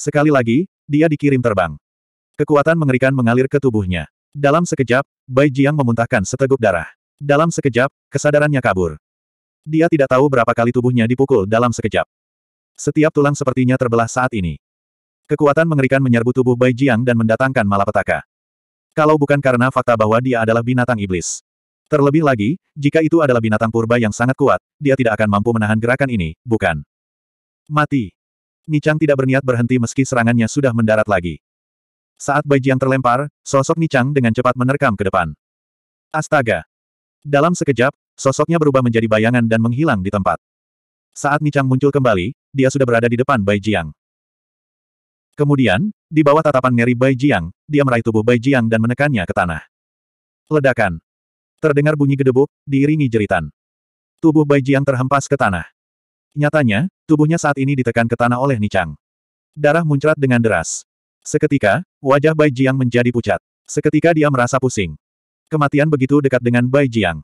Sekali lagi, dia dikirim terbang. Kekuatan mengerikan mengalir ke tubuhnya. Dalam sekejap, Bai Jiang memuntahkan seteguk darah. Dalam sekejap, kesadarannya kabur. Dia tidak tahu berapa kali tubuhnya dipukul dalam sekejap. Setiap tulang sepertinya terbelah saat ini. Kekuatan mengerikan menyerbu tubuh Bai Jiang dan mendatangkan malapetaka. Kalau bukan karena fakta bahwa dia adalah binatang iblis. Terlebih lagi, jika itu adalah binatang purba yang sangat kuat, dia tidak akan mampu menahan gerakan ini, bukan? Mati. Nichang tidak berniat berhenti meski serangannya sudah mendarat lagi. Saat Bai Jiang terlempar, sosok Nichang dengan cepat menerkam ke depan. Astaga! Dalam sekejap, sosoknya berubah menjadi bayangan dan menghilang di tempat. Saat Nichang muncul kembali, dia sudah berada di depan Bai Jiang. Kemudian, di bawah tatapan ngeri Jiang, dia meraih tubuh Bai Jiang dan menekannya ke tanah. Ledakan. Terdengar bunyi gedebuk, diiringi jeritan. Tubuh Bai Jiang terhempas ke tanah. Nyatanya, tubuhnya saat ini ditekan ke tanah oleh Nichang. Darah muncrat dengan deras. Seketika, wajah Bai Jiang menjadi pucat. Seketika dia merasa pusing. Kematian begitu dekat dengan Bai Jiang.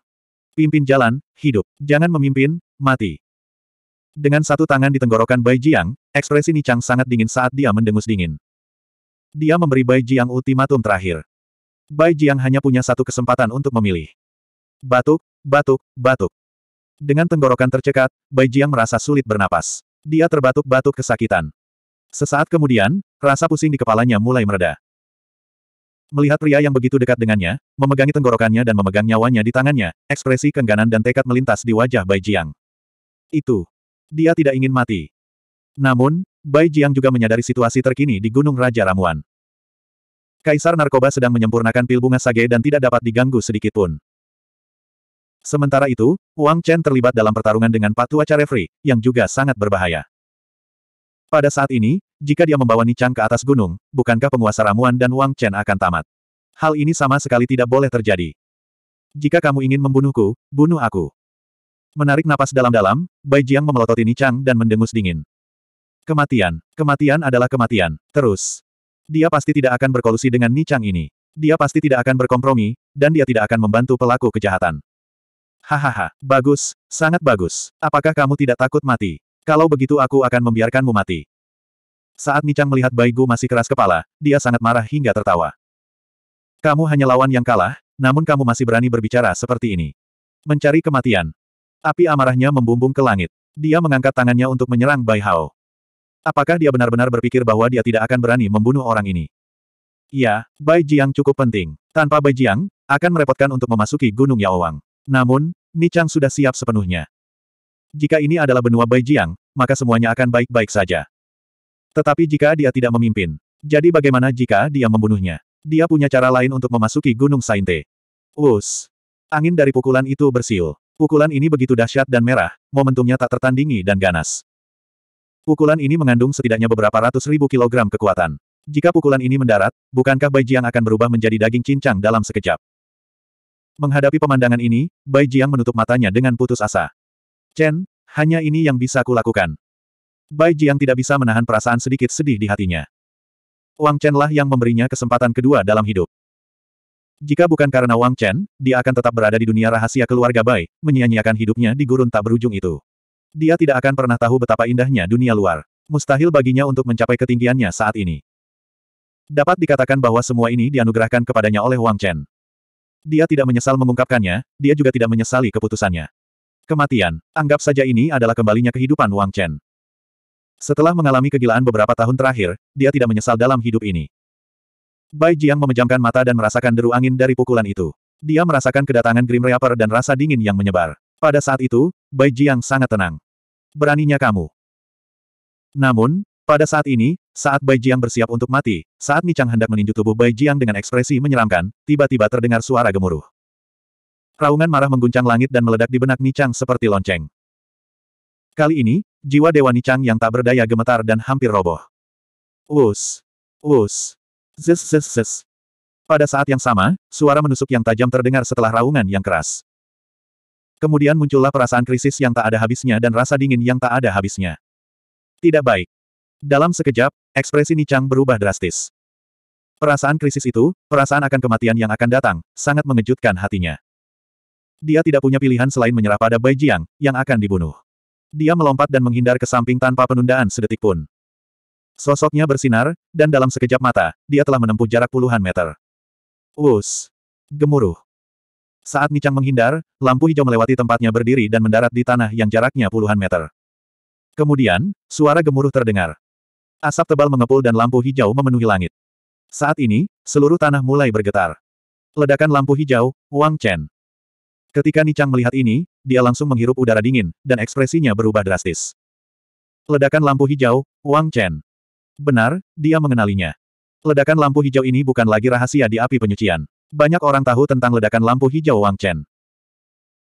Pimpin jalan, hidup. Jangan memimpin, mati. Dengan satu tangan di tenggorokan Bai Jiang, ekspresi Nichang sangat dingin saat dia mendengus dingin. Dia memberi Bai Jiang ultimatum terakhir. Bai Jiang hanya punya satu kesempatan untuk memilih. Batuk, batuk, batuk. Dengan tenggorokan tercekat, Bai Jiang merasa sulit bernapas. Dia terbatuk-batuk kesakitan. Sesaat kemudian, rasa pusing di kepalanya mulai mereda. Melihat pria yang begitu dekat dengannya, memegangi tenggorokannya dan memegang nyawanya di tangannya, ekspresi kengganan dan tekad melintas di wajah Bai Jiang. Itu. Dia tidak ingin mati. Namun, Bai Jiang juga menyadari situasi terkini di Gunung Raja Ramuan. Kaisar narkoba sedang menyempurnakan pil bunga sage dan tidak dapat diganggu sedikitpun. Sementara itu, Wang Chen terlibat dalam pertarungan dengan Patua Aca yang juga sangat berbahaya. Pada saat ini, jika dia membawa Nichang ke atas gunung, bukankah penguasa ramuan dan Wang Chen akan tamat? Hal ini sama sekali tidak boleh terjadi. Jika kamu ingin membunuhku, bunuh aku. Menarik napas dalam-dalam, Bai Jiang memelototi Nichang dan mendengus dingin. Kematian. Kematian adalah kematian. Terus. Dia pasti tidak akan berkolusi dengan Nichang ini. Dia pasti tidak akan berkompromi, dan dia tidak akan membantu pelaku kejahatan. Hahaha, bagus, sangat bagus. Apakah kamu tidak takut mati? Kalau begitu aku akan membiarkanmu mati. Saat Nicang melihat Baigu masih keras kepala, dia sangat marah hingga tertawa. Kamu hanya lawan yang kalah, namun kamu masih berani berbicara seperti ini. Mencari kematian. Api amarahnya membumbung ke langit. Dia mengangkat tangannya untuk menyerang Bai Hao. Apakah dia benar-benar berpikir bahwa dia tidak akan berani membunuh orang ini? Ya, Bai Jiang cukup penting. Tanpa Bai Jiang, akan merepotkan untuk memasuki Gunung Yaowang. Namun, Nichang sudah siap sepenuhnya. Jika ini adalah benua Baijiang, maka semuanya akan baik-baik saja. Tetapi jika dia tidak memimpin, jadi bagaimana jika dia membunuhnya? Dia punya cara lain untuk memasuki Gunung Sainte. Us. Angin dari pukulan itu bersiul. Pukulan ini begitu dahsyat dan merah, momentumnya tak tertandingi dan ganas. Pukulan ini mengandung setidaknya beberapa ratus ribu kilogram kekuatan. Jika pukulan ini mendarat, bukankah Baijiang akan berubah menjadi daging cincang dalam sekejap? Menghadapi pemandangan ini, Bai Jiang menutup matanya dengan putus asa. Chen, hanya ini yang bisa kulakukan. Bai Jiang tidak bisa menahan perasaan sedikit sedih di hatinya. Wang Chen lah yang memberinya kesempatan kedua dalam hidup. Jika bukan karena Wang Chen, dia akan tetap berada di dunia rahasia keluarga Bai, menyia-nyiakan hidupnya di gurun tak berujung itu. Dia tidak akan pernah tahu betapa indahnya dunia luar. Mustahil baginya untuk mencapai ketinggiannya saat ini. Dapat dikatakan bahwa semua ini dianugerahkan kepadanya oleh Wang Chen. Dia tidak menyesal mengungkapkannya, dia juga tidak menyesali keputusannya. Kematian. Anggap saja ini adalah kembalinya kehidupan Wang Chen. Setelah mengalami kegilaan beberapa tahun terakhir, dia tidak menyesal dalam hidup ini. Bai Jiang memejamkan mata dan merasakan deru angin dari pukulan itu. Dia merasakan kedatangan Grim Reaper dan rasa dingin yang menyebar. Pada saat itu, Bai Jiang sangat tenang. Beraninya kamu. Namun, pada saat ini, saat Bai Jiang bersiap untuk mati, saat Nichang hendak meninju tubuh Bai Jiang dengan ekspresi menyeramkan, tiba-tiba terdengar suara gemuruh. Raungan marah mengguncang langit dan meledak di benak Nichang seperti lonceng. Kali ini, jiwa Dewa Nichang yang tak berdaya gemetar dan hampir roboh. Us! Us! Zes zes zes! Pada saat yang sama, suara menusuk yang tajam terdengar setelah raungan yang keras. Kemudian muncullah perasaan krisis yang tak ada habisnya dan rasa dingin yang tak ada habisnya. Tidak baik. Dalam sekejap, ekspresi Nichang berubah drastis. Perasaan krisis itu, perasaan akan kematian yang akan datang, sangat mengejutkan hatinya. Dia tidak punya pilihan selain menyerah pada Bai Jiang, yang akan dibunuh. Dia melompat dan menghindar ke samping tanpa penundaan sedetik pun. Sosoknya bersinar, dan dalam sekejap mata, dia telah menempuh jarak puluhan meter. Us! Gemuruh! Saat Nichang menghindar, lampu hijau melewati tempatnya berdiri dan mendarat di tanah yang jaraknya puluhan meter. Kemudian, suara gemuruh terdengar. Asap tebal mengepul dan lampu hijau memenuhi langit. Saat ini, seluruh tanah mulai bergetar. Ledakan lampu hijau, Wang Chen. Ketika Nichang melihat ini, dia langsung menghirup udara dingin, dan ekspresinya berubah drastis. Ledakan lampu hijau, Wang Chen. Benar, dia mengenalinya. Ledakan lampu hijau ini bukan lagi rahasia di api penyucian. Banyak orang tahu tentang ledakan lampu hijau Wang Chen.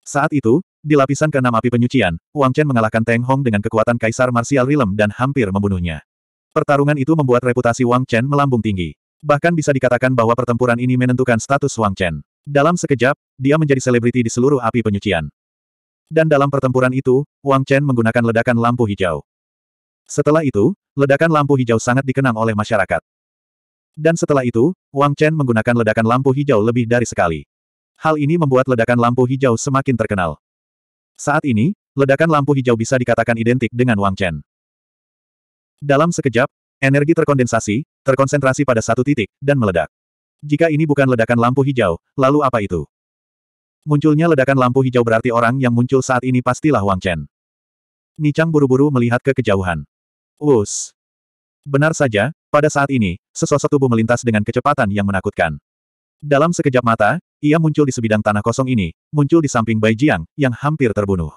Saat itu, di lapisan keenam api penyucian, Wang Chen mengalahkan Teng Hong dengan kekuatan Kaisar Martial Rilem dan hampir membunuhnya. Pertarungan itu membuat reputasi Wang Chen melambung tinggi. Bahkan bisa dikatakan bahwa pertempuran ini menentukan status Wang Chen. Dalam sekejap, dia menjadi selebriti di seluruh api penyucian. Dan dalam pertempuran itu, Wang Chen menggunakan ledakan lampu hijau. Setelah itu, ledakan lampu hijau sangat dikenang oleh masyarakat. Dan setelah itu, Wang Chen menggunakan ledakan lampu hijau lebih dari sekali. Hal ini membuat ledakan lampu hijau semakin terkenal. Saat ini, ledakan lampu hijau bisa dikatakan identik dengan Wang Chen. Dalam sekejap, energi terkondensasi, terkonsentrasi pada satu titik, dan meledak. Jika ini bukan ledakan lampu hijau, lalu apa itu? Munculnya ledakan lampu hijau berarti orang yang muncul saat ini pastilah Wang Chen. Nichang buru-buru melihat ke kejauhan. Us. Benar saja, pada saat ini, sesosok tubuh melintas dengan kecepatan yang menakutkan. Dalam sekejap mata, ia muncul di sebidang tanah kosong ini, muncul di samping Bai Jiang, yang hampir terbunuh.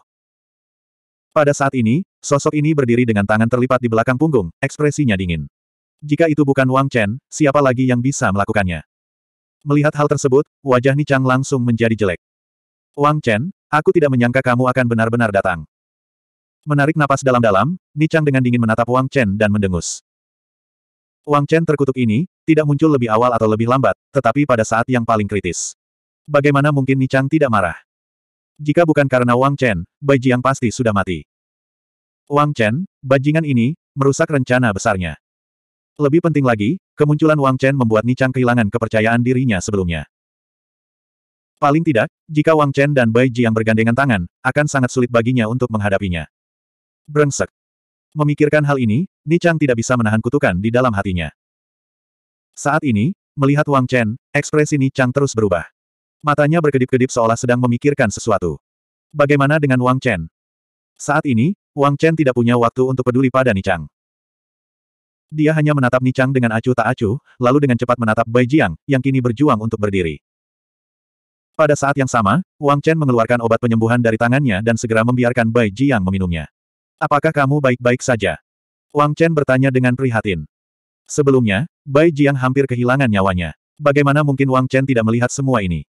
Pada saat ini, Sosok ini berdiri dengan tangan terlipat di belakang punggung, ekspresinya dingin. Jika itu bukan Wang Chen, siapa lagi yang bisa melakukannya? Melihat hal tersebut, wajah Ni Chang langsung menjadi jelek. Wang Chen, aku tidak menyangka kamu akan benar-benar datang. Menarik napas dalam-dalam, Ni Chang dengan dingin menatap Wang Chen dan mendengus. Wang Chen terkutuk ini, tidak muncul lebih awal atau lebih lambat, tetapi pada saat yang paling kritis. Bagaimana mungkin Ni Chang tidak marah? Jika bukan karena Wang Chen, Bai Jiang pasti sudah mati. Wang Chen, bajingan ini, merusak rencana besarnya. Lebih penting lagi, kemunculan Wang Chen membuat Nichang kehilangan kepercayaan dirinya sebelumnya. Paling tidak, jika Wang Chen dan Bai yang bergandengan tangan, akan sangat sulit baginya untuk menghadapinya. Brengsek. Memikirkan hal ini, Nichang tidak bisa menahan kutukan di dalam hatinya. Saat ini, melihat Wang Chen, ekspresi Nichang terus berubah. Matanya berkedip-kedip seolah sedang memikirkan sesuatu. Bagaimana dengan Wang Chen? Saat ini, Wang Chen tidak punya waktu untuk peduli pada Nichang. Dia hanya menatap Nichang dengan acuh tak acuh, lalu dengan cepat menatap Bai Jiang, yang kini berjuang untuk berdiri. Pada saat yang sama, Wang Chen mengeluarkan obat penyembuhan dari tangannya dan segera membiarkan Bai Jiang meminumnya. Apakah kamu baik-baik saja? Wang Chen bertanya dengan prihatin. Sebelumnya, Bai Jiang hampir kehilangan nyawanya. Bagaimana mungkin Wang Chen tidak melihat semua ini?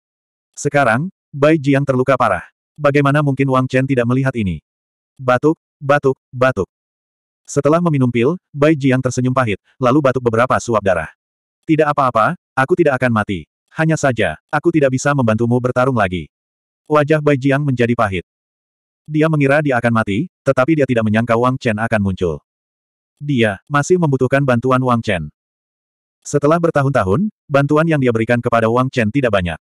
Sekarang, Bai Jiang terluka parah. Bagaimana mungkin Wang Chen tidak melihat ini? Batuk, Batuk, batuk. Setelah meminum pil, Bai Jiang tersenyum pahit, lalu batuk beberapa suap darah. Tidak apa-apa, aku tidak akan mati. Hanya saja, aku tidak bisa membantumu bertarung lagi. Wajah Bai Jiang menjadi pahit. Dia mengira dia akan mati, tetapi dia tidak menyangka Wang Chen akan muncul. Dia masih membutuhkan bantuan Wang Chen. Setelah bertahun-tahun, bantuan yang dia berikan kepada Wang Chen tidak banyak.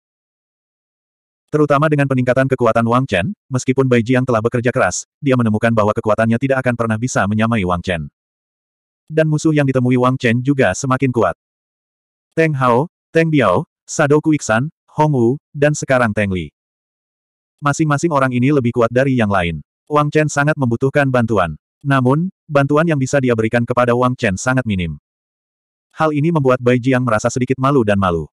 Terutama dengan peningkatan kekuatan Wang Chen, meskipun Bai Jiang telah bekerja keras, dia menemukan bahwa kekuatannya tidak akan pernah bisa menyamai Wang Chen. Dan musuh yang ditemui Wang Chen juga semakin kuat. Teng Hao, Teng Biao, Sado Kuiksan, Hong Wu, dan sekarang Teng Li. Masing-masing orang ini lebih kuat dari yang lain. Wang Chen sangat membutuhkan bantuan. Namun, bantuan yang bisa dia berikan kepada Wang Chen sangat minim. Hal ini membuat Bai Jiang merasa sedikit malu dan malu.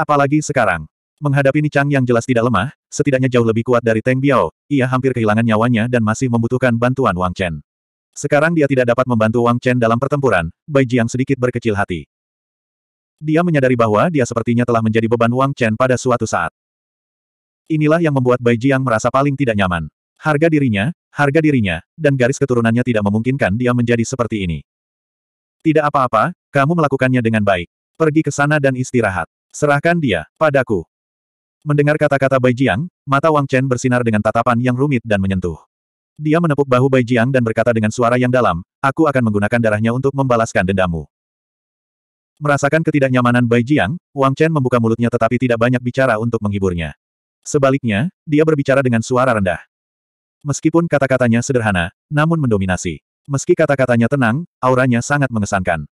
Apalagi sekarang, Menghadapi Nichang yang jelas tidak lemah, setidaknya jauh lebih kuat dari Teng Biao, ia hampir kehilangan nyawanya dan masih membutuhkan bantuan Wang Chen. Sekarang dia tidak dapat membantu Wang Chen dalam pertempuran, Bai Jiang sedikit berkecil hati. Dia menyadari bahwa dia sepertinya telah menjadi beban Wang Chen pada suatu saat. Inilah yang membuat Bai Jiang merasa paling tidak nyaman. Harga dirinya, harga dirinya, dan garis keturunannya tidak memungkinkan dia menjadi seperti ini. Tidak apa-apa, kamu melakukannya dengan baik. Pergi ke sana dan istirahat. Serahkan dia, padaku. Mendengar kata-kata Bai Jiang, mata Wang Chen bersinar dengan tatapan yang rumit dan menyentuh. Dia menepuk bahu Bai Jiang dan berkata dengan suara yang dalam, aku akan menggunakan darahnya untuk membalaskan dendamu. Merasakan ketidaknyamanan Bai Jiang, Wang Chen membuka mulutnya tetapi tidak banyak bicara untuk menghiburnya. Sebaliknya, dia berbicara dengan suara rendah. Meskipun kata-katanya sederhana, namun mendominasi. Meski kata-katanya tenang, auranya sangat mengesankan.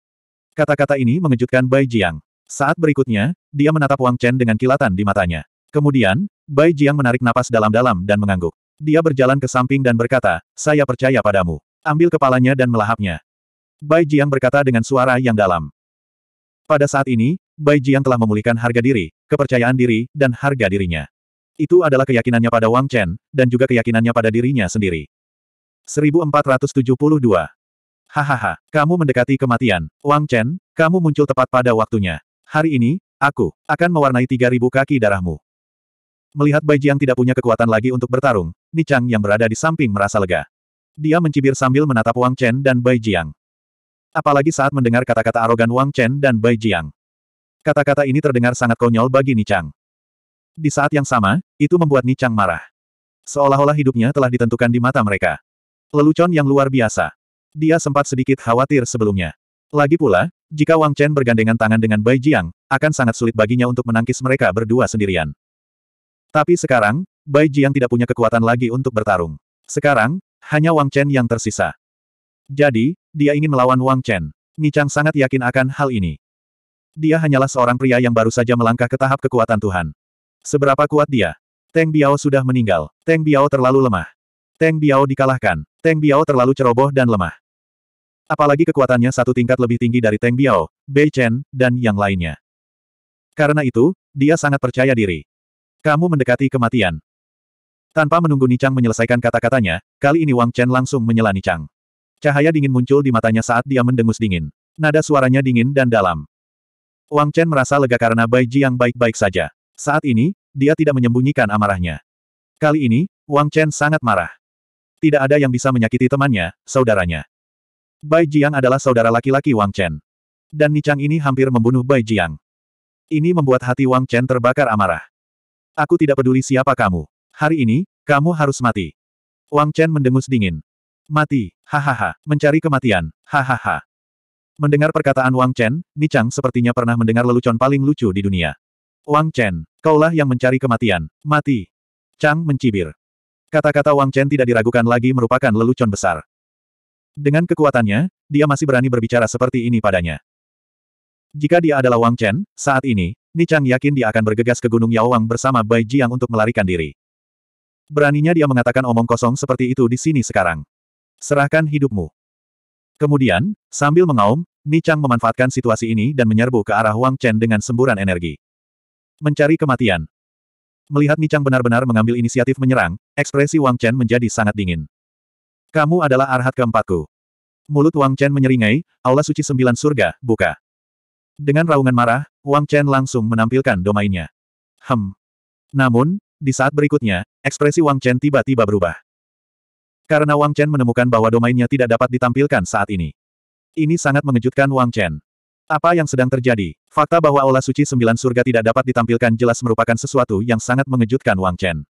Kata-kata ini mengejutkan Bai Jiang. Saat berikutnya, dia menatap Wang Chen dengan kilatan di matanya. Kemudian, Bai Jiang menarik napas dalam-dalam dan mengangguk. Dia berjalan ke samping dan berkata, saya percaya padamu. Ambil kepalanya dan melahapnya. Bai Jiang berkata dengan suara yang dalam. Pada saat ini, Bai Jiang telah memulihkan harga diri, kepercayaan diri, dan harga dirinya. Itu adalah keyakinannya pada Wang Chen, dan juga keyakinannya pada dirinya sendiri. 1472. Hahaha, kamu mendekati kematian. Wang Chen, kamu muncul tepat pada waktunya. Hari ini, aku akan mewarnai 3000 kaki darahmu. Melihat Bai Jiang tidak punya kekuatan lagi untuk bertarung, Ni Chang yang berada di samping merasa lega. Dia mencibir sambil menatap Wang Chen dan Bai Jiang. Apalagi saat mendengar kata-kata arogan Wang Chen dan Bai Jiang. Kata-kata ini terdengar sangat konyol bagi Ni Chang. Di saat yang sama, itu membuat Ni Chang marah. Seolah-olah hidupnya telah ditentukan di mata mereka. Lelucon yang luar biasa. Dia sempat sedikit khawatir sebelumnya. Lagi pula, jika Wang Chen bergandengan tangan dengan Bai Jiang, akan sangat sulit baginya untuk menangkis mereka berdua sendirian. Tapi sekarang, Bai Jiang tidak punya kekuatan lagi untuk bertarung. Sekarang, hanya Wang Chen yang tersisa. Jadi, dia ingin melawan Wang Chen. Ni Chang sangat yakin akan hal ini. Dia hanyalah seorang pria yang baru saja melangkah ke tahap kekuatan Tuhan. Seberapa kuat dia? Teng Biao sudah meninggal. Teng Biao terlalu lemah. Teng Biao dikalahkan. Teng Biao terlalu ceroboh dan lemah. Apalagi kekuatannya satu tingkat lebih tinggi dari Teng Biao, Bei Chen, dan yang lainnya. Karena itu, dia sangat percaya diri. Kamu mendekati kematian. Tanpa menunggu Nichang menyelesaikan kata-katanya, kali ini Wang Chen langsung menyela Nichang. Cahaya dingin muncul di matanya saat dia mendengus dingin. Nada suaranya dingin dan dalam. Wang Chen merasa lega karena Bai Ji yang baik-baik saja. Saat ini, dia tidak menyembunyikan amarahnya. Kali ini, Wang Chen sangat marah. Tidak ada yang bisa menyakiti temannya, saudaranya. Bai Jiang adalah saudara laki-laki Wang Chen. Dan Nichang ini hampir membunuh Bai Jiang. Ini membuat hati Wang Chen terbakar amarah. Aku tidak peduli siapa kamu. Hari ini, kamu harus mati. Wang Chen mendengus dingin. Mati, hahaha, mencari kematian, hahaha. Mendengar perkataan Wang Chen, Ni Chang sepertinya pernah mendengar lelucon paling lucu di dunia. Wang Chen, kaulah yang mencari kematian, mati. Chang mencibir. Kata-kata Wang Chen tidak diragukan lagi merupakan lelucon besar. Dengan kekuatannya, dia masih berani berbicara seperti ini padanya. Jika dia adalah Wang Chen, saat ini, Ni Chang yakin dia akan bergegas ke Gunung Yaowang bersama Bai Jiang untuk melarikan diri. Beraninya dia mengatakan omong kosong seperti itu di sini sekarang. Serahkan hidupmu. Kemudian, sambil mengaum, Ni Chang memanfaatkan situasi ini dan menyerbu ke arah Wang Chen dengan semburan energi. Mencari kematian. Melihat Ni Chang benar-benar mengambil inisiatif menyerang, ekspresi Wang Chen menjadi sangat dingin. Kamu adalah arhat keempatku. Mulut Wang Chen menyeringai, aula suci sembilan surga, buka. Dengan raungan marah, Wang Chen langsung menampilkan domainnya. Hem. Namun, di saat berikutnya, ekspresi Wang Chen tiba-tiba berubah. Karena Wang Chen menemukan bahwa domainnya tidak dapat ditampilkan saat ini. Ini sangat mengejutkan Wang Chen. Apa yang sedang terjadi? Fakta bahwa Aula Suci Sembilan Surga tidak dapat ditampilkan jelas merupakan sesuatu yang sangat mengejutkan Wang Chen.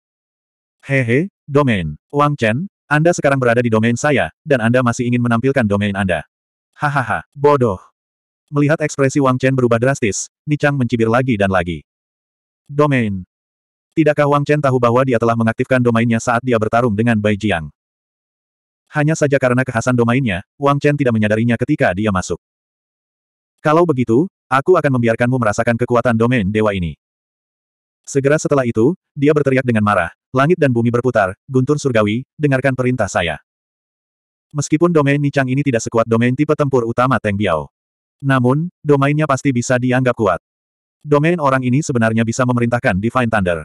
Hehe, domain. Wang Chen, Anda sekarang berada di domain saya, dan Anda masih ingin menampilkan domain Anda. Hahaha, bodoh. Melihat ekspresi Wang Chen berubah drastis, Nichang mencibir lagi dan lagi. Domain. Tidakkah Wang Chen tahu bahwa dia telah mengaktifkan domainnya saat dia bertarung dengan Bai Jiang? Hanya saja karena kekhasan domainnya, Wang Chen tidak menyadarinya ketika dia masuk. Kalau begitu, aku akan membiarkanmu merasakan kekuatan domain dewa ini. Segera setelah itu, dia berteriak dengan marah, langit dan bumi berputar, guntur surgawi, dengarkan perintah saya. Meskipun domain Nichang ini tidak sekuat domain tipe tempur utama Teng Biao. Namun, domainnya pasti bisa dianggap kuat. Domain orang ini sebenarnya bisa memerintahkan Divine Thunder.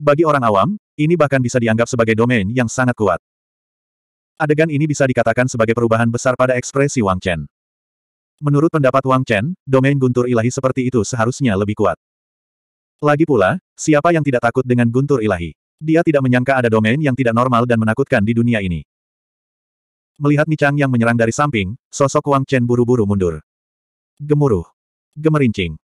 Bagi orang awam, ini bahkan bisa dianggap sebagai domain yang sangat kuat. Adegan ini bisa dikatakan sebagai perubahan besar pada ekspresi Wang Chen. Menurut pendapat Wang Chen, domain guntur ilahi seperti itu seharusnya lebih kuat. Lagi pula, siapa yang tidak takut dengan guntur ilahi? Dia tidak menyangka ada domain yang tidak normal dan menakutkan di dunia ini. Melihat Nichang yang menyerang dari samping, sosok Wang Chen buru-buru mundur. Gemuruh. Gemerincing.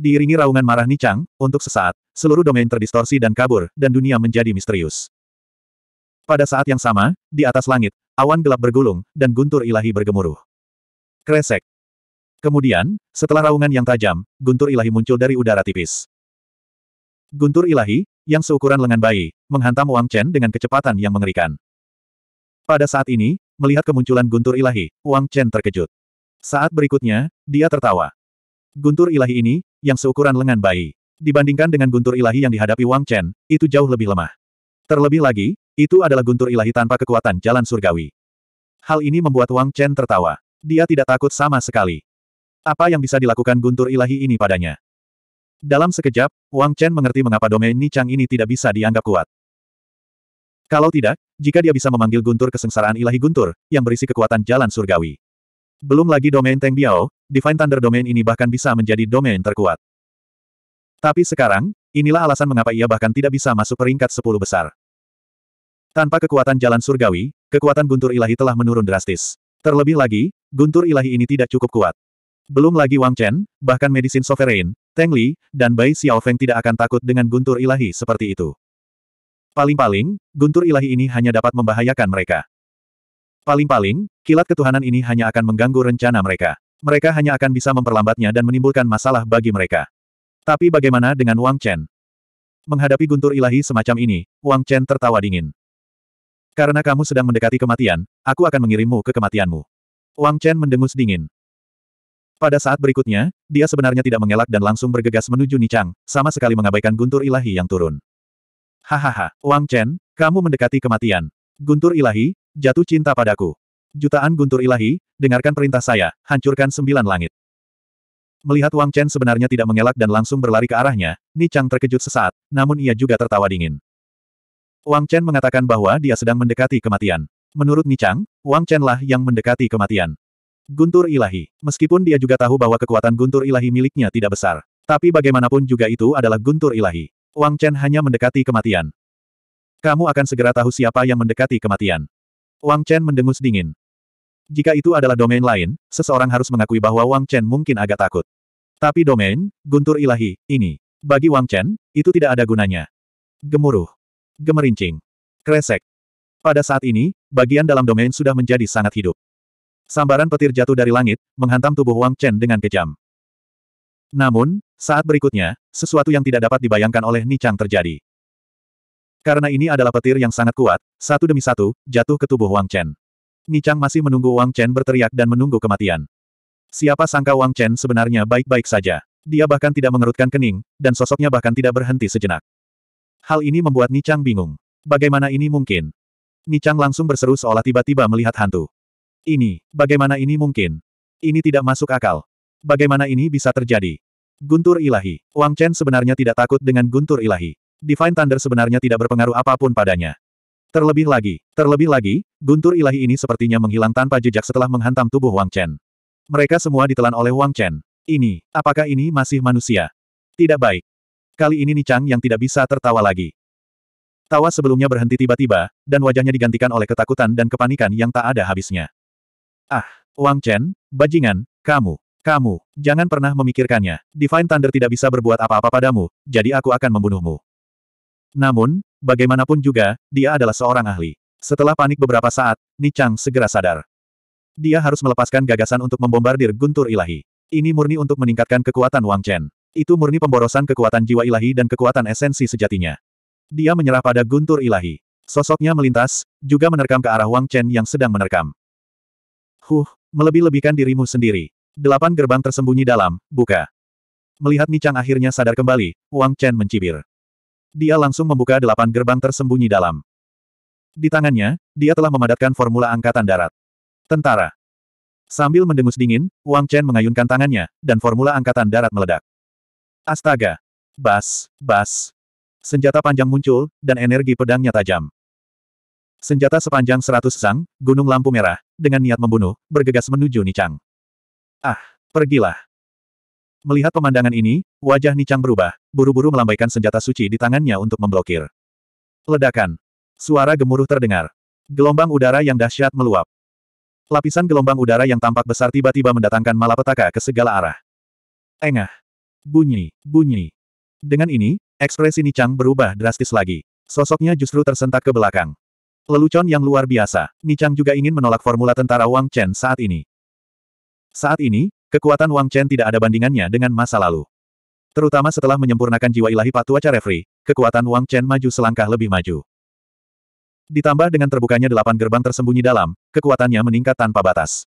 Diiringi raungan marah Nichang, untuk sesaat, seluruh domain terdistorsi dan kabur, dan dunia menjadi misterius. Pada saat yang sama, di atas langit, awan gelap bergulung, dan guntur ilahi bergemuruh. Kresek. Kemudian, setelah raungan yang tajam, guntur ilahi muncul dari udara tipis. Guntur ilahi, yang seukuran lengan bayi, menghantam Wang Chen dengan kecepatan yang mengerikan. Pada saat ini, melihat kemunculan guntur ilahi, Wang Chen terkejut. Saat berikutnya, dia tertawa. Guntur ilahi ini, yang seukuran lengan bayi. Dibandingkan dengan guntur ilahi yang dihadapi Wang Chen, itu jauh lebih lemah. Terlebih lagi, itu adalah guntur ilahi tanpa kekuatan jalan surgawi. Hal ini membuat Wang Chen tertawa. Dia tidak takut sama sekali. Apa yang bisa dilakukan guntur ilahi ini padanya? Dalam sekejap, Wang Chen mengerti mengapa domain Nichang ini tidak bisa dianggap kuat. Kalau tidak, jika dia bisa memanggil guntur kesengsaraan ilahi guntur, yang berisi kekuatan jalan surgawi. Belum lagi domain Teng Biao, Divine Thunder Domain ini bahkan bisa menjadi domain terkuat. Tapi sekarang, inilah alasan mengapa ia bahkan tidak bisa masuk peringkat 10 besar. Tanpa kekuatan jalan surgawi, kekuatan guntur ilahi telah menurun drastis. Terlebih lagi, guntur ilahi ini tidak cukup kuat. Belum lagi Wang Chen, bahkan Medicine Sovereign, Teng Li, dan Bai Xiaofeng tidak akan takut dengan guntur ilahi seperti itu. Paling-paling, guntur ilahi ini hanya dapat membahayakan mereka. Paling-paling, kilat ketuhanan ini hanya akan mengganggu rencana mereka. Mereka hanya akan bisa memperlambatnya dan menimbulkan masalah bagi mereka. Tapi bagaimana dengan Wang Chen? Menghadapi guntur ilahi semacam ini, Wang Chen tertawa dingin. Karena kamu sedang mendekati kematian, aku akan mengirimmu ke kematianmu. Wang Chen mendengus dingin. Pada saat berikutnya, dia sebenarnya tidak mengelak dan langsung bergegas menuju Nichang, sama sekali mengabaikan guntur ilahi yang turun. Hahaha, Wang Chen, kamu mendekati kematian. Guntur ilahi, Jatuh cinta padaku. Jutaan guntur ilahi, dengarkan perintah saya, hancurkan sembilan langit. Melihat Wang Chen sebenarnya tidak mengelak dan langsung berlari ke arahnya, Ni Chang terkejut sesaat, namun ia juga tertawa dingin. Wang Chen mengatakan bahwa dia sedang mendekati kematian. Menurut Ni Chang, Wang Chen lah yang mendekati kematian. Guntur ilahi. Meskipun dia juga tahu bahwa kekuatan guntur ilahi miliknya tidak besar. Tapi bagaimanapun juga itu adalah guntur ilahi. Wang Chen hanya mendekati kematian. Kamu akan segera tahu siapa yang mendekati kematian. Wang Chen mendengus dingin. Jika itu adalah domain lain, seseorang harus mengakui bahwa Wang Chen mungkin agak takut. Tapi domain, guntur ilahi, ini. Bagi Wang Chen, itu tidak ada gunanya. Gemuruh. Gemerincing. Kresek. Pada saat ini, bagian dalam domain sudah menjadi sangat hidup. Sambaran petir jatuh dari langit, menghantam tubuh Wang Chen dengan kejam. Namun, saat berikutnya, sesuatu yang tidak dapat dibayangkan oleh Ni Chang terjadi. Karena ini adalah petir yang sangat kuat, satu demi satu, jatuh ke tubuh Wang Chen. Chang masih menunggu Wang Chen berteriak dan menunggu kematian. Siapa sangka Wang Chen sebenarnya baik-baik saja. Dia bahkan tidak mengerutkan kening, dan sosoknya bahkan tidak berhenti sejenak. Hal ini membuat Chang bingung. Bagaimana ini mungkin? Chang langsung berseru seolah tiba-tiba melihat hantu. Ini, bagaimana ini mungkin? Ini tidak masuk akal. Bagaimana ini bisa terjadi? Guntur ilahi. Wang Chen sebenarnya tidak takut dengan guntur ilahi. Divine Thunder sebenarnya tidak berpengaruh apapun padanya. Terlebih lagi, terlebih lagi, guntur ilahi ini sepertinya menghilang tanpa jejak setelah menghantam tubuh Wang Chen. Mereka semua ditelan oleh Wang Chen. Ini, apakah ini masih manusia? Tidak baik. Kali ini Nichang yang tidak bisa tertawa lagi. Tawa sebelumnya berhenti tiba-tiba, dan wajahnya digantikan oleh ketakutan dan kepanikan yang tak ada habisnya. Ah, Wang Chen, bajingan, kamu, kamu, jangan pernah memikirkannya. Divine Thunder tidak bisa berbuat apa-apa padamu, jadi aku akan membunuhmu. Namun, bagaimanapun juga, dia adalah seorang ahli. Setelah panik beberapa saat, Nichang segera sadar. Dia harus melepaskan gagasan untuk membombardir guntur ilahi. Ini murni untuk meningkatkan kekuatan Wang Chen. Itu murni pemborosan kekuatan jiwa ilahi dan kekuatan esensi sejatinya. Dia menyerah pada guntur ilahi. Sosoknya melintas, juga menerkam ke arah Wang Chen yang sedang menerkam. Huh, melebih-lebihkan dirimu sendiri. Delapan gerbang tersembunyi dalam, buka. Melihat Nichang akhirnya sadar kembali, Wang Chen mencibir dia langsung membuka delapan gerbang tersembunyi dalam. Di tangannya, dia telah memadatkan formula angkatan darat. Tentara. Sambil mendengus dingin, Wang Chen mengayunkan tangannya, dan formula angkatan darat meledak. Astaga! Bas, bas. Senjata panjang muncul, dan energi pedangnya tajam. Senjata sepanjang seratus sang, gunung lampu merah, dengan niat membunuh, bergegas menuju Nichang. Ah, pergilah. Melihat pemandangan ini, wajah Nichang berubah, buru-buru melambaikan senjata suci di tangannya untuk memblokir. Ledakan. Suara gemuruh terdengar. Gelombang udara yang dahsyat meluap. Lapisan gelombang udara yang tampak besar tiba-tiba mendatangkan malapetaka ke segala arah. Engah. Bunyi, bunyi. Dengan ini, ekspresi Nichang berubah drastis lagi. Sosoknya justru tersentak ke belakang. Lelucon yang luar biasa, Nichang juga ingin menolak formula tentara Wang Chen saat ini. Saat ini, Kekuatan Wang Chen tidak ada bandingannya dengan masa lalu. Terutama setelah menyempurnakan jiwa ilahi Patuaca Refri, kekuatan Wang Chen maju selangkah lebih maju. Ditambah dengan terbukanya delapan gerbang tersembunyi dalam, kekuatannya meningkat tanpa batas.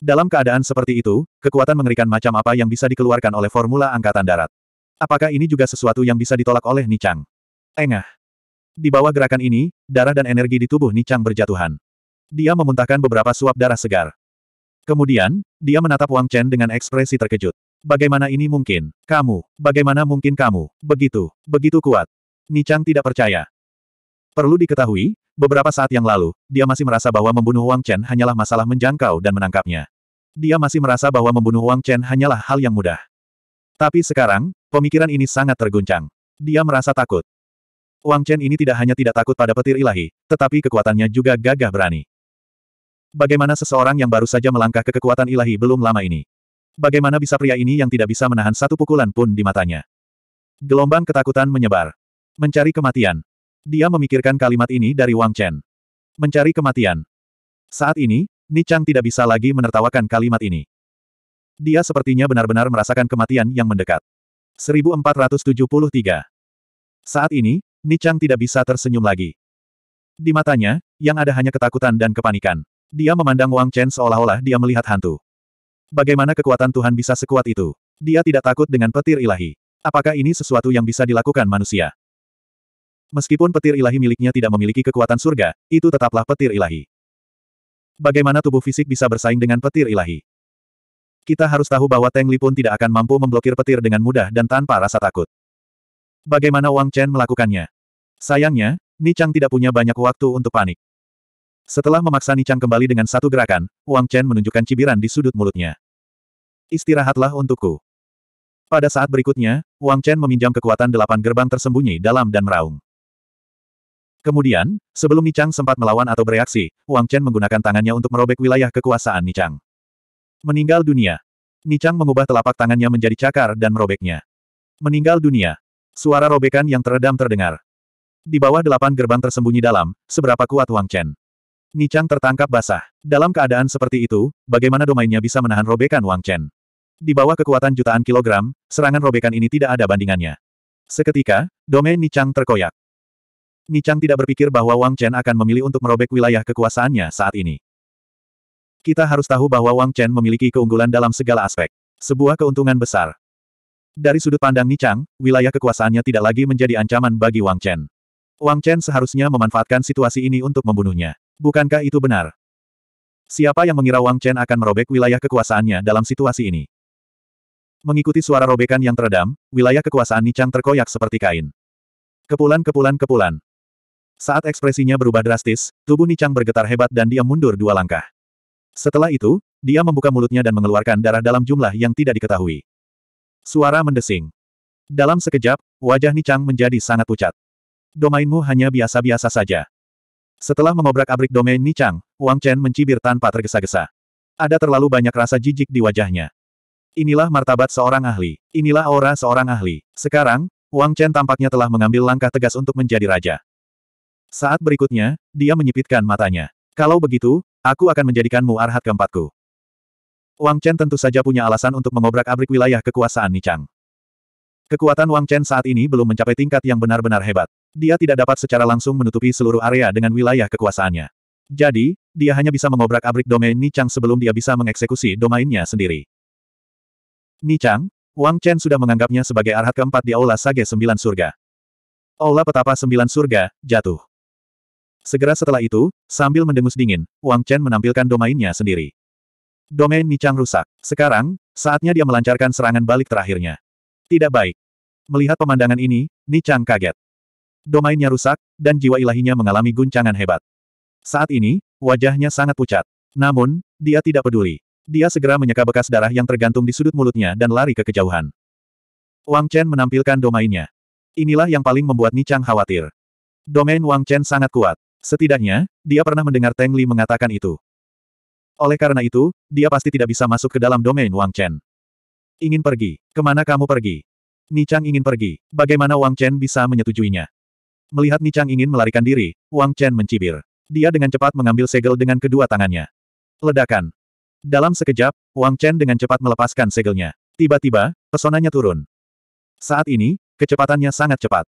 Dalam keadaan seperti itu, kekuatan mengerikan macam apa yang bisa dikeluarkan oleh formula angkatan darat. Apakah ini juga sesuatu yang bisa ditolak oleh Nichang? Engah. Di bawah gerakan ini, darah dan energi di tubuh Nichang berjatuhan. Dia memuntahkan beberapa suap darah segar. Kemudian, dia menatap Wang Chen dengan ekspresi terkejut. Bagaimana ini mungkin? Kamu, bagaimana mungkin kamu? Begitu, begitu kuat. Ni Chang tidak percaya. Perlu diketahui, beberapa saat yang lalu, dia masih merasa bahwa membunuh Wang Chen hanyalah masalah menjangkau dan menangkapnya. Dia masih merasa bahwa membunuh Wang Chen hanyalah hal yang mudah. Tapi sekarang, pemikiran ini sangat terguncang. Dia merasa takut. Wang Chen ini tidak hanya tidak takut pada petir ilahi, tetapi kekuatannya juga gagah berani. Bagaimana seseorang yang baru saja melangkah ke kekuatan ilahi belum lama ini? Bagaimana bisa pria ini yang tidak bisa menahan satu pukulan pun di matanya? Gelombang ketakutan menyebar. Mencari kematian. Dia memikirkan kalimat ini dari Wang Chen. Mencari kematian. Saat ini, Nichang tidak bisa lagi menertawakan kalimat ini. Dia sepertinya benar-benar merasakan kematian yang mendekat. 1473. Saat ini, Nichang tidak bisa tersenyum lagi. Di matanya, yang ada hanya ketakutan dan kepanikan. Dia memandang Wang Chen seolah-olah dia melihat hantu. Bagaimana kekuatan Tuhan bisa sekuat itu? Dia tidak takut dengan petir ilahi. Apakah ini sesuatu yang bisa dilakukan manusia? Meskipun petir ilahi miliknya tidak memiliki kekuatan surga, itu tetaplah petir ilahi. Bagaimana tubuh fisik bisa bersaing dengan petir ilahi? Kita harus tahu bahwa Teng Li pun tidak akan mampu memblokir petir dengan mudah dan tanpa rasa takut. Bagaimana Wang Chen melakukannya? Sayangnya, Ni Chang tidak punya banyak waktu untuk panik. Setelah memaksa Nichang kembali dengan satu gerakan, Wang Chen menunjukkan cibiran di sudut mulutnya. Istirahatlah untukku. Pada saat berikutnya, Wang Chen meminjam kekuatan delapan gerbang tersembunyi dalam dan meraung. Kemudian, sebelum Nichang sempat melawan atau bereaksi, Wang Chen menggunakan tangannya untuk merobek wilayah kekuasaan Nichang. Meninggal dunia. Nichang mengubah telapak tangannya menjadi cakar dan merobeknya. Meninggal dunia. Suara robekan yang teredam terdengar. Di bawah delapan gerbang tersembunyi dalam, seberapa kuat Wang Chen. Nichang tertangkap basah. Dalam keadaan seperti itu, bagaimana domainnya bisa menahan robekan Wang Chen? Di bawah kekuatan jutaan kilogram, serangan robekan ini tidak ada bandingannya. Seketika, domain Nichang terkoyak. Nichang tidak berpikir bahwa Wang Chen akan memilih untuk merobek wilayah kekuasaannya saat ini. Kita harus tahu bahwa Wang Chen memiliki keunggulan dalam segala aspek. Sebuah keuntungan besar. Dari sudut pandang Nichang, wilayah kekuasaannya tidak lagi menjadi ancaman bagi Wang Chen. Wang Chen seharusnya memanfaatkan situasi ini untuk membunuhnya. Bukankah itu benar? Siapa yang mengira Wang Chen akan merobek wilayah kekuasaannya dalam situasi ini? Mengikuti suara robekan yang teredam, wilayah kekuasaan Nichang terkoyak seperti kain. Kepulan-kepulan-kepulan. Saat ekspresinya berubah drastis, tubuh Nichang bergetar hebat dan dia mundur dua langkah. Setelah itu, dia membuka mulutnya dan mengeluarkan darah dalam jumlah yang tidak diketahui. Suara mendesing. Dalam sekejap, wajah Nichang menjadi sangat pucat. Domainmu hanya biasa-biasa saja. Setelah mengobrak-abrik domain Nichang, Wang Chen mencibir tanpa tergesa-gesa. Ada terlalu banyak rasa jijik di wajahnya. Inilah martabat seorang ahli. Inilah aura seorang ahli. Sekarang, Wang Chen tampaknya telah mengambil langkah tegas untuk menjadi raja. Saat berikutnya, dia menyipitkan matanya. Kalau begitu, aku akan menjadikanmu arhat keempatku. Wang Chen tentu saja punya alasan untuk mengobrak-abrik wilayah kekuasaan Nichang. Kekuatan Wang Chen saat ini belum mencapai tingkat yang benar-benar hebat. Dia tidak dapat secara langsung menutupi seluruh area dengan wilayah kekuasaannya. Jadi, dia hanya bisa mengobrak-abrik domain Nichang sebelum dia bisa mengeksekusi domainnya sendiri. Nichang, Wang Chen sudah menganggapnya sebagai arhat keempat di Aula Sage Sembilan Surga. Aula Petapa Sembilan Surga, jatuh. Segera setelah itu, sambil mendengus dingin, Wang Chen menampilkan domainnya sendiri. Domain Nichang rusak. Sekarang, saatnya dia melancarkan serangan balik terakhirnya. Tidak baik. Melihat pemandangan ini, Nichang kaget domainnya rusak, dan jiwa ilahinya mengalami guncangan hebat. Saat ini, wajahnya sangat pucat. Namun, dia tidak peduli. Dia segera menyeka bekas darah yang tergantung di sudut mulutnya dan lari ke kejauhan. Wang Chen menampilkan domainnya. Inilah yang paling membuat Ni Chang khawatir. Domain Wang Chen sangat kuat. Setidaknya, dia pernah mendengar Teng Li mengatakan itu. Oleh karena itu, dia pasti tidak bisa masuk ke dalam domain Wang Chen. Ingin pergi? Kemana kamu pergi? Ni Chang ingin pergi. Bagaimana Wang Chen bisa menyetujuinya? Melihat Nichang ingin melarikan diri, Wang Chen mencibir. Dia dengan cepat mengambil segel dengan kedua tangannya. Ledakan. Dalam sekejap, Wang Chen dengan cepat melepaskan segelnya. Tiba-tiba, pesonanya turun. Saat ini, kecepatannya sangat cepat.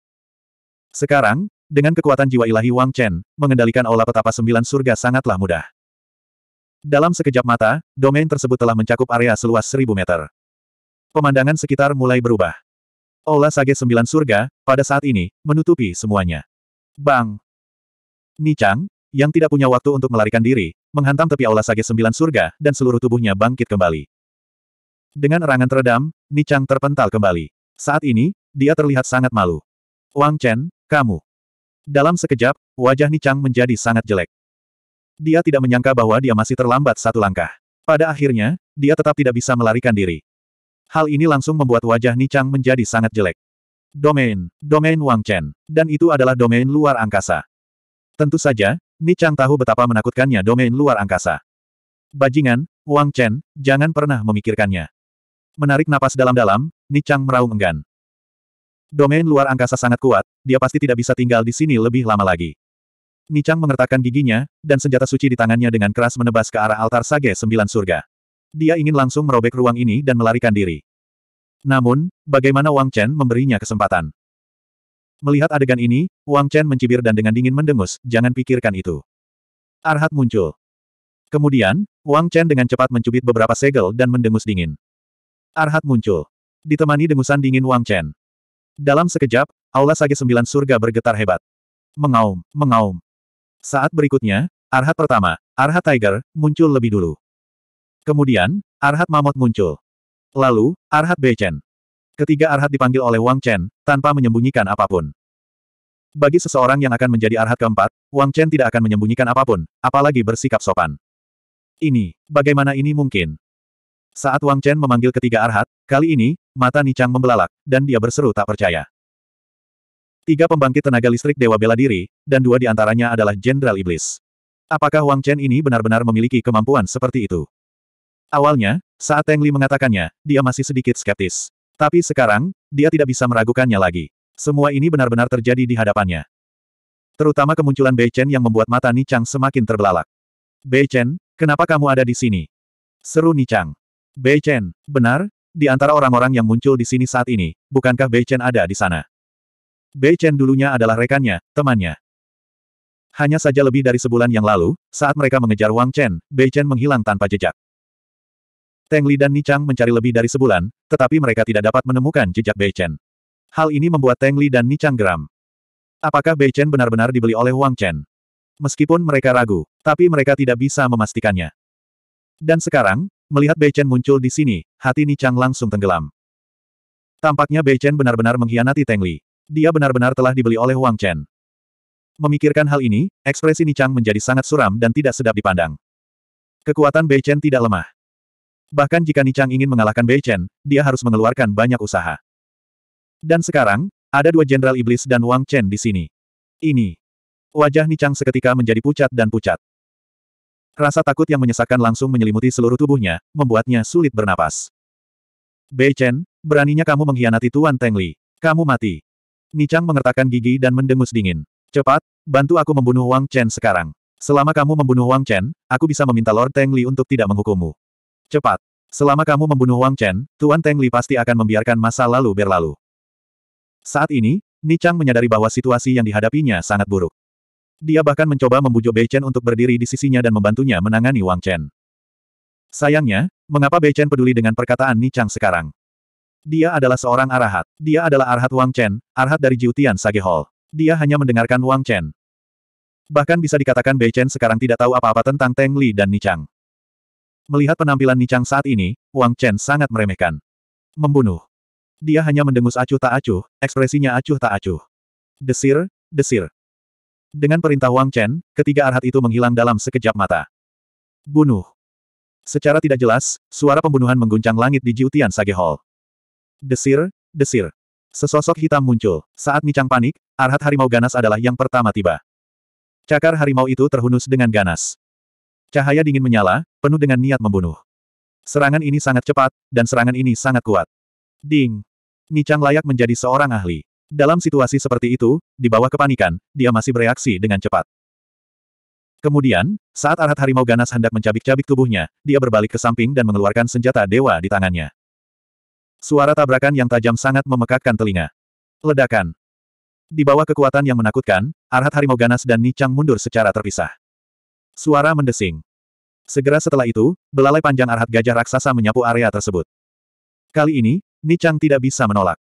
Sekarang, dengan kekuatan jiwa ilahi Wang Chen, mengendalikan Olah petapa sembilan surga sangatlah mudah. Dalam sekejap mata, domain tersebut telah mencakup area seluas seribu meter. Pemandangan sekitar mulai berubah. Ola Sage Sembilan Surga, pada saat ini, menutupi semuanya. Bang! Nichang, yang tidak punya waktu untuk melarikan diri, menghantam tepi Aula Sage Sembilan Surga, dan seluruh tubuhnya bangkit kembali. Dengan erangan teredam, Nichang terpental kembali. Saat ini, dia terlihat sangat malu. Wang Chen, kamu. Dalam sekejap, wajah Nichang menjadi sangat jelek. Dia tidak menyangka bahwa dia masih terlambat satu langkah. Pada akhirnya, dia tetap tidak bisa melarikan diri. Hal ini langsung membuat wajah Nichang menjadi sangat jelek. Domain, domain Wang Chen, dan itu adalah domain luar angkasa. Tentu saja, Nichang tahu betapa menakutkannya domain luar angkasa. Bajingan, Wang Chen, jangan pernah memikirkannya. Menarik napas dalam-dalam, Nichang meraung enggan. Domain luar angkasa sangat kuat, dia pasti tidak bisa tinggal di sini lebih lama lagi. Nichang mengertakkan giginya, dan senjata suci di tangannya dengan keras menebas ke arah altar sage sembilan surga. Dia ingin langsung merobek ruang ini dan melarikan diri. Namun, bagaimana Wang Chen memberinya kesempatan? Melihat adegan ini, Wang Chen mencibir dan dengan dingin mendengus, jangan pikirkan itu. Arhat muncul. Kemudian, Wang Chen dengan cepat mencubit beberapa segel dan mendengus dingin. Arhat muncul. Ditemani dengusan dingin Wang Chen. Dalam sekejap, aula sage sembilan surga bergetar hebat. Mengaum, mengaum. Saat berikutnya, Arhat pertama, Arhat Tiger, muncul lebih dulu. Kemudian, Arhat Mamot muncul. Lalu, Arhat Bechen. Ketiga Arhat dipanggil oleh Wang Chen, tanpa menyembunyikan apapun. Bagi seseorang yang akan menjadi Arhat keempat, Wang Chen tidak akan menyembunyikan apapun, apalagi bersikap sopan. Ini, bagaimana ini mungkin? Saat Wang Chen memanggil ketiga Arhat, kali ini, mata Nichang membelalak, dan dia berseru tak percaya. Tiga pembangkit tenaga listrik Dewa Bela Diri, dan dua di antaranya adalah Jenderal Iblis. Apakah Wang Chen ini benar-benar memiliki kemampuan seperti itu? Awalnya, saat Teng Li mengatakannya, dia masih sedikit skeptis. Tapi sekarang, dia tidak bisa meragukannya lagi. Semua ini benar-benar terjadi di hadapannya. Terutama kemunculan Bei Chen yang membuat mata Ni Chang semakin terbelalak. Bei Chen, kenapa kamu ada di sini? Seru Ni Chang. Bei Chen, benar, di antara orang-orang yang muncul di sini saat ini, bukankah Bei Chen ada di sana? Bei Chen dulunya adalah rekannya, temannya. Hanya saja lebih dari sebulan yang lalu, saat mereka mengejar Wang Chen, Bei Chen menghilang tanpa jejak. Teng Li dan Nichang mencari lebih dari sebulan, tetapi mereka tidak dapat menemukan jejak Bei Chen. Hal ini membuat Teng Li dan Nichang geram. Apakah Bei Chen benar-benar dibeli oleh Wang Chen? Meskipun mereka ragu, tapi mereka tidak bisa memastikannya. Dan sekarang, melihat Bei Chen muncul di sini, hati Nichang langsung tenggelam. Tampaknya Bei Chen benar-benar mengkhianati Teng Li. Dia benar-benar telah dibeli oleh Wang Chen. Memikirkan hal ini, ekspresi Nichang menjadi sangat suram dan tidak sedap dipandang. Kekuatan Bei Chen tidak lemah. Bahkan jika Nichang ingin mengalahkan Bei Chen, dia harus mengeluarkan banyak usaha. Dan sekarang, ada dua jenderal iblis dan Wang Chen di sini. Ini. Wajah Nichang seketika menjadi pucat dan pucat. Rasa takut yang menyesakkan langsung menyelimuti seluruh tubuhnya, membuatnya sulit bernapas. Bei Chen, beraninya kamu mengkhianati Tuan Teng Li. Kamu mati. Nichang mengertakkan gigi dan mendengus dingin. Cepat, bantu aku membunuh Wang Chen sekarang. Selama kamu membunuh Wang Chen, aku bisa meminta Lord Teng Li untuk tidak menghukummu. Cepat. Selama kamu membunuh Wang Chen, Tuan Teng Li pasti akan membiarkan masa lalu berlalu. Saat ini, Ni Chang menyadari bahwa situasi yang dihadapinya sangat buruk. Dia bahkan mencoba membujuk Bei Chen untuk berdiri di sisinya dan membantunya menangani Wang Chen. Sayangnya, mengapa Bei Chen peduli dengan perkataan Ni Chang sekarang? Dia adalah seorang arahat. Dia adalah arahat Wang Chen, arahat dari Jiutian Sage Hall. Dia hanya mendengarkan Wang Chen. Bahkan bisa dikatakan Bei Chen sekarang tidak tahu apa-apa tentang Teng Li dan Ni Chang. Melihat penampilan Nichang saat ini, Wang Chen sangat meremehkan. Membunuh. Dia hanya mendengus acuh tak acuh, ekspresinya acuh tak acuh. Desir, desir. Dengan perintah Wang Chen, ketiga arhat itu menghilang dalam sekejap mata. Bunuh. Secara tidak jelas, suara pembunuhan mengguncang langit di Jiutian Sage Hall. Desir, desir. Sesosok hitam muncul. Saat Nichang panik, arhat harimau ganas adalah yang pertama tiba. Cakar harimau itu terhunus dengan ganas. Cahaya dingin menyala, penuh dengan niat membunuh. Serangan ini sangat cepat, dan serangan ini sangat kuat. Ding! Nichang layak menjadi seorang ahli. Dalam situasi seperti itu, di bawah kepanikan, dia masih bereaksi dengan cepat. Kemudian, saat Arhat Harimau Ganas hendak mencabik-cabik tubuhnya, dia berbalik ke samping dan mengeluarkan senjata dewa di tangannya. Suara tabrakan yang tajam sangat memekakkan telinga. Ledakan. Di bawah kekuatan yang menakutkan, Arhat Harimau Ganas dan Nichang mundur secara terpisah. Suara mendesing. Segera setelah itu, belalai panjang arhat gajah raksasa menyapu area tersebut. Kali ini, Nichang tidak bisa menolak.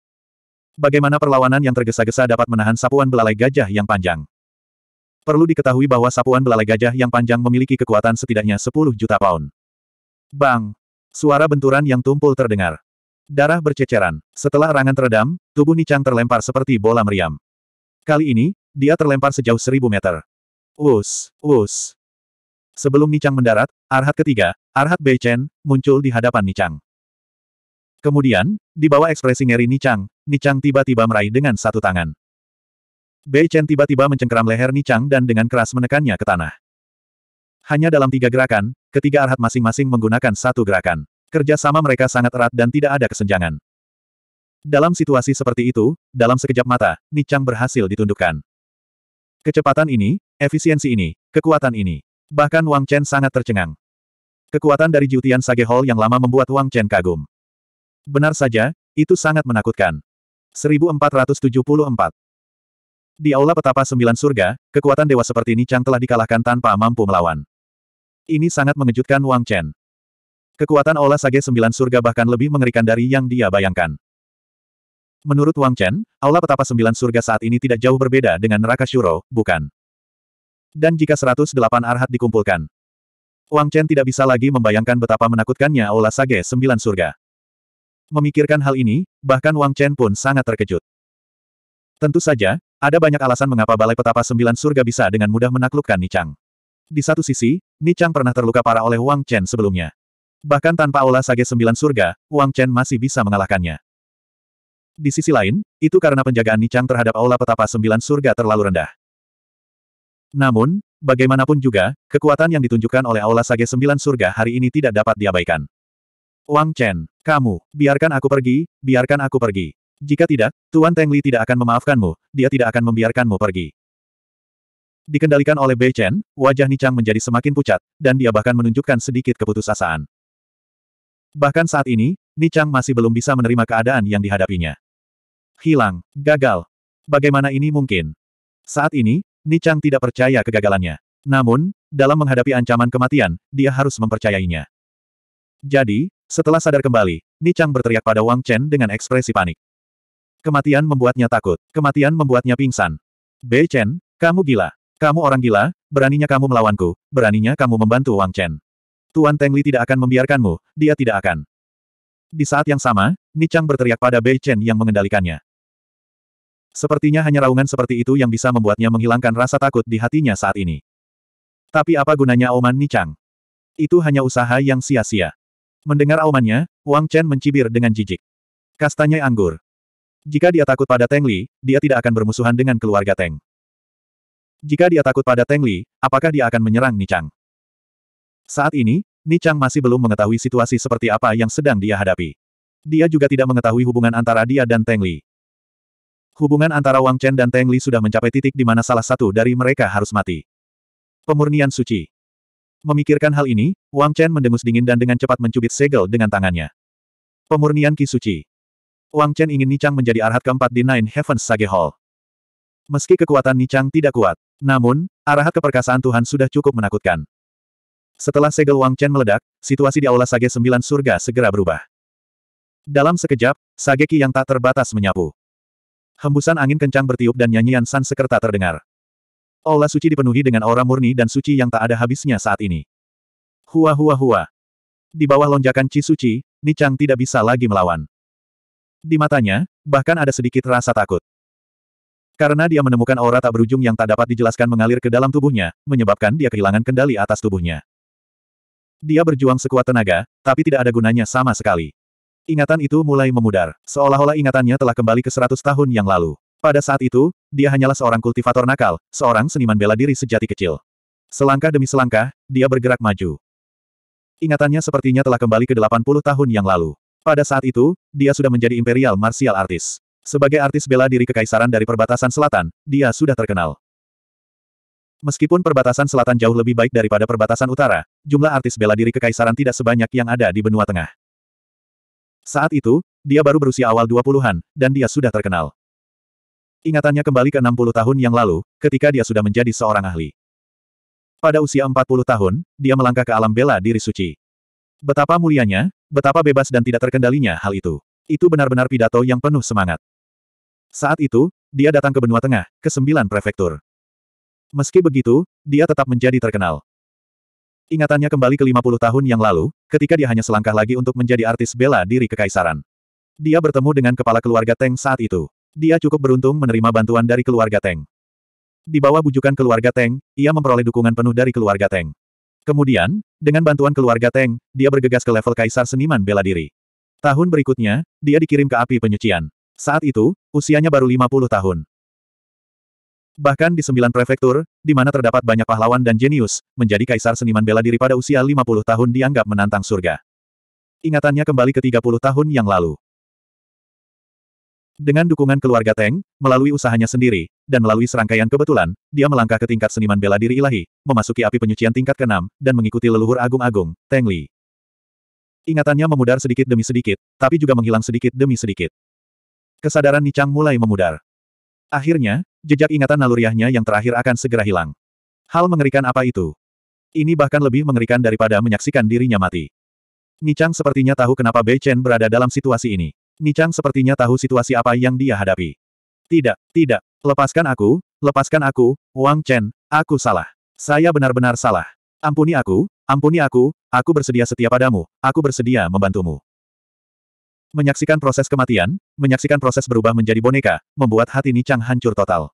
Bagaimana perlawanan yang tergesa-gesa dapat menahan sapuan belalai gajah yang panjang? Perlu diketahui bahwa sapuan belalai gajah yang panjang memiliki kekuatan setidaknya 10 juta pound. Bang! Suara benturan yang tumpul terdengar. Darah berceceran. Setelah rangan teredam, tubuh Nichang terlempar seperti bola meriam. Kali ini, dia terlempar sejauh seribu meter. Us, us, Sebelum Nichang mendarat, Arhat ketiga, Arhat Bei Chen, muncul di hadapan Nichang. Kemudian, di bawah ekspresi ngeri Nichang, Nichang tiba-tiba meraih dengan satu tangan. Bei Chen tiba-tiba mencengkeram leher Nichang dan dengan keras menekannya ke tanah. Hanya dalam tiga gerakan, ketiga Arhat masing-masing menggunakan satu gerakan. Kerjasama mereka sangat erat dan tidak ada kesenjangan. Dalam situasi seperti itu, dalam sekejap mata, Nichang berhasil ditundukkan. Kecepatan ini, efisiensi ini, kekuatan ini. Bahkan Wang Chen sangat tercengang. Kekuatan dari Jutian Sage Hall yang lama membuat Wang Chen kagum. Benar saja, itu sangat menakutkan. 1474 Di Aula Petapa Sembilan Surga, kekuatan dewa seperti Ni Chang telah dikalahkan tanpa mampu melawan. Ini sangat mengejutkan Wang Chen. Kekuatan Aula Sage Sembilan Surga bahkan lebih mengerikan dari yang dia bayangkan. Menurut Wang Chen, Aula Petapa Sembilan Surga saat ini tidak jauh berbeda dengan Neraka Shuro, bukan? Dan jika 108 arhat dikumpulkan, Wang Chen tidak bisa lagi membayangkan betapa menakutkannya Aula Sage Sembilan Surga. Memikirkan hal ini, bahkan Wang Chen pun sangat terkejut. Tentu saja, ada banyak alasan mengapa Balai Petapa Sembilan Surga bisa dengan mudah menaklukkan Nichang. Di satu sisi, Nichang pernah terluka parah oleh Wang Chen sebelumnya. Bahkan tanpa Aula Sage Sembilan Surga, Wang Chen masih bisa mengalahkannya. Di sisi lain, itu karena penjagaan Nichang terhadap Aula Petapa Sembilan Surga terlalu rendah. Namun, bagaimanapun juga, kekuatan yang ditunjukkan oleh Aula Sage Sembilan Surga hari ini tidak dapat diabaikan. Wang Chen, kamu, biarkan aku pergi, biarkan aku pergi. Jika tidak, Tuan Li tidak akan memaafkanmu, dia tidak akan membiarkanmu pergi. Dikendalikan oleh Bei Chen, wajah Chang menjadi semakin pucat, dan dia bahkan menunjukkan sedikit keputusasaan. Bahkan saat ini, Ni Chang masih belum bisa menerima keadaan yang dihadapinya. Hilang, gagal. Bagaimana ini mungkin? Saat ini, Nichang tidak percaya kegagalannya. Namun, dalam menghadapi ancaman kematian, dia harus mempercayainya. Jadi, setelah sadar kembali, Nichang berteriak pada Wang Chen dengan ekspresi panik. Kematian membuatnya takut. Kematian membuatnya pingsan. Bei Chen, kamu gila. Kamu orang gila, beraninya kamu melawanku, beraninya kamu membantu Wang Chen. Tuan Teng Li tidak akan membiarkanmu, dia tidak akan. Di saat yang sama, Nichang berteriak pada Bei Chen yang mengendalikannya. Sepertinya hanya raungan seperti itu yang bisa membuatnya menghilangkan rasa takut di hatinya saat ini. Tapi apa gunanya Oman Nichang? Itu hanya usaha yang sia-sia. Mendengar aumannya, Wang Chen mencibir dengan jijik. Kastanya anggur. Jika dia takut pada Teng Li, dia tidak akan bermusuhan dengan keluarga Teng. Jika dia takut pada Teng Li, apakah dia akan menyerang Nichang? Saat ini, Nichang masih belum mengetahui situasi seperti apa yang sedang dia hadapi. Dia juga tidak mengetahui hubungan antara dia dan Teng Li. Hubungan antara Wang Chen dan Teng Li sudah mencapai titik di mana salah satu dari mereka harus mati. Pemurnian suci. Memikirkan hal ini, Wang Chen mendengus dingin dan dengan cepat mencubit segel dengan tangannya. Pemurnian Ki Suci. Wang Chen ingin Nichang menjadi arhat keempat di Nine Heavens Sage Hall. Meski kekuatan Nichang tidak kuat, namun, arahat keperkasaan Tuhan sudah cukup menakutkan. Setelah segel Wang Chen meledak, situasi di Aula Sage Sembilan Surga segera berubah. Dalam sekejap, Sage Ki yang tak terbatas menyapu. Hembusan angin kencang bertiup dan nyanyian San Sekerta terdengar. Aula suci dipenuhi dengan aura murni dan suci yang tak ada habisnya saat ini. Hua hua hua. Di bawah lonjakan Ci Suci, Nichang tidak bisa lagi melawan. Di matanya, bahkan ada sedikit rasa takut. Karena dia menemukan aura tak berujung yang tak dapat dijelaskan mengalir ke dalam tubuhnya, menyebabkan dia kehilangan kendali atas tubuhnya. Dia berjuang sekuat tenaga, tapi tidak ada gunanya sama sekali. Ingatan itu mulai memudar, seolah-olah ingatannya telah kembali ke seratus tahun yang lalu. Pada saat itu, dia hanyalah seorang kultivator nakal, seorang seniman bela diri sejati kecil. Selangkah demi selangkah, dia bergerak maju. Ingatannya sepertinya telah kembali ke delapan puluh tahun yang lalu. Pada saat itu, dia sudah menjadi imperial martial artist. Sebagai artis bela diri kekaisaran dari perbatasan selatan, dia sudah terkenal. Meskipun perbatasan selatan jauh lebih baik daripada perbatasan utara, jumlah artis bela diri kekaisaran tidak sebanyak yang ada di benua tengah. Saat itu, dia baru berusia awal 20-an, dan dia sudah terkenal. Ingatannya kembali ke 60 tahun yang lalu, ketika dia sudah menjadi seorang ahli. Pada usia 40 tahun, dia melangkah ke alam bela diri suci. Betapa mulianya, betapa bebas dan tidak terkendalinya hal itu. Itu benar-benar pidato yang penuh semangat. Saat itu, dia datang ke benua tengah, ke sembilan prefektur. Meski begitu, dia tetap menjadi terkenal. Ingatannya kembali ke 50 tahun yang lalu, ketika dia hanya selangkah lagi untuk menjadi artis bela diri kekaisaran. Dia bertemu dengan kepala keluarga Teng saat itu. Dia cukup beruntung menerima bantuan dari keluarga Teng. Di bawah bujukan keluarga Teng, ia memperoleh dukungan penuh dari keluarga Teng. Kemudian, dengan bantuan keluarga Teng, dia bergegas ke level kaisar seniman bela diri. Tahun berikutnya, dia dikirim ke api penyucian. Saat itu, usianya baru 50 tahun. Bahkan di sembilan prefektur, di mana terdapat banyak pahlawan dan jenius, menjadi kaisar seniman bela diri pada usia 50 tahun dianggap menantang surga. Ingatannya kembali ke 30 tahun yang lalu. Dengan dukungan keluarga Teng, melalui usahanya sendiri, dan melalui serangkaian kebetulan, dia melangkah ke tingkat seniman bela diri ilahi, memasuki api penyucian tingkat ke-6, dan mengikuti leluhur agung-agung, Teng Li. Ingatannya memudar sedikit demi sedikit, tapi juga menghilang sedikit demi sedikit. Kesadaran Nichang mulai memudar. Akhirnya, jejak ingatan naluriahnya yang terakhir akan segera hilang. Hal mengerikan apa itu? Ini bahkan lebih mengerikan daripada menyaksikan dirinya mati. Nichang sepertinya tahu kenapa Bei Chen berada dalam situasi ini. Nichang sepertinya tahu situasi apa yang dia hadapi. Tidak, tidak, lepaskan aku, lepaskan aku, Wang Chen, aku salah. Saya benar-benar salah. Ampuni aku, ampuni aku, aku bersedia setia padamu, aku bersedia membantumu. Menyaksikan proses kematian, menyaksikan proses berubah menjadi boneka, membuat hati Nichang hancur total.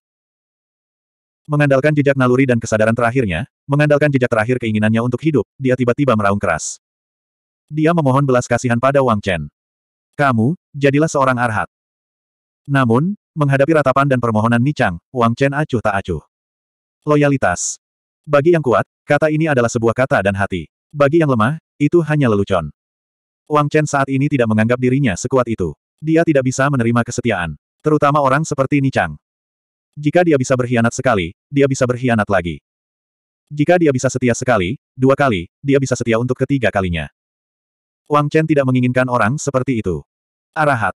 Mengandalkan jejak naluri dan kesadaran terakhirnya, mengandalkan jejak terakhir keinginannya untuk hidup, dia tiba-tiba meraung keras. Dia memohon belas kasihan pada Wang Chen. Kamu, jadilah seorang arhat. Namun, menghadapi ratapan dan permohonan Nichang, Wang Chen acuh tak acuh. Loyalitas. Bagi yang kuat, kata ini adalah sebuah kata dan hati. Bagi yang lemah, itu hanya lelucon. Wang Chen saat ini tidak menganggap dirinya sekuat itu. Dia tidak bisa menerima kesetiaan. Terutama orang seperti Ni Chang. Jika dia bisa berkhianat sekali, dia bisa berkhianat lagi. Jika dia bisa setia sekali, dua kali, dia bisa setia untuk ketiga kalinya. Wang Chen tidak menginginkan orang seperti itu. Arahat.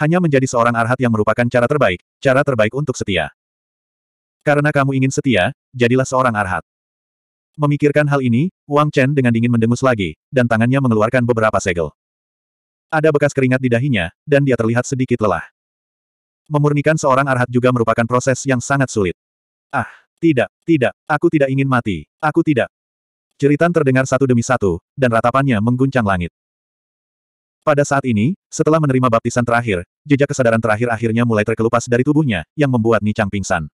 Hanya menjadi seorang arhat yang merupakan cara terbaik, cara terbaik untuk setia. Karena kamu ingin setia, jadilah seorang arhat. Memikirkan hal ini, Wang Chen dengan dingin mendengus lagi, dan tangannya mengeluarkan beberapa segel. Ada bekas keringat di dahinya, dan dia terlihat sedikit lelah. Memurnikan seorang arhat juga merupakan proses yang sangat sulit. Ah, tidak, tidak, aku tidak ingin mati, aku tidak. Cerita terdengar satu demi satu, dan ratapannya mengguncang langit. Pada saat ini, setelah menerima baptisan terakhir, jejak kesadaran terakhir akhirnya mulai terkelupas dari tubuhnya, yang membuat Chang pingsan.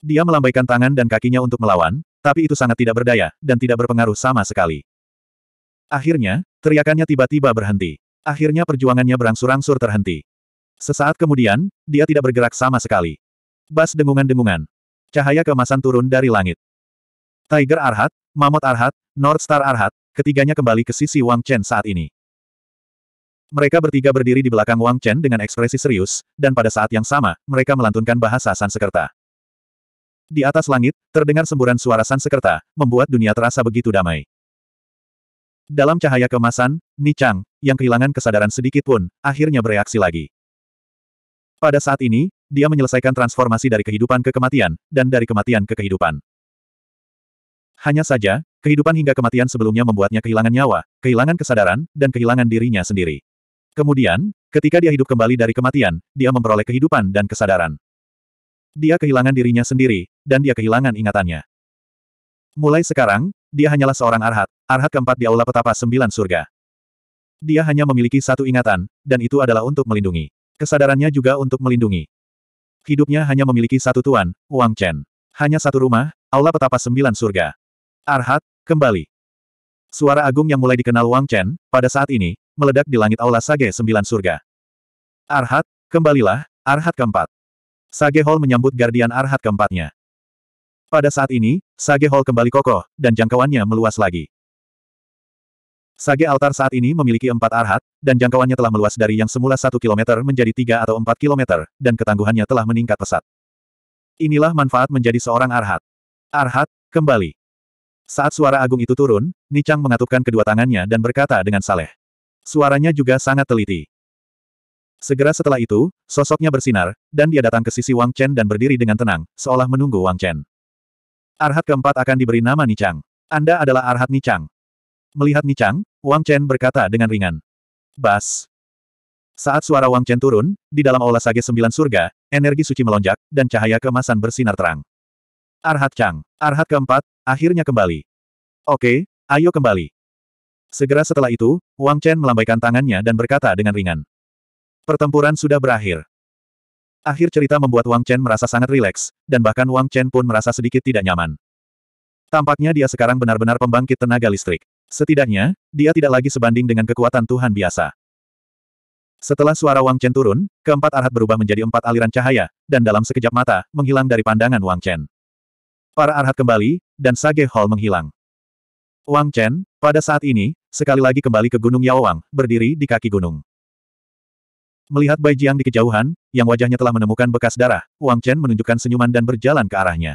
Dia melambaikan tangan dan kakinya untuk melawan, tapi itu sangat tidak berdaya, dan tidak berpengaruh sama sekali. Akhirnya, teriakannya tiba-tiba berhenti. Akhirnya perjuangannya berangsur-angsur terhenti. Sesaat kemudian, dia tidak bergerak sama sekali. Bas dengungan-dengungan. Cahaya kemasan turun dari langit. Tiger Arhat, Mamot Arhat, North Star Arhat, ketiganya kembali ke sisi Wang Chen saat ini. Mereka bertiga berdiri di belakang Wang Chen dengan ekspresi serius, dan pada saat yang sama, mereka melantunkan bahasa Sansekerta. Di atas langit, terdengar semburan suara sansekerta, membuat dunia terasa begitu damai. Dalam cahaya kemasan, Nichang, yang kehilangan kesadaran sedikit pun, akhirnya bereaksi lagi. Pada saat ini, dia menyelesaikan transformasi dari kehidupan ke kematian, dan dari kematian ke kehidupan. Hanya saja, kehidupan hingga kematian sebelumnya membuatnya kehilangan nyawa, kehilangan kesadaran, dan kehilangan dirinya sendiri. Kemudian, ketika dia hidup kembali dari kematian, dia memperoleh kehidupan dan kesadaran. Dia kehilangan dirinya sendiri, dan dia kehilangan ingatannya. Mulai sekarang, dia hanyalah seorang arhat, arhat keempat di aula petapa sembilan surga. Dia hanya memiliki satu ingatan, dan itu adalah untuk melindungi. Kesadarannya juga untuk melindungi. Hidupnya hanya memiliki satu tuan, Wang Chen. Hanya satu rumah, aula petapa sembilan surga. Arhat, kembali. Suara agung yang mulai dikenal Wang Chen, pada saat ini, meledak di langit aula sage sembilan surga. Arhat, kembalilah, Arhat keempat. Sage Hall menyambut Guardian Arhat keempatnya. Pada saat ini, Sage Hall kembali kokoh, dan jangkauannya meluas lagi. Sage Altar saat ini memiliki empat arhat, dan jangkauannya telah meluas dari yang semula satu kilometer menjadi tiga atau empat kilometer, dan ketangguhannya telah meningkat pesat. Inilah manfaat menjadi seorang arhat. Arhat, kembali. Saat suara agung itu turun, Nichang mengatupkan kedua tangannya dan berkata dengan saleh. Suaranya juga sangat teliti. Segera setelah itu, sosoknya bersinar, dan dia datang ke sisi Wang Chen dan berdiri dengan tenang, seolah menunggu Wang Chen. Arhat keempat akan diberi nama Nichang. Anda adalah Arhat Nichang. Melihat Nichang, Wang Chen berkata dengan ringan. Bas. Saat suara Wang Chen turun, di dalam aula sage sembilan surga, energi suci melonjak, dan cahaya kemasan bersinar terang. Arhat Chang. Arhat keempat, akhirnya kembali. Oke, ayo kembali. Segera setelah itu, Wang Chen melambaikan tangannya dan berkata dengan ringan. Pertempuran sudah berakhir. Akhir cerita membuat Wang Chen merasa sangat rileks, dan bahkan Wang Chen pun merasa sedikit tidak nyaman. Tampaknya dia sekarang benar-benar pembangkit tenaga listrik. Setidaknya, dia tidak lagi sebanding dengan kekuatan Tuhan biasa. Setelah suara Wang Chen turun, keempat arhat berubah menjadi empat aliran cahaya, dan dalam sekejap mata, menghilang dari pandangan Wang Chen. Para arhat kembali, dan Sage Hall menghilang. Wang Chen, pada saat ini, sekali lagi kembali ke Gunung Yao Wang, berdiri di kaki gunung. Melihat Bai Jiang di kejauhan, yang wajahnya telah menemukan bekas darah, Wang Chen menunjukkan senyuman dan berjalan ke arahnya.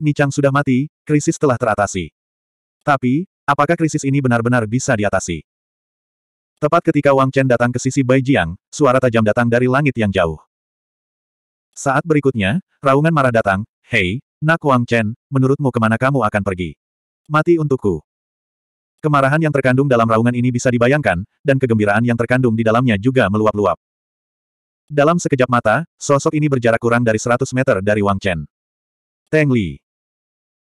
Ni Chang sudah mati, krisis telah teratasi. Tapi, apakah krisis ini benar-benar bisa diatasi? Tepat ketika Wang Chen datang ke sisi Bai Jiang, suara tajam datang dari langit yang jauh. Saat berikutnya, raungan marah datang, Hei, nak Wang Chen, menurutmu kemana kamu akan pergi? Mati untukku. Kemarahan yang terkandung dalam raungan ini bisa dibayangkan, dan kegembiraan yang terkandung di dalamnya juga meluap-luap. Dalam sekejap mata, sosok ini berjarak kurang dari 100 meter dari Wang Chen. Teng Li.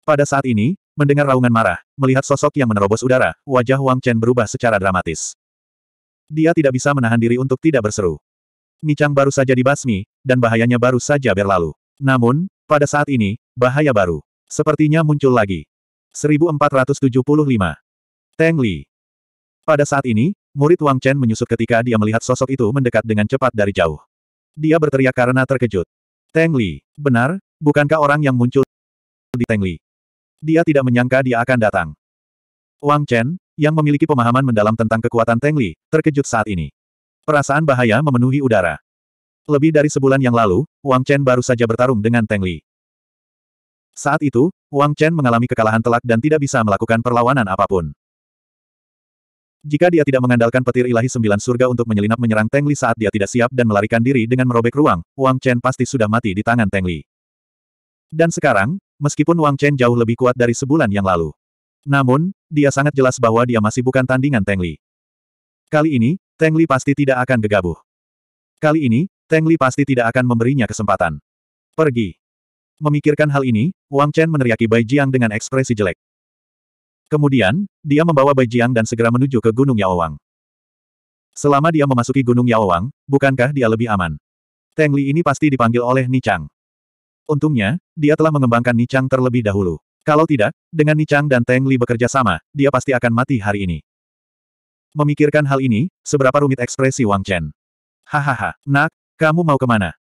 Pada saat ini, mendengar raungan marah, melihat sosok yang menerobos udara, wajah Wang Chen berubah secara dramatis. Dia tidak bisa menahan diri untuk tidak berseru. Nicang baru saja dibasmi, dan bahayanya baru saja berlalu. Namun, pada saat ini, bahaya baru. Sepertinya muncul lagi. 1475 Teng Li. Pada saat ini, murid Wang Chen menyusut ketika dia melihat sosok itu mendekat dengan cepat dari jauh. Dia berteriak karena terkejut. Teng Li, benar, bukankah orang yang muncul di Teng Li? Dia tidak menyangka dia akan datang. Wang Chen, yang memiliki pemahaman mendalam tentang kekuatan Teng Li, terkejut saat ini. Perasaan bahaya memenuhi udara. Lebih dari sebulan yang lalu, Wang Chen baru saja bertarung dengan Teng Li. Saat itu, Wang Chen mengalami kekalahan telak dan tidak bisa melakukan perlawanan apapun. Jika dia tidak mengandalkan petir ilahi sembilan surga untuk menyelinap menyerang Teng Li saat dia tidak siap dan melarikan diri dengan merobek ruang, Wang Chen pasti sudah mati di tangan Teng Li. Dan sekarang, meskipun Wang Chen jauh lebih kuat dari sebulan yang lalu. Namun, dia sangat jelas bahwa dia masih bukan tandingan Teng Li. Kali ini, Teng Li pasti tidak akan gegabah. Kali ini, Teng Li pasti tidak akan memberinya kesempatan. Pergi. Memikirkan hal ini, Wang Chen meneriaki Bai Jiang dengan ekspresi jelek. Kemudian, dia membawa Bai Jiang dan segera menuju ke Gunung Yaowang. Selama dia memasuki Gunung Yaowang, bukankah dia lebih aman? Teng Li ini pasti dipanggil oleh Ni Chang. Untungnya, dia telah mengembangkan Ni Chang terlebih dahulu. Kalau tidak, dengan Ni Chang dan Teng Li bekerja sama, dia pasti akan mati hari ini. Memikirkan hal ini, seberapa rumit ekspresi Wang Chen. Hahaha, nak, kamu mau kemana?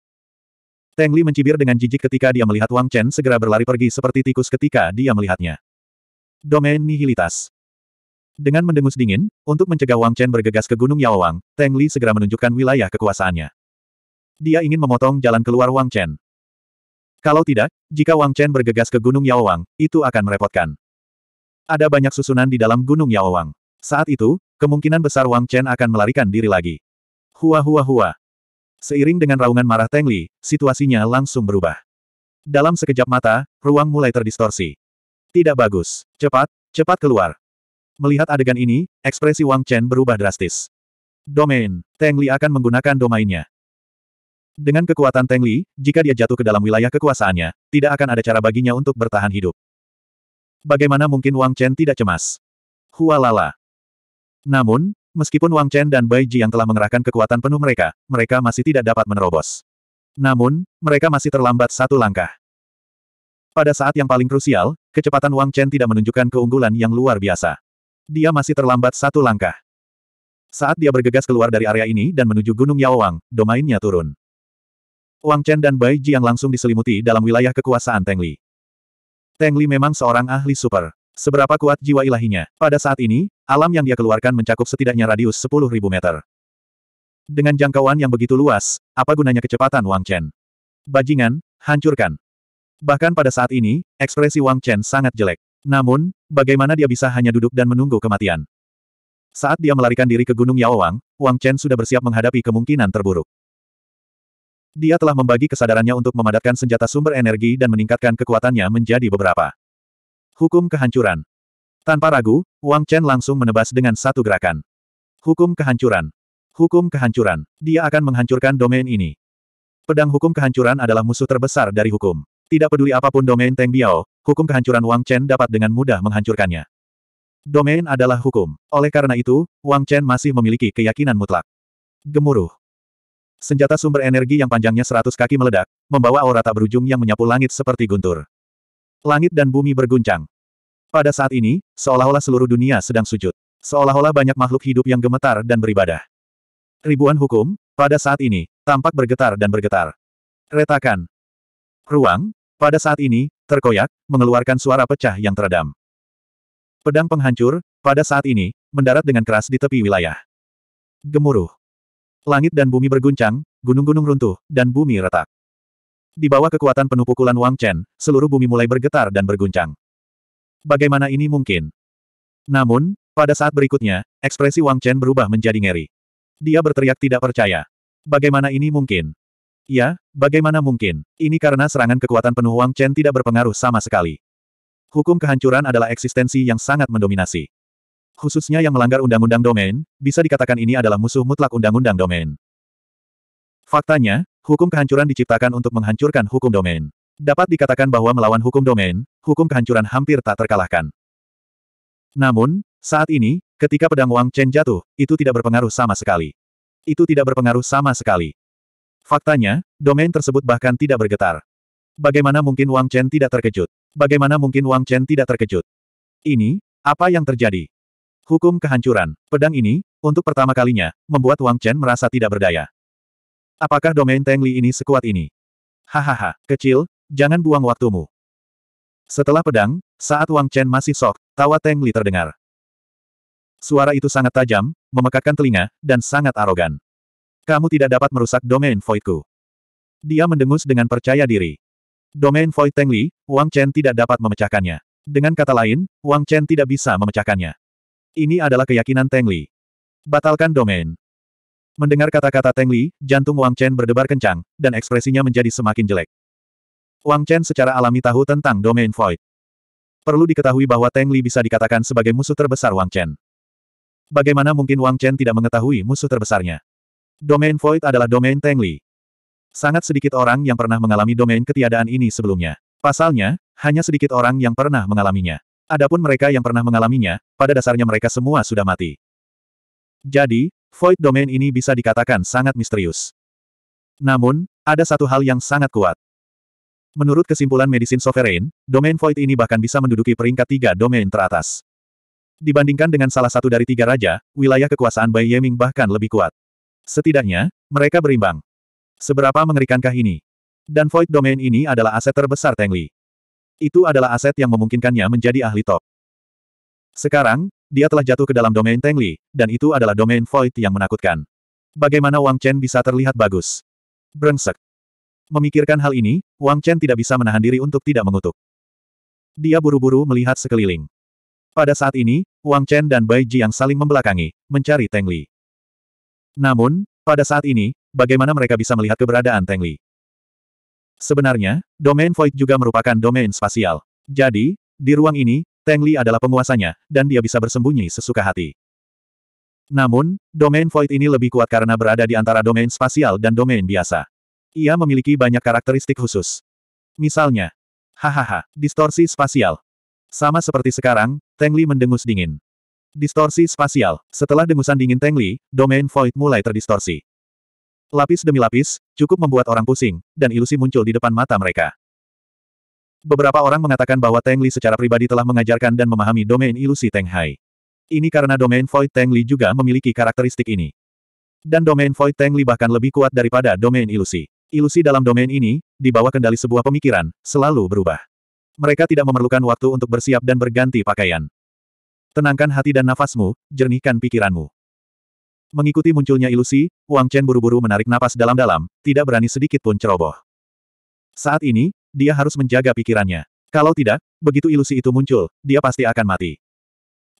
Teng Li mencibir dengan jijik ketika dia melihat Wang Chen segera berlari pergi seperti tikus ketika dia melihatnya. Domain Nihilitas. Dengan mendengus dingin, untuk mencegah Wang Chen bergegas ke Gunung Yaowang, Tang Li segera menunjukkan wilayah kekuasaannya. Dia ingin memotong jalan keluar Wang Chen. Kalau tidak, jika Wang Chen bergegas ke Gunung Yaowang, itu akan merepotkan. Ada banyak susunan di dalam Gunung Yaowang. Saat itu, kemungkinan besar Wang Chen akan melarikan diri lagi. Hua hua hua. Seiring dengan raungan marah Teng Li, situasinya langsung berubah. Dalam sekejap mata, ruang mulai terdistorsi. Tidak bagus. Cepat, cepat keluar. Melihat adegan ini, ekspresi Wang Chen berubah drastis. Domain. Teng Li akan menggunakan domainnya. Dengan kekuatan Teng Li, jika dia jatuh ke dalam wilayah kekuasaannya, tidak akan ada cara baginya untuk bertahan hidup. Bagaimana mungkin Wang Chen tidak cemas? Hualala. Namun, meskipun Wang Chen dan Bai Ji yang telah mengerahkan kekuatan penuh mereka, mereka masih tidak dapat menerobos. Namun, mereka masih terlambat satu langkah. Pada saat yang paling krusial, kecepatan Wang Chen tidak menunjukkan keunggulan yang luar biasa. Dia masih terlambat satu langkah. Saat dia bergegas keluar dari area ini dan menuju Gunung Yaowang, domainnya turun. Wang Chen dan Bai Jiang langsung diselimuti dalam wilayah kekuasaan Teng Li. Teng Li memang seorang ahli super. Seberapa kuat jiwa ilahinya? Pada saat ini, alam yang dia keluarkan mencakup setidaknya radius 10.000 meter. Dengan jangkauan yang begitu luas, apa gunanya kecepatan Wang Chen? Bajingan, hancurkan. Bahkan pada saat ini, ekspresi Wang Chen sangat jelek. Namun, bagaimana dia bisa hanya duduk dan menunggu kematian? Saat dia melarikan diri ke Gunung Yaowang, Wang Chen sudah bersiap menghadapi kemungkinan terburuk. Dia telah membagi kesadarannya untuk memadatkan senjata sumber energi dan meningkatkan kekuatannya menjadi beberapa. Hukum kehancuran. Tanpa ragu, Wang Chen langsung menebas dengan satu gerakan. Hukum kehancuran. Hukum kehancuran. Dia akan menghancurkan domain ini. Pedang hukum kehancuran adalah musuh terbesar dari hukum. Tidak peduli apapun domain Teng Biao, hukum kehancuran Wang Chen dapat dengan mudah menghancurkannya. Domain adalah hukum. Oleh karena itu, Wang Chen masih memiliki keyakinan mutlak. Gemuruh. Senjata sumber energi yang panjangnya seratus kaki meledak, membawa aura tak berujung yang menyapu langit seperti guntur. Langit dan bumi berguncang. Pada saat ini, seolah-olah seluruh dunia sedang sujud. Seolah-olah banyak makhluk hidup yang gemetar dan beribadah. Ribuan hukum, pada saat ini, tampak bergetar dan bergetar. Retakan. Ruang, pada saat ini, terkoyak, mengeluarkan suara pecah yang teredam. Pedang penghancur, pada saat ini, mendarat dengan keras di tepi wilayah. Gemuruh. Langit dan bumi berguncang, gunung-gunung runtuh, dan bumi retak. Di bawah kekuatan penuh pukulan Wang Chen, seluruh bumi mulai bergetar dan berguncang. Bagaimana ini mungkin? Namun, pada saat berikutnya, ekspresi Wang Chen berubah menjadi ngeri. Dia berteriak tidak percaya. Bagaimana ini mungkin? Ya, bagaimana mungkin? Ini karena serangan kekuatan penuh Wang Chen tidak berpengaruh sama sekali. Hukum kehancuran adalah eksistensi yang sangat mendominasi. Khususnya yang melanggar undang-undang domain, bisa dikatakan ini adalah musuh mutlak undang-undang domain. Faktanya, hukum kehancuran diciptakan untuk menghancurkan hukum domain. Dapat dikatakan bahwa melawan hukum domain, hukum kehancuran hampir tak terkalahkan. Namun, saat ini, ketika pedang Wang Chen jatuh, itu tidak berpengaruh sama sekali. Itu tidak berpengaruh sama sekali. Faktanya, domain tersebut bahkan tidak bergetar. Bagaimana mungkin Wang Chen tidak terkejut? Bagaimana mungkin Wang Chen tidak terkejut? Ini, apa yang terjadi? Hukum kehancuran. Pedang ini, untuk pertama kalinya, membuat Wang Chen merasa tidak berdaya. Apakah domain Teng Li ini sekuat ini? Hahaha, kecil, jangan buang waktumu. Setelah pedang, saat Wang Chen masih sok, tawa Teng Li terdengar. Suara itu sangat tajam, memekakkan telinga, dan sangat arogan. Kamu tidak dapat merusak domain voidku. Dia mendengus dengan percaya diri. Domain void Teng Li, Wang Chen tidak dapat memecahkannya. Dengan kata lain, Wang Chen tidak bisa memecahkannya. Ini adalah keyakinan Teng Li. Batalkan domain. Mendengar kata-kata Teng Li, jantung Wang Chen berdebar kencang, dan ekspresinya menjadi semakin jelek. Wang Chen secara alami tahu tentang domain void. Perlu diketahui bahwa Teng Li bisa dikatakan sebagai musuh terbesar Wang Chen. Bagaimana mungkin Wang Chen tidak mengetahui musuh terbesarnya? Domain Void adalah domain Tengli. Sangat sedikit orang yang pernah mengalami domain ketiadaan ini sebelumnya. Pasalnya, hanya sedikit orang yang pernah mengalaminya. Adapun mereka yang pernah mengalaminya, pada dasarnya mereka semua sudah mati. Jadi, Void Domain ini bisa dikatakan sangat misterius. Namun, ada satu hal yang sangat kuat. Menurut kesimpulan Medicine Sovereign, domain void ini bahkan bisa menduduki peringkat tiga domain teratas. Dibandingkan dengan salah satu dari tiga raja, wilayah kekuasaan Bai Yeming bahkan lebih kuat. Setidaknya, mereka berimbang. Seberapa mengerikankah ini? Dan Void Domain ini adalah aset terbesar Teng Li. Itu adalah aset yang memungkinkannya menjadi ahli top. Sekarang, dia telah jatuh ke dalam domain Teng Li, dan itu adalah domain Void yang menakutkan. Bagaimana Wang Chen bisa terlihat bagus? Brengsek. Memikirkan hal ini, Wang Chen tidak bisa menahan diri untuk tidak mengutuk. Dia buru-buru melihat sekeliling. Pada saat ini, Wang Chen dan Bai Ji yang saling membelakangi, mencari Teng Li. Namun, pada saat ini, bagaimana mereka bisa melihat keberadaan Teng Li? Sebenarnya, domain void juga merupakan domain spasial. Jadi, di ruang ini, Teng Li adalah penguasanya, dan dia bisa bersembunyi sesuka hati. Namun, domain void ini lebih kuat karena berada di antara domain spasial dan domain biasa. Ia memiliki banyak karakteristik khusus. Misalnya, hahaha, distorsi spasial. Sama seperti sekarang, Teng Li mendengus dingin. Distorsi spasial. Setelah dengusan dingin Teng Li, domain void mulai terdistorsi. Lapis demi lapis, cukup membuat orang pusing, dan ilusi muncul di depan mata mereka. Beberapa orang mengatakan bahwa Teng Li secara pribadi telah mengajarkan dan memahami domain ilusi Teng Hai. Ini karena domain void Teng Li juga memiliki karakteristik ini. Dan domain void Teng Li bahkan lebih kuat daripada domain ilusi. Ilusi dalam domain ini, di bawah kendali sebuah pemikiran, selalu berubah. Mereka tidak memerlukan waktu untuk bersiap dan berganti pakaian. Tenangkan hati dan nafasmu, jernihkan pikiranmu. Mengikuti munculnya ilusi, Wang Chen buru-buru menarik napas dalam-dalam, tidak berani sedikit pun ceroboh. Saat ini, dia harus menjaga pikirannya. Kalau tidak, begitu ilusi itu muncul, dia pasti akan mati.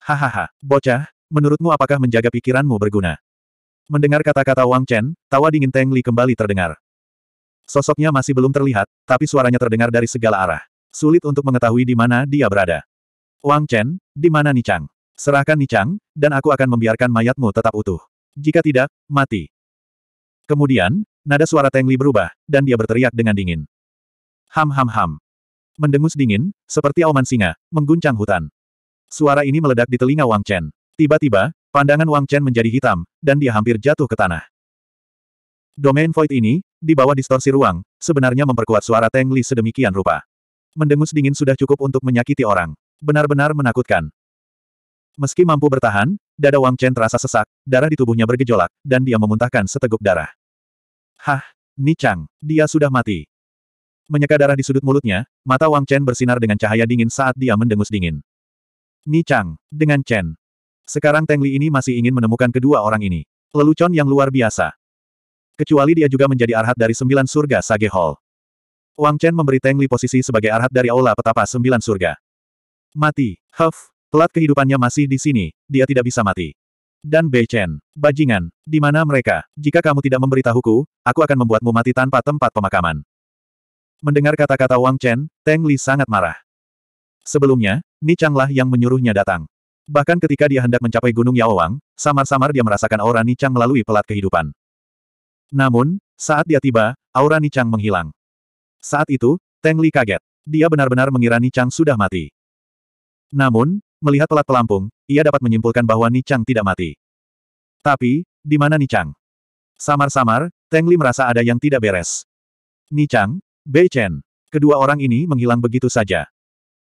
Hahaha, bocah, menurutmu apakah menjaga pikiranmu berguna? Mendengar kata-kata Wang Chen, tawa dingin Teng Li kembali terdengar. Sosoknya masih belum terlihat, tapi suaranya terdengar dari segala arah. Sulit untuk mengetahui di mana dia berada. Wang Chen, di mana Nichang? Serahkan Nichang, dan aku akan membiarkan mayatmu tetap utuh. Jika tidak, mati. Kemudian, nada suara Teng Li berubah, dan dia berteriak dengan dingin. Ham ham ham. Mendengus dingin, seperti auman singa, mengguncang hutan. Suara ini meledak di telinga Wang Chen. Tiba-tiba, pandangan Wang Chen menjadi hitam, dan dia hampir jatuh ke tanah. Domain Void ini, di bawah distorsi ruang, sebenarnya memperkuat suara Teng Li sedemikian rupa. Mendengus dingin sudah cukup untuk menyakiti orang. Benar-benar menakutkan. Meski mampu bertahan, dada Wang Chen terasa sesak, darah di tubuhnya bergejolak, dan dia memuntahkan seteguk darah. Hah, Ni Chang, dia sudah mati. Menyeka darah di sudut mulutnya, mata Wang Chen bersinar dengan cahaya dingin saat dia mendengus dingin. Ni Chang, dengan Chen. Sekarang Teng Li ini masih ingin menemukan kedua orang ini. Lelucon yang luar biasa. Kecuali dia juga menjadi arhat dari sembilan surga Sage Hall. Wang Chen memberi Teng Li posisi sebagai arhat dari Aula Petapa Sembilan Surga. Mati. Huff, pelat kehidupannya masih di sini, dia tidak bisa mati. Dan Bei Chen, bajingan, di mana mereka? Jika kamu tidak memberitahuku, aku akan membuatmu mati tanpa tempat pemakaman. Mendengar kata-kata Wang Chen, Teng Li sangat marah. Sebelumnya, Ni Changlah yang menyuruhnya datang. Bahkan ketika dia hendak mencapai Gunung Yaowang, samar-samar dia merasakan aura Ni Chang melalui pelat kehidupan. Namun, saat dia tiba, aura Ni Chang menghilang. Saat itu, Teng Li kaget. Dia benar-benar mengira Ni Chang sudah mati. Namun, melihat pelat pelampung, ia dapat menyimpulkan bahwa Nichang tidak mati. Tapi, di mana Nichang? Samar-samar, Teng Li merasa ada yang tidak beres. Nichang, Bei Chen. Kedua orang ini menghilang begitu saja.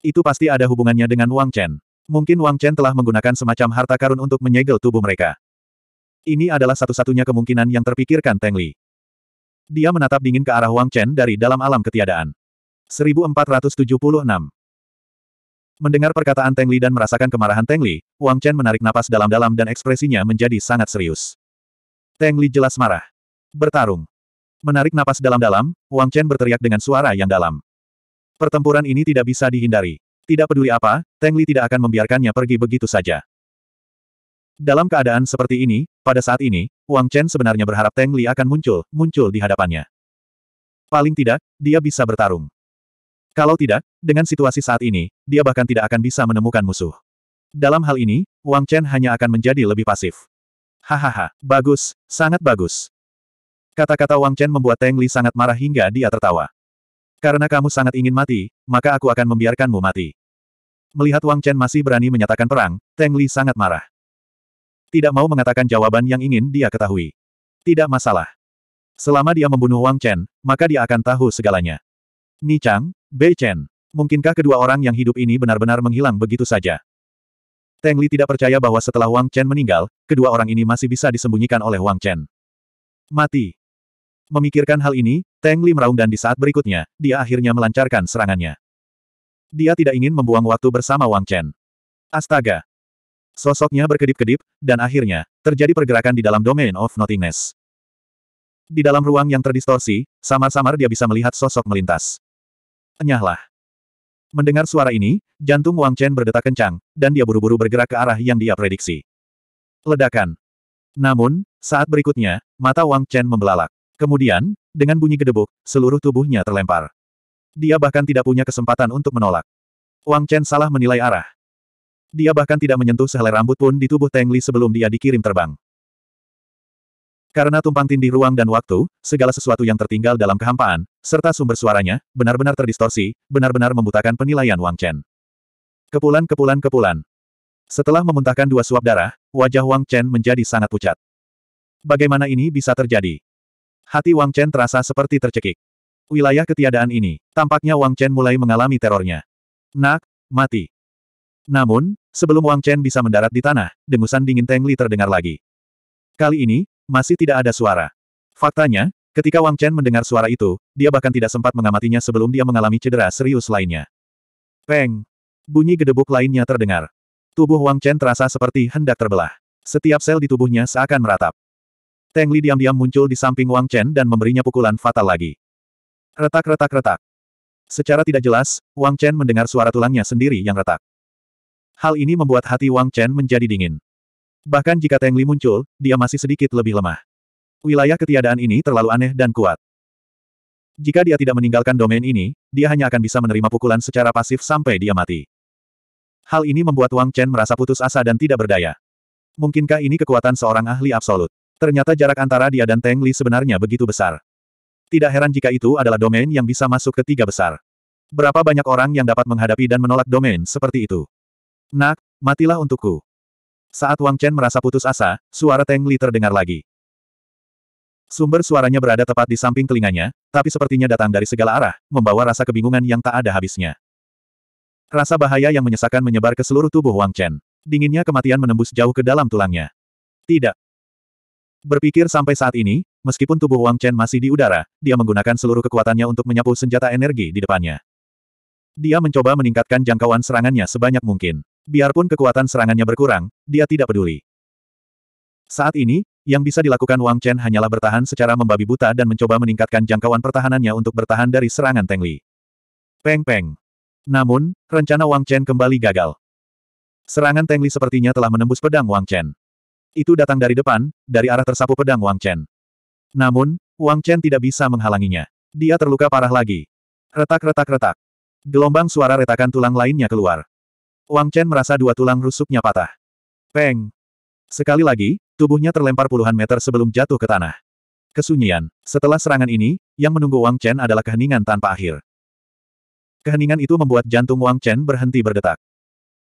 Itu pasti ada hubungannya dengan Wang Chen. Mungkin Wang Chen telah menggunakan semacam harta karun untuk menyegel tubuh mereka. Ini adalah satu-satunya kemungkinan yang terpikirkan Teng Li. Dia menatap dingin ke arah Wang Chen dari dalam alam ketiadaan. 1476 Mendengar perkataan Teng Li dan merasakan kemarahan Teng Li, Wang Chen menarik napas dalam-dalam dan ekspresinya menjadi sangat serius. Teng Li jelas marah. Bertarung. Menarik napas dalam-dalam, Wang Chen berteriak dengan suara yang dalam. Pertempuran ini tidak bisa dihindari. Tidak peduli apa, Teng Li tidak akan membiarkannya pergi begitu saja. Dalam keadaan seperti ini, pada saat ini, Wang Chen sebenarnya berharap Teng Li akan muncul, muncul di hadapannya. Paling tidak, dia bisa bertarung. Kalau tidak, dengan situasi saat ini, dia bahkan tidak akan bisa menemukan musuh. Dalam hal ini, Wang Chen hanya akan menjadi lebih pasif. Hahaha, bagus, sangat bagus. Kata-kata Wang Chen membuat Teng Li sangat marah hingga dia tertawa. Karena kamu sangat ingin mati, maka aku akan membiarkanmu mati. Melihat Wang Chen masih berani menyatakan perang, Teng Li sangat marah. Tidak mau mengatakan jawaban yang ingin dia ketahui. Tidak masalah. Selama dia membunuh Wang Chen, maka dia akan tahu segalanya. Ni Chang, Bei Chen. Mungkinkah kedua orang yang hidup ini benar-benar menghilang begitu saja? Teng Li tidak percaya bahwa setelah Wang Chen meninggal, kedua orang ini masih bisa disembunyikan oleh Wang Chen. Mati. Memikirkan hal ini, Teng Li meraung dan di saat berikutnya, dia akhirnya melancarkan serangannya. Dia tidak ingin membuang waktu bersama Wang Chen. Astaga! Sosoknya berkedip-kedip, dan akhirnya, terjadi pergerakan di dalam domain of nothingness. Di dalam ruang yang terdistorsi, samar-samar dia bisa melihat sosok melintas nyahlah. Mendengar suara ini, jantung Wang Chen berdetak kencang, dan dia buru-buru bergerak ke arah yang dia prediksi. Ledakan. Namun, saat berikutnya, mata Wang Chen membelalak. Kemudian, dengan bunyi gedebuk, seluruh tubuhnya terlempar. Dia bahkan tidak punya kesempatan untuk menolak. Wang Chen salah menilai arah. Dia bahkan tidak menyentuh sehelai rambut pun di tubuh Teng Li sebelum dia dikirim terbang. Karena tumpang tindih ruang dan waktu, segala sesuatu yang tertinggal dalam kehampaan, serta sumber suaranya, benar-benar terdistorsi, benar-benar membutakan penilaian Wang Chen. Kepulan kepulan kepulan. Setelah memuntahkan dua suap darah, wajah Wang Chen menjadi sangat pucat. Bagaimana ini bisa terjadi? Hati Wang Chen terasa seperti tercekik. Wilayah ketiadaan ini, tampaknya Wang Chen mulai mengalami terornya. Nak, mati. Namun, sebelum Wang Chen bisa mendarat di tanah, dengusan dingin Teng Li terdengar lagi. Kali ini, masih tidak ada suara. Faktanya, ketika Wang Chen mendengar suara itu, dia bahkan tidak sempat mengamatinya sebelum dia mengalami cedera serius lainnya. Peng! Bunyi gedebuk lainnya terdengar. Tubuh Wang Chen terasa seperti hendak terbelah. Setiap sel di tubuhnya seakan meratap. Teng Li diam-diam muncul di samping Wang Chen dan memberinya pukulan fatal lagi. Retak-retak-retak. Secara tidak jelas, Wang Chen mendengar suara tulangnya sendiri yang retak. Hal ini membuat hati Wang Chen menjadi dingin. Bahkan jika Teng Li muncul, dia masih sedikit lebih lemah. Wilayah ketiadaan ini terlalu aneh dan kuat. Jika dia tidak meninggalkan domain ini, dia hanya akan bisa menerima pukulan secara pasif sampai dia mati. Hal ini membuat Wang Chen merasa putus asa dan tidak berdaya. Mungkinkah ini kekuatan seorang ahli absolut? Ternyata jarak antara dia dan Teng Li sebenarnya begitu besar. Tidak heran jika itu adalah domain yang bisa masuk ke tiga besar. Berapa banyak orang yang dapat menghadapi dan menolak domain seperti itu? Nak, matilah untukku. Saat Wang Chen merasa putus asa, suara Teng Li terdengar lagi. Sumber suaranya berada tepat di samping telinganya, tapi sepertinya datang dari segala arah, membawa rasa kebingungan yang tak ada habisnya. Rasa bahaya yang menyesakkan menyebar ke seluruh tubuh Wang Chen. Dinginnya kematian menembus jauh ke dalam tulangnya. Tidak. Berpikir sampai saat ini, meskipun tubuh Wang Chen masih di udara, dia menggunakan seluruh kekuatannya untuk menyapu senjata energi di depannya. Dia mencoba meningkatkan jangkauan serangannya sebanyak mungkin. Biarpun kekuatan serangannya berkurang, dia tidak peduli. Saat ini, yang bisa dilakukan Wang Chen hanyalah bertahan secara membabi buta dan mencoba meningkatkan jangkauan pertahanannya untuk bertahan dari serangan Teng Li. Peng-peng. Namun, rencana Wang Chen kembali gagal. Serangan Teng Li sepertinya telah menembus pedang Wang Chen. Itu datang dari depan, dari arah tersapu pedang Wang Chen. Namun, Wang Chen tidak bisa menghalanginya. Dia terluka parah lagi. Retak-retak-retak. Gelombang suara retakan tulang lainnya keluar. Wang Chen merasa dua tulang rusuknya patah. Peng! Sekali lagi, tubuhnya terlempar puluhan meter sebelum jatuh ke tanah. Kesunyian. Setelah serangan ini, yang menunggu Wang Chen adalah keheningan tanpa akhir. Keheningan itu membuat jantung Wang Chen berhenti berdetak.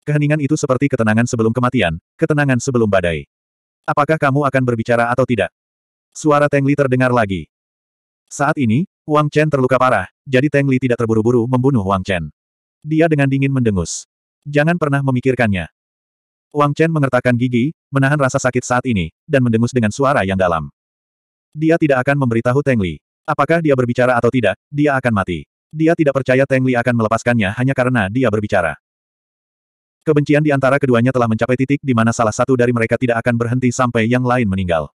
Keheningan itu seperti ketenangan sebelum kematian, ketenangan sebelum badai. Apakah kamu akan berbicara atau tidak? Suara Teng Li terdengar lagi. Saat ini, Wang Chen terluka parah, jadi Teng Li tidak terburu-buru membunuh Wang Chen. Dia dengan dingin mendengus. Jangan pernah memikirkannya. Wang Chen mengertakkan gigi, menahan rasa sakit saat ini, dan mendengus dengan suara yang dalam. Dia tidak akan memberitahu Teng Li. Apakah dia berbicara atau tidak, dia akan mati. Dia tidak percaya Teng Li akan melepaskannya hanya karena dia berbicara. Kebencian di antara keduanya telah mencapai titik di mana salah satu dari mereka tidak akan berhenti sampai yang lain meninggal.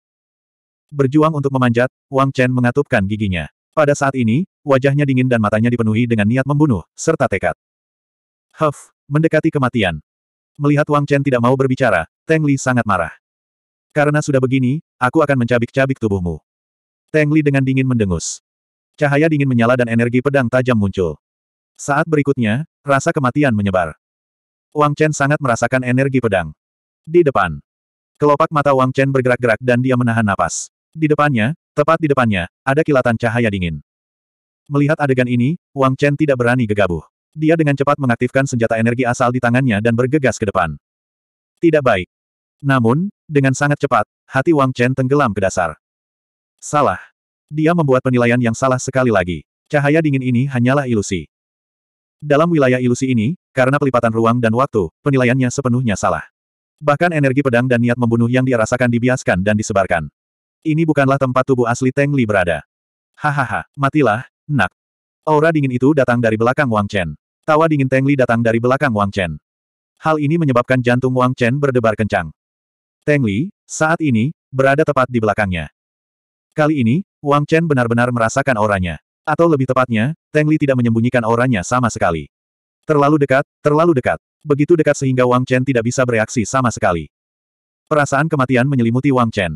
Berjuang untuk memanjat, Wang Chen mengatupkan giginya. Pada saat ini, wajahnya dingin dan matanya dipenuhi dengan niat membunuh, serta tekad. Huff, Mendekati kematian. Melihat Wang Chen tidak mau berbicara, Teng Li sangat marah. Karena sudah begini, aku akan mencabik-cabik tubuhmu. Teng Li dengan dingin mendengus. Cahaya dingin menyala dan energi pedang tajam muncul. Saat berikutnya, rasa kematian menyebar. Wang Chen sangat merasakan energi pedang. Di depan. Kelopak mata Wang Chen bergerak-gerak dan dia menahan napas. Di depannya, tepat di depannya, ada kilatan cahaya dingin. Melihat adegan ini, Wang Chen tidak berani gegabah. Dia dengan cepat mengaktifkan senjata energi asal di tangannya dan bergegas ke depan. Tidak baik. Namun, dengan sangat cepat, hati Wang Chen tenggelam ke dasar. Salah. Dia membuat penilaian yang salah sekali lagi. Cahaya dingin ini hanyalah ilusi. Dalam wilayah ilusi ini, karena pelipatan ruang dan waktu, penilaiannya sepenuhnya salah. Bahkan energi pedang dan niat membunuh yang dia rasakan dibiaskan dan disebarkan. Ini bukanlah tempat tubuh asli Teng Li berada. Hahaha, matilah, nak. Aura dingin itu datang dari belakang Wang Chen. Tawa dingin Teng Li datang dari belakang Wang Chen. Hal ini menyebabkan jantung Wang Chen berdebar kencang. Teng Li, saat ini, berada tepat di belakangnya. Kali ini, Wang Chen benar-benar merasakan auranya. Atau lebih tepatnya, Teng Li tidak menyembunyikan auranya sama sekali. Terlalu dekat, terlalu dekat. Begitu dekat sehingga Wang Chen tidak bisa bereaksi sama sekali. Perasaan kematian menyelimuti Wang Chen.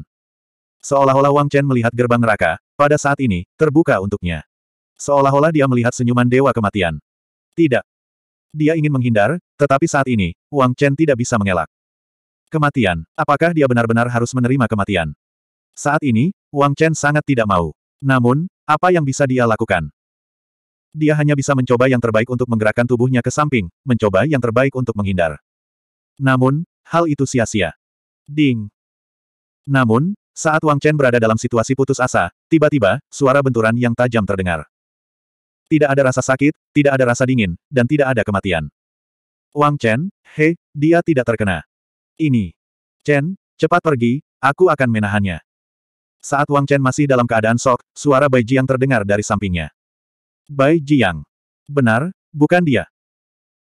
Seolah-olah Wang Chen melihat gerbang neraka, pada saat ini, terbuka untuknya. Seolah-olah dia melihat senyuman dewa kematian. Tidak. Dia ingin menghindar, tetapi saat ini, Wang Chen tidak bisa mengelak. Kematian. Apakah dia benar-benar harus menerima kematian? Saat ini, Wang Chen sangat tidak mau. Namun, apa yang bisa dia lakukan? Dia hanya bisa mencoba yang terbaik untuk menggerakkan tubuhnya ke samping, mencoba yang terbaik untuk menghindar. Namun, hal itu sia-sia. Ding. Namun, saat Wang Chen berada dalam situasi putus asa, tiba-tiba, suara benturan yang tajam terdengar. Tidak ada rasa sakit, tidak ada rasa dingin, dan tidak ada kematian. Wang Chen, he, dia tidak terkena. Ini. Chen, cepat pergi, aku akan menahannya. Saat Wang Chen masih dalam keadaan sok, suara Bai Jiang terdengar dari sampingnya. Bai Jiang. Benar, bukan dia.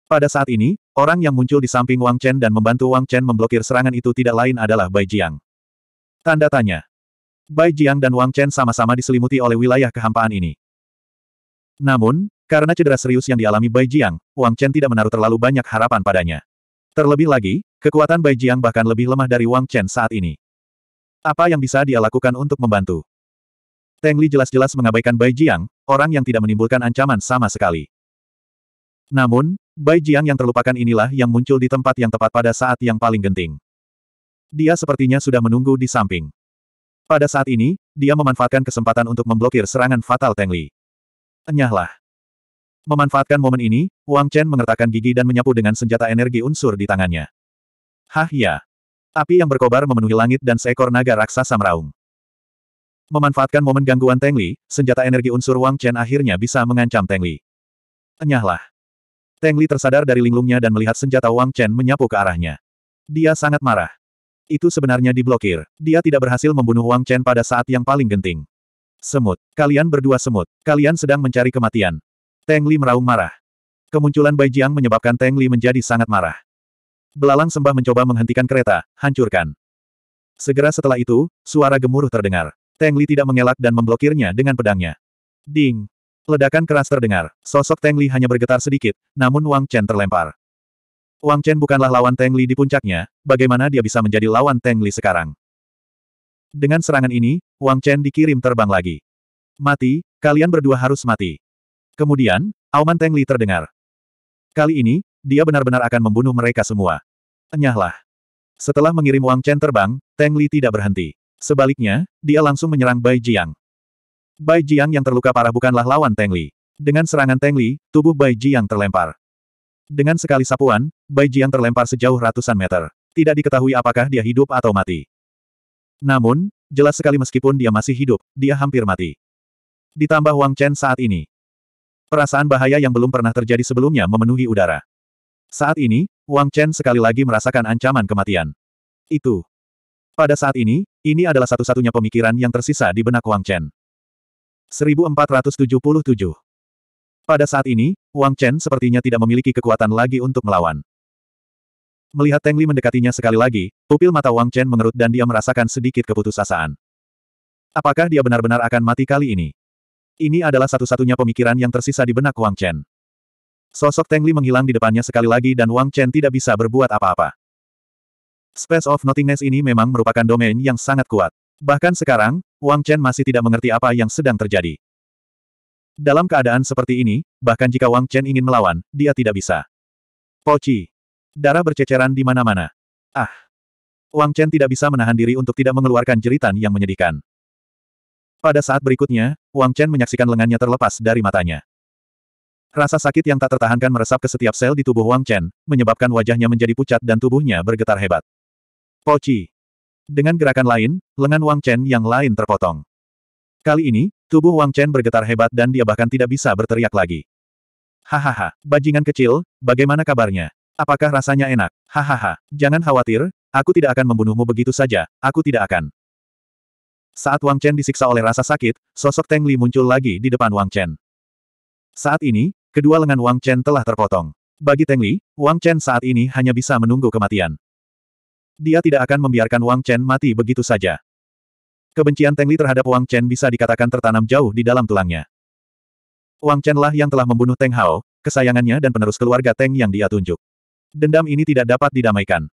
Pada saat ini, orang yang muncul di samping Wang Chen dan membantu Wang Chen memblokir serangan itu tidak lain adalah Bai Jiang. Tanda tanya. Bai Jiang dan Wang Chen sama-sama diselimuti oleh wilayah kehampaan ini. Namun, karena cedera serius yang dialami Bai Jiang, Wang Chen tidak menaruh terlalu banyak harapan padanya. Terlebih lagi, kekuatan Bai Jiang bahkan lebih lemah dari Wang Chen saat ini. Apa yang bisa dia lakukan untuk membantu? Teng Li jelas-jelas mengabaikan Bai Jiang, orang yang tidak menimbulkan ancaman sama sekali. Namun, Bai Jiang yang terlupakan inilah yang muncul di tempat yang tepat pada saat yang paling genting. Dia sepertinya sudah menunggu di samping. Pada saat ini, dia memanfaatkan kesempatan untuk memblokir serangan fatal Teng Li. Enyahlah. Memanfaatkan momen ini, Wang Chen mengertakkan gigi dan menyapu dengan senjata energi unsur di tangannya. Hah ya. Api yang berkobar memenuhi langit dan seekor naga raksasa meraung. Memanfaatkan momen gangguan Teng Li, senjata energi unsur Wang Chen akhirnya bisa mengancam Teng Li. Enyahlah. Teng Li tersadar dari linglungnya dan melihat senjata Wang Chen menyapu ke arahnya. Dia sangat marah. Itu sebenarnya diblokir. Dia tidak berhasil membunuh Wang Chen pada saat yang paling genting. Semut. Kalian berdua semut. Kalian sedang mencari kematian. Teng Li meraung marah. Kemunculan Bai Jiang menyebabkan Teng Li menjadi sangat marah. Belalang sembah mencoba menghentikan kereta, hancurkan. Segera setelah itu, suara gemuruh terdengar. Teng Li tidak mengelak dan memblokirnya dengan pedangnya. Ding! Ledakan keras terdengar. Sosok Teng Li hanya bergetar sedikit, namun Wang Chen terlempar. Wang Chen bukanlah lawan Teng Li di puncaknya, bagaimana dia bisa menjadi lawan Teng Li sekarang? Dengan serangan ini, Wang Chen dikirim terbang lagi. Mati, kalian berdua harus mati. Kemudian, auman Teng Li terdengar. Kali ini, dia benar-benar akan membunuh mereka semua. Enyahlah. Setelah mengirim Wang Chen terbang, Teng Li tidak berhenti. Sebaliknya, dia langsung menyerang Bai Jiang. Bai Jiang yang terluka parah bukanlah lawan Teng Li. Dengan serangan Teng Li, tubuh Bai Jiang terlempar. Dengan sekali sapuan, Bai Jiang terlempar sejauh ratusan meter. Tidak diketahui apakah dia hidup atau mati. Namun, jelas sekali meskipun dia masih hidup, dia hampir mati. Ditambah Wang Chen saat ini. Perasaan bahaya yang belum pernah terjadi sebelumnya memenuhi udara. Saat ini, Wang Chen sekali lagi merasakan ancaman kematian. Itu. Pada saat ini, ini adalah satu-satunya pemikiran yang tersisa di benak Wang Chen. 1477 Pada saat ini, Wang Chen sepertinya tidak memiliki kekuatan lagi untuk melawan. Melihat Teng Li mendekatinya sekali lagi, pupil mata Wang Chen mengerut dan dia merasakan sedikit keputusasaan. Apakah dia benar-benar akan mati kali ini? Ini adalah satu-satunya pemikiran yang tersisa di benak Wang Chen. Sosok Teng Li menghilang di depannya sekali lagi dan Wang Chen tidak bisa berbuat apa-apa. Space of Nothingness ini memang merupakan domain yang sangat kuat. Bahkan sekarang, Wang Chen masih tidak mengerti apa yang sedang terjadi. Dalam keadaan seperti ini, bahkan jika Wang Chen ingin melawan, dia tidak bisa. Pochi. Darah berceceran di mana-mana. Ah! Wang Chen tidak bisa menahan diri untuk tidak mengeluarkan jeritan yang menyedihkan. Pada saat berikutnya, Wang Chen menyaksikan lengannya terlepas dari matanya. Rasa sakit yang tak tertahankan meresap ke setiap sel di tubuh Wang Chen, menyebabkan wajahnya menjadi pucat dan tubuhnya bergetar hebat. Poci. Dengan gerakan lain, lengan Wang Chen yang lain terpotong. Kali ini, tubuh Wang Chen bergetar hebat dan dia bahkan tidak bisa berteriak lagi. Hahaha, bajingan kecil, bagaimana kabarnya? Apakah rasanya enak? Hahaha, jangan khawatir, aku tidak akan membunuhmu begitu saja, aku tidak akan. Saat Wang Chen disiksa oleh rasa sakit, sosok Teng Li muncul lagi di depan Wang Chen. Saat ini, kedua lengan Wang Chen telah terpotong. Bagi Teng Li, Wang Chen saat ini hanya bisa menunggu kematian. Dia tidak akan membiarkan Wang Chen mati begitu saja. Kebencian Teng Li terhadap Wang Chen bisa dikatakan tertanam jauh di dalam tulangnya. Wang Chen lah yang telah membunuh Teng Hao, kesayangannya dan penerus keluarga Teng yang dia tunjuk. Dendam ini tidak dapat didamaikan.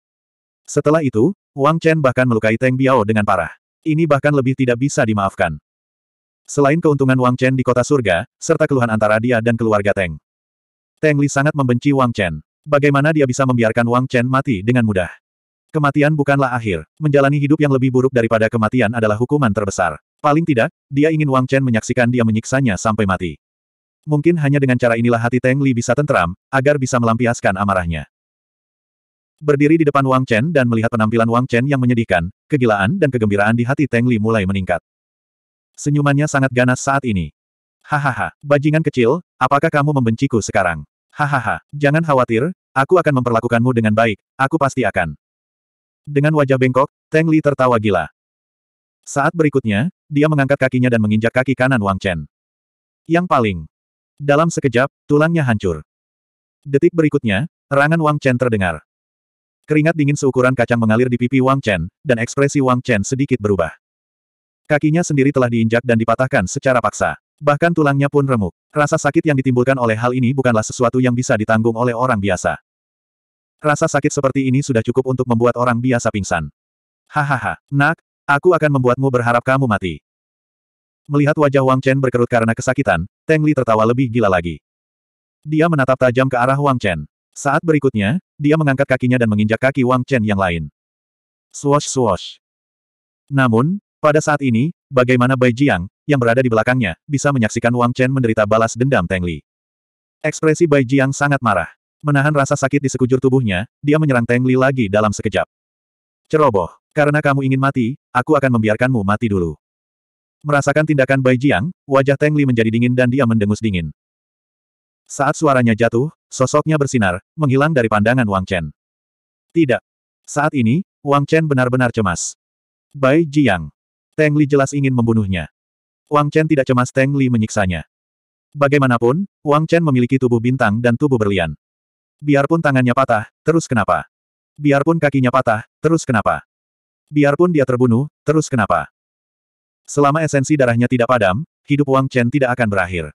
Setelah itu, Wang Chen bahkan melukai Teng Biao dengan parah. Ini bahkan lebih tidak bisa dimaafkan. Selain keuntungan Wang Chen di kota surga, serta keluhan antara dia dan keluarga Teng. Teng Li sangat membenci Wang Chen. Bagaimana dia bisa membiarkan Wang Chen mati dengan mudah? Kematian bukanlah akhir. Menjalani hidup yang lebih buruk daripada kematian adalah hukuman terbesar. Paling tidak, dia ingin Wang Chen menyaksikan dia menyiksanya sampai mati. Mungkin hanya dengan cara inilah hati Teng Li bisa tentram, agar bisa melampiaskan amarahnya. Berdiri di depan Wang Chen dan melihat penampilan Wang Chen yang menyedihkan, kegilaan dan kegembiraan di hati Teng Li mulai meningkat. Senyumannya sangat ganas saat ini. Hahaha, bajingan kecil, apakah kamu membenciku sekarang? Hahaha, jangan khawatir, aku akan memperlakukanmu dengan baik, aku pasti akan. Dengan wajah bengkok, Teng Li tertawa gila. Saat berikutnya, dia mengangkat kakinya dan menginjak kaki kanan Wang Chen. Yang paling. Dalam sekejap, tulangnya hancur. Detik berikutnya, erangan Wang Chen terdengar. Keringat dingin seukuran kacang mengalir di pipi Wang Chen, dan ekspresi Wang Chen sedikit berubah. Kakinya sendiri telah diinjak dan dipatahkan secara paksa. Bahkan tulangnya pun remuk. Rasa sakit yang ditimbulkan oleh hal ini bukanlah sesuatu yang bisa ditanggung oleh orang biasa. Rasa sakit seperti ini sudah cukup untuk membuat orang biasa pingsan. Hahaha, nak, aku akan membuatmu berharap kamu mati. Melihat wajah Wang Chen berkerut karena kesakitan, Teng Li tertawa lebih gila lagi. Dia menatap tajam ke arah Wang Chen. Saat berikutnya, dia mengangkat kakinya dan menginjak kaki Wang Chen yang lain. Swash swash. Namun, pada saat ini, bagaimana Bai Jiang, yang berada di belakangnya, bisa menyaksikan Wang Chen menderita balas dendam Teng Li. Ekspresi Bai Jiang sangat marah. Menahan rasa sakit di sekujur tubuhnya, dia menyerang Teng Li lagi dalam sekejap. Ceroboh, karena kamu ingin mati, aku akan membiarkanmu mati dulu. Merasakan tindakan Bai Jiang, wajah Teng Li menjadi dingin dan dia mendengus dingin. Saat suaranya jatuh, sosoknya bersinar, menghilang dari pandangan Wang Chen. Tidak. Saat ini, Wang Chen benar-benar cemas. Bai Jiang. Teng Li jelas ingin membunuhnya. Wang Chen tidak cemas Teng Li menyiksanya. Bagaimanapun, Wang Chen memiliki tubuh bintang dan tubuh berlian. Biarpun tangannya patah, terus kenapa? Biarpun kakinya patah, terus kenapa? Biarpun dia terbunuh, terus kenapa? Selama esensi darahnya tidak padam, hidup Wang Chen tidak akan berakhir.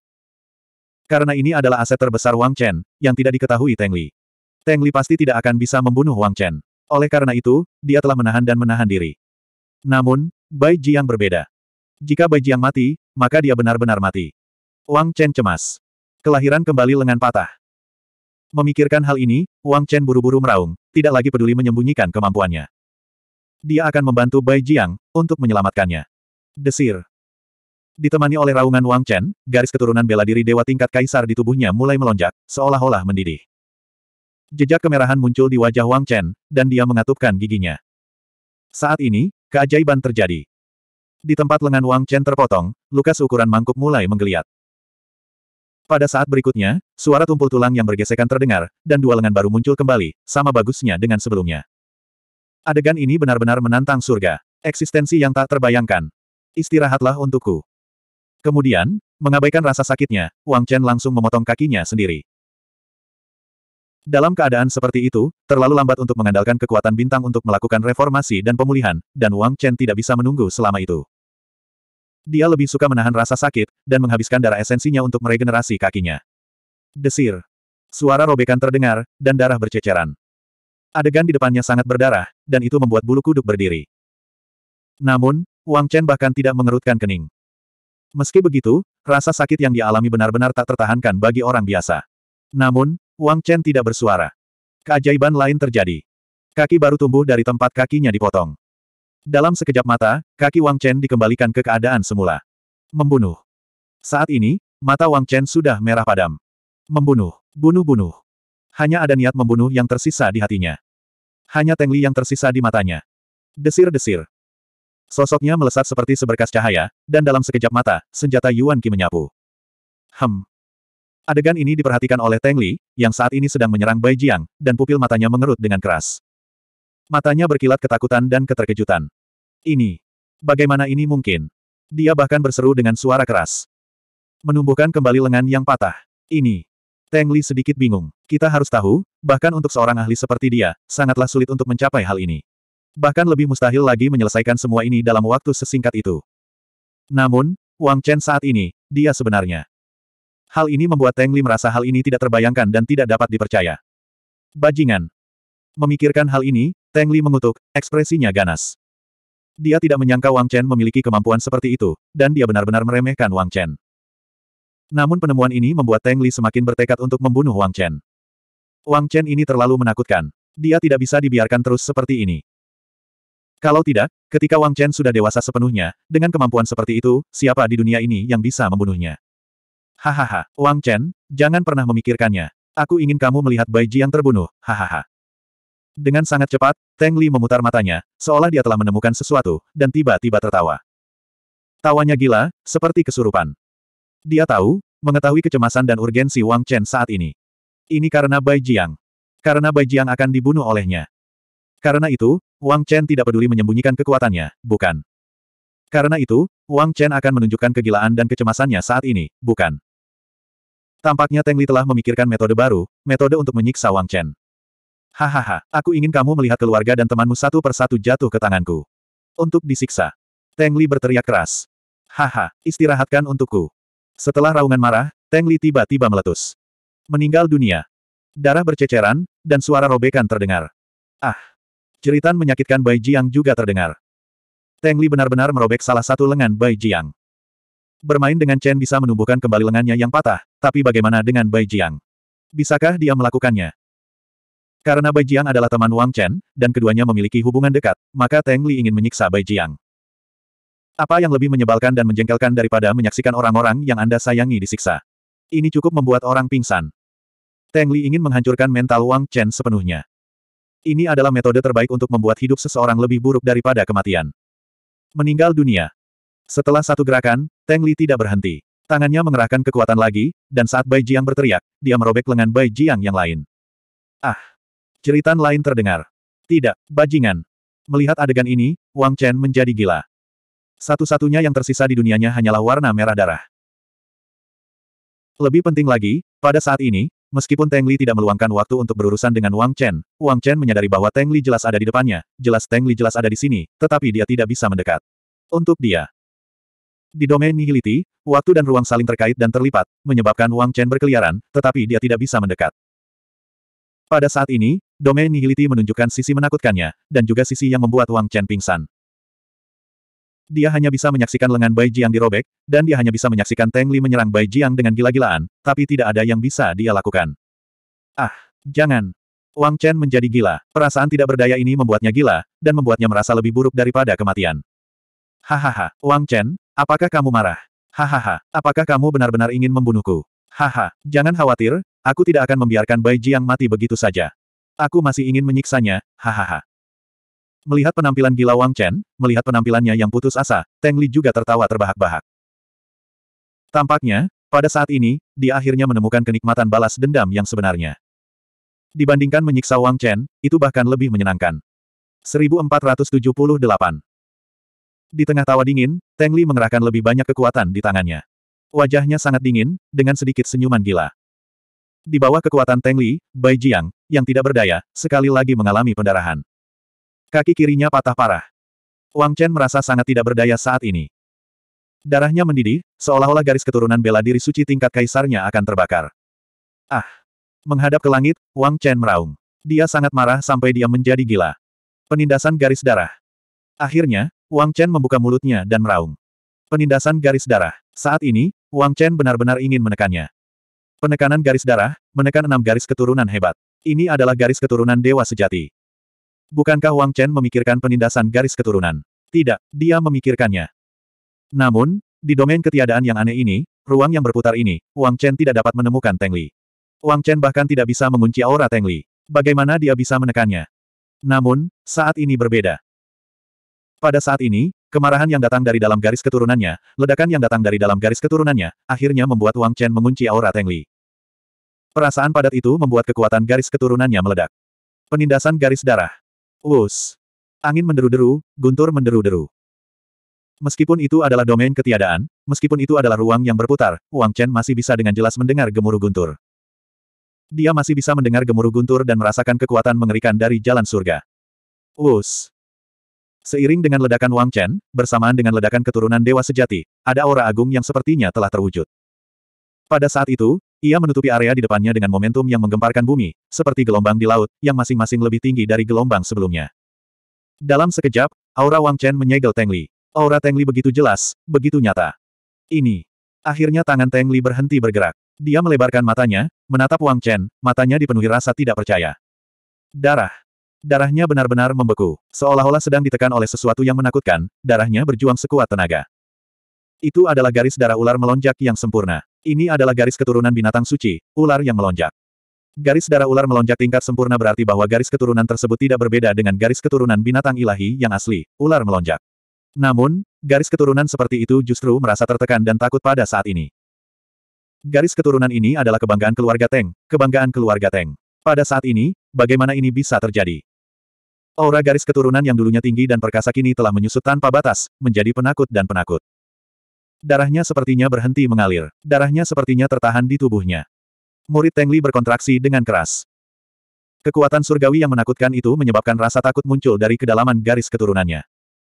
Karena ini adalah aset terbesar Wang Chen, yang tidak diketahui Teng Li. Teng Li pasti tidak akan bisa membunuh Wang Chen. Oleh karena itu, dia telah menahan dan menahan diri. Namun, Bai Jiang berbeda. Jika Bai Jiang mati, maka dia benar-benar mati. Wang Chen cemas. Kelahiran kembali lengan patah. Memikirkan hal ini, Wang Chen buru-buru meraung, tidak lagi peduli menyembunyikan kemampuannya. Dia akan membantu Bai Jiang, untuk menyelamatkannya. Desir. Ditemani oleh raungan Wang Chen, garis keturunan bela diri dewa tingkat kaisar di tubuhnya mulai melonjak, seolah-olah mendidih. Jejak kemerahan muncul di wajah Wang Chen, dan dia mengatupkan giginya. Saat ini, keajaiban terjadi. Di tempat lengan Wang Chen terpotong, luka seukuran mangkuk mulai menggeliat. Pada saat berikutnya, suara tumpul tulang yang bergesekan terdengar, dan dua lengan baru muncul kembali, sama bagusnya dengan sebelumnya. Adegan ini benar-benar menantang surga. Eksistensi yang tak terbayangkan. Istirahatlah untukku. Kemudian, mengabaikan rasa sakitnya, Wang Chen langsung memotong kakinya sendiri. Dalam keadaan seperti itu, terlalu lambat untuk mengandalkan kekuatan bintang untuk melakukan reformasi dan pemulihan, dan Wang Chen tidak bisa menunggu selama itu. Dia lebih suka menahan rasa sakit, dan menghabiskan darah esensinya untuk meregenerasi kakinya. Desir. Suara robekan terdengar, dan darah berceceran. Adegan di depannya sangat berdarah, dan itu membuat bulu kuduk berdiri. Namun, Wang Chen bahkan tidak mengerutkan kening. Meski begitu, rasa sakit yang dialami benar-benar tak tertahankan bagi orang biasa. Namun, Wang Chen tidak bersuara. Keajaiban lain terjadi. Kaki baru tumbuh dari tempat kakinya dipotong. Dalam sekejap mata, kaki Wang Chen dikembalikan ke keadaan semula. Membunuh. Saat ini, mata Wang Chen sudah merah padam. Membunuh. Bunuh-bunuh. Hanya ada niat membunuh yang tersisa di hatinya. Hanya Teng Li yang tersisa di matanya. Desir-desir. Sosoknya melesat seperti seberkas cahaya, dan dalam sekejap mata, senjata Yuan Qi menyapu. Hem. Adegan ini diperhatikan oleh Teng Li, yang saat ini sedang menyerang Bai Jiang, dan pupil matanya mengerut dengan keras. Matanya berkilat ketakutan dan keterkejutan. Ini. Bagaimana ini mungkin? Dia bahkan berseru dengan suara keras. Menumbuhkan kembali lengan yang patah. Ini. Teng Li sedikit bingung. Kita harus tahu, bahkan untuk seorang ahli seperti dia, sangatlah sulit untuk mencapai hal ini bahkan lebih mustahil lagi menyelesaikan semua ini dalam waktu sesingkat itu. Namun, Wang Chen saat ini, dia sebenarnya. Hal ini membuat Teng Li merasa hal ini tidak terbayangkan dan tidak dapat dipercaya. Bajingan. Memikirkan hal ini, Teng Li mengutuk, ekspresinya ganas. Dia tidak menyangka Wang Chen memiliki kemampuan seperti itu, dan dia benar-benar meremehkan Wang Chen. Namun penemuan ini membuat Teng Li semakin bertekad untuk membunuh Wang Chen. Wang Chen ini terlalu menakutkan. Dia tidak bisa dibiarkan terus seperti ini. Kalau tidak, ketika Wang Chen sudah dewasa sepenuhnya, dengan kemampuan seperti itu, siapa di dunia ini yang bisa membunuhnya? Hahaha, Wang Chen, jangan pernah memikirkannya. Aku ingin kamu melihat Bai Ji yang terbunuh, hahaha. Dengan sangat cepat, Teng Li memutar matanya, seolah dia telah menemukan sesuatu, dan tiba-tiba tertawa. Tawanya gila, seperti kesurupan. Dia tahu, mengetahui kecemasan dan urgensi Wang Chen saat ini. Ini karena Bai Jiang. Karena Bai Jiang akan dibunuh olehnya. Karena itu, Wang Chen tidak peduli menyembunyikan kekuatannya, bukan. Karena itu, Wang Chen akan menunjukkan kegilaan dan kecemasannya saat ini, bukan. Tampaknya Teng Li telah memikirkan metode baru, metode untuk menyiksa Wang Chen. Hahaha, aku ingin kamu melihat keluarga dan temanmu satu persatu jatuh ke tanganku. Untuk disiksa. Teng Li berteriak keras. Haha, istirahatkan untukku. Setelah raungan marah, Teng Li tiba-tiba meletus. Meninggal dunia. Darah berceceran, dan suara robekan terdengar. Ah, Jeritan menyakitkan Bai Jiang juga terdengar. Teng Li benar-benar merobek salah satu lengan Bai Jiang. Bermain dengan Chen bisa menumbuhkan kembali lengannya yang patah, tapi bagaimana dengan Bai Jiang? Bisakah dia melakukannya? Karena Bai Jiang adalah teman Wang Chen, dan keduanya memiliki hubungan dekat, maka Teng Li ingin menyiksa Bai Jiang. Apa yang lebih menyebalkan dan menjengkelkan daripada menyaksikan orang-orang yang Anda sayangi disiksa? Ini cukup membuat orang pingsan. Teng Li ingin menghancurkan mental Wang Chen sepenuhnya. Ini adalah metode terbaik untuk membuat hidup seseorang lebih buruk daripada kematian. Meninggal dunia. Setelah satu gerakan, Teng Li tidak berhenti. Tangannya mengerahkan kekuatan lagi, dan saat Bai Jiang berteriak, dia merobek lengan Bai Jiang yang lain. Ah! Ceritan lain terdengar. Tidak, bajingan. Melihat adegan ini, Wang Chen menjadi gila. Satu-satunya yang tersisa di dunianya hanyalah warna merah darah. Lebih penting lagi, pada saat ini, Meskipun Teng Li tidak meluangkan waktu untuk berurusan dengan Wang Chen, Wang Chen menyadari bahwa Teng Li jelas ada di depannya, jelas Teng Li jelas ada di sini, tetapi dia tidak bisa mendekat. Untuk dia. Di domain nihiliti, waktu dan ruang saling terkait dan terlipat, menyebabkan Wang Chen berkeliaran, tetapi dia tidak bisa mendekat. Pada saat ini, domain nihiliti menunjukkan sisi menakutkannya, dan juga sisi yang membuat Wang Chen pingsan dia hanya bisa menyaksikan lengan Bai Jiang dirobek, dan dia hanya bisa menyaksikan Teng Li menyerang Bai Jiang dengan gila-gilaan, tapi tidak ada yang bisa dia lakukan. Ah, jangan. Wang Chen menjadi gila. Perasaan tidak berdaya ini membuatnya gila, dan membuatnya merasa lebih buruk daripada kematian. Hahaha, Wang Chen, apakah kamu marah? Hahaha, apakah kamu benar-benar ingin membunuhku? Haha, jangan khawatir, aku tidak akan membiarkan Bai Jiang mati begitu saja. Aku masih ingin menyiksanya, hahaha. Melihat penampilan gila Wang Chen, melihat penampilannya yang putus asa, Teng Li juga tertawa terbahak-bahak. Tampaknya, pada saat ini, dia akhirnya menemukan kenikmatan balas dendam yang sebenarnya. Dibandingkan menyiksa Wang Chen, itu bahkan lebih menyenangkan. 1478 Di tengah tawa dingin, Teng Li mengerahkan lebih banyak kekuatan di tangannya. Wajahnya sangat dingin, dengan sedikit senyuman gila. Di bawah kekuatan Teng Li, Bai Jiang, yang tidak berdaya, sekali lagi mengalami pendarahan. Kaki kirinya patah parah. Wang Chen merasa sangat tidak berdaya saat ini. Darahnya mendidih, seolah-olah garis keturunan bela diri suci tingkat kaisarnya akan terbakar. Ah! Menghadap ke langit, Wang Chen meraung. Dia sangat marah sampai dia menjadi gila. Penindasan garis darah. Akhirnya, Wang Chen membuka mulutnya dan meraung. Penindasan garis darah. Saat ini, Wang Chen benar-benar ingin menekannya. Penekanan garis darah, menekan enam garis keturunan hebat. Ini adalah garis keturunan dewa sejati. Bukankah Wang Chen memikirkan penindasan garis keturunan? Tidak, dia memikirkannya. Namun, di domain ketiadaan yang aneh ini, ruang yang berputar ini, Wang Chen tidak dapat menemukan Teng Li. Wang Chen bahkan tidak bisa mengunci aura Teng Li. Bagaimana dia bisa menekannya? Namun, saat ini berbeda. Pada saat ini, kemarahan yang datang dari dalam garis keturunannya, ledakan yang datang dari dalam garis keturunannya, akhirnya membuat Wang Chen mengunci aura Teng Li. Perasaan padat itu membuat kekuatan garis keturunannya meledak. Penindasan garis darah. Us. Angin menderu-deru, guntur menderu-deru. Meskipun itu adalah domain ketiadaan, meskipun itu adalah ruang yang berputar, Wang Chen masih bisa dengan jelas mendengar gemuruh guntur. Dia masih bisa mendengar gemuruh guntur dan merasakan kekuatan mengerikan dari jalan surga. Us. Seiring dengan ledakan Wang Chen, bersamaan dengan ledakan keturunan Dewa Sejati, ada aura agung yang sepertinya telah terwujud. Pada saat itu, ia menutupi area di depannya dengan momentum yang menggemparkan bumi, seperti gelombang di laut, yang masing-masing lebih tinggi dari gelombang sebelumnya. Dalam sekejap, aura Wang Chen menyegel Teng Li. Aura Teng Li begitu jelas, begitu nyata. Ini. Akhirnya tangan Teng Li berhenti bergerak. Dia melebarkan matanya, menatap Wang Chen, matanya dipenuhi rasa tidak percaya. Darah. Darahnya benar-benar membeku, seolah-olah sedang ditekan oleh sesuatu yang menakutkan, darahnya berjuang sekuat tenaga. Itu adalah garis darah ular melonjak yang sempurna. Ini adalah garis keturunan binatang suci, ular yang melonjak. Garis darah ular melonjak tingkat sempurna berarti bahwa garis keturunan tersebut tidak berbeda dengan garis keturunan binatang ilahi yang asli, ular melonjak. Namun, garis keturunan seperti itu justru merasa tertekan dan takut pada saat ini. Garis keturunan ini adalah kebanggaan keluarga Teng, kebanggaan keluarga Teng. Pada saat ini, bagaimana ini bisa terjadi? Aura garis keturunan yang dulunya tinggi dan perkasa kini telah menyusut tanpa batas, menjadi penakut dan penakut. Darahnya sepertinya berhenti mengalir. Darahnya sepertinya tertahan di tubuhnya. Murid Tengli berkontraksi dengan keras. Kekuatan surgawi yang menakutkan itu menyebabkan rasa takut muncul dari kedalaman garis keturunannya.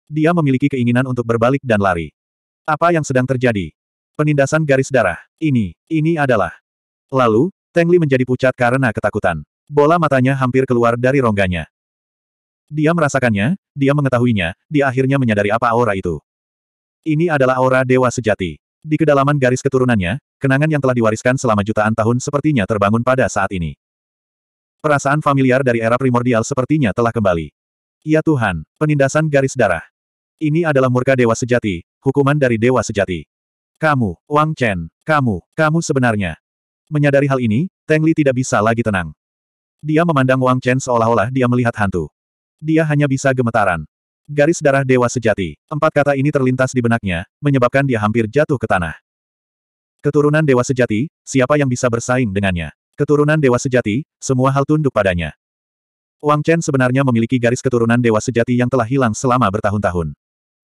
Dia memiliki keinginan untuk berbalik dan lari. Apa yang sedang terjadi? Penindasan garis darah. Ini, ini adalah. Lalu, Tengli menjadi pucat karena ketakutan. Bola matanya hampir keluar dari rongganya. Dia merasakannya, dia mengetahuinya, dia akhirnya menyadari apa aura itu. Ini adalah aura dewa sejati. Di kedalaman garis keturunannya, kenangan yang telah diwariskan selama jutaan tahun sepertinya terbangun pada saat ini. Perasaan familiar dari era primordial sepertinya telah kembali. Ya Tuhan, penindasan garis darah. Ini adalah murka dewa sejati, hukuman dari dewa sejati. Kamu, Wang Chen, kamu, kamu sebenarnya. Menyadari hal ini, Teng Li tidak bisa lagi tenang. Dia memandang Wang Chen seolah-olah dia melihat hantu. Dia hanya bisa gemetaran. Garis darah dewa sejati. Empat kata ini terlintas di benaknya, menyebabkan dia hampir jatuh ke tanah. Keturunan dewa sejati, siapa yang bisa bersaing dengannya? Keturunan dewa sejati, semua hal tunduk padanya. Wang Chen sebenarnya memiliki garis keturunan dewa sejati yang telah hilang selama bertahun-tahun.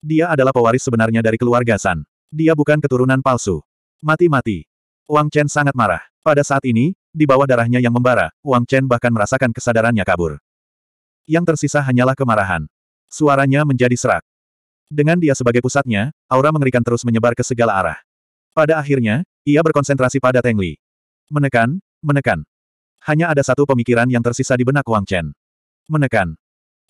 Dia adalah pewaris sebenarnya dari keluarga San. Dia bukan keturunan palsu. Mati-mati. Wang Chen sangat marah. Pada saat ini, di bawah darahnya yang membara, Wang Chen bahkan merasakan kesadarannya kabur. Yang tersisa hanyalah kemarahan. Suaranya menjadi serak. Dengan dia sebagai pusatnya, aura mengerikan terus menyebar ke segala arah. Pada akhirnya, ia berkonsentrasi pada Teng Li. Menekan, menekan. Hanya ada satu pemikiran yang tersisa di benak Wang Chen. Menekan.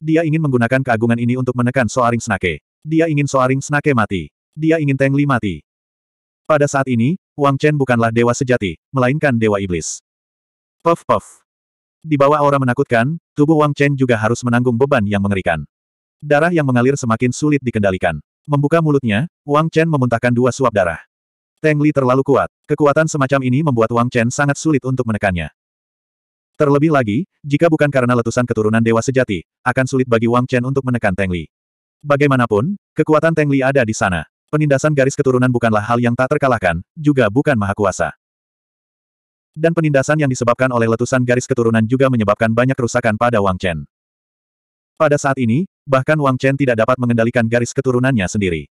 Dia ingin menggunakan keagungan ini untuk menekan Soaring Snake. Dia ingin Soaring Snake mati. Dia ingin Teng Li mati. Pada saat ini, Wang Chen bukanlah dewa sejati, melainkan dewa iblis. Puff puff. Di bawah aura menakutkan, tubuh Wang Chen juga harus menanggung beban yang mengerikan. Darah yang mengalir semakin sulit dikendalikan. Membuka mulutnya, Wang Chen memuntahkan dua suap darah. Teng Li terlalu kuat. Kekuatan semacam ini membuat Wang Chen sangat sulit untuk menekannya. Terlebih lagi, jika bukan karena letusan keturunan dewa sejati, akan sulit bagi Wang Chen untuk menekan Teng Li. Bagaimanapun, kekuatan Teng Li ada di sana. Penindasan garis keturunan bukanlah hal yang tak terkalahkan, juga bukan maha kuasa. Dan penindasan yang disebabkan oleh letusan garis keturunan juga menyebabkan banyak kerusakan pada Wang Chen. Pada saat ini, bahkan Wang Chen tidak dapat mengendalikan garis keturunannya sendiri.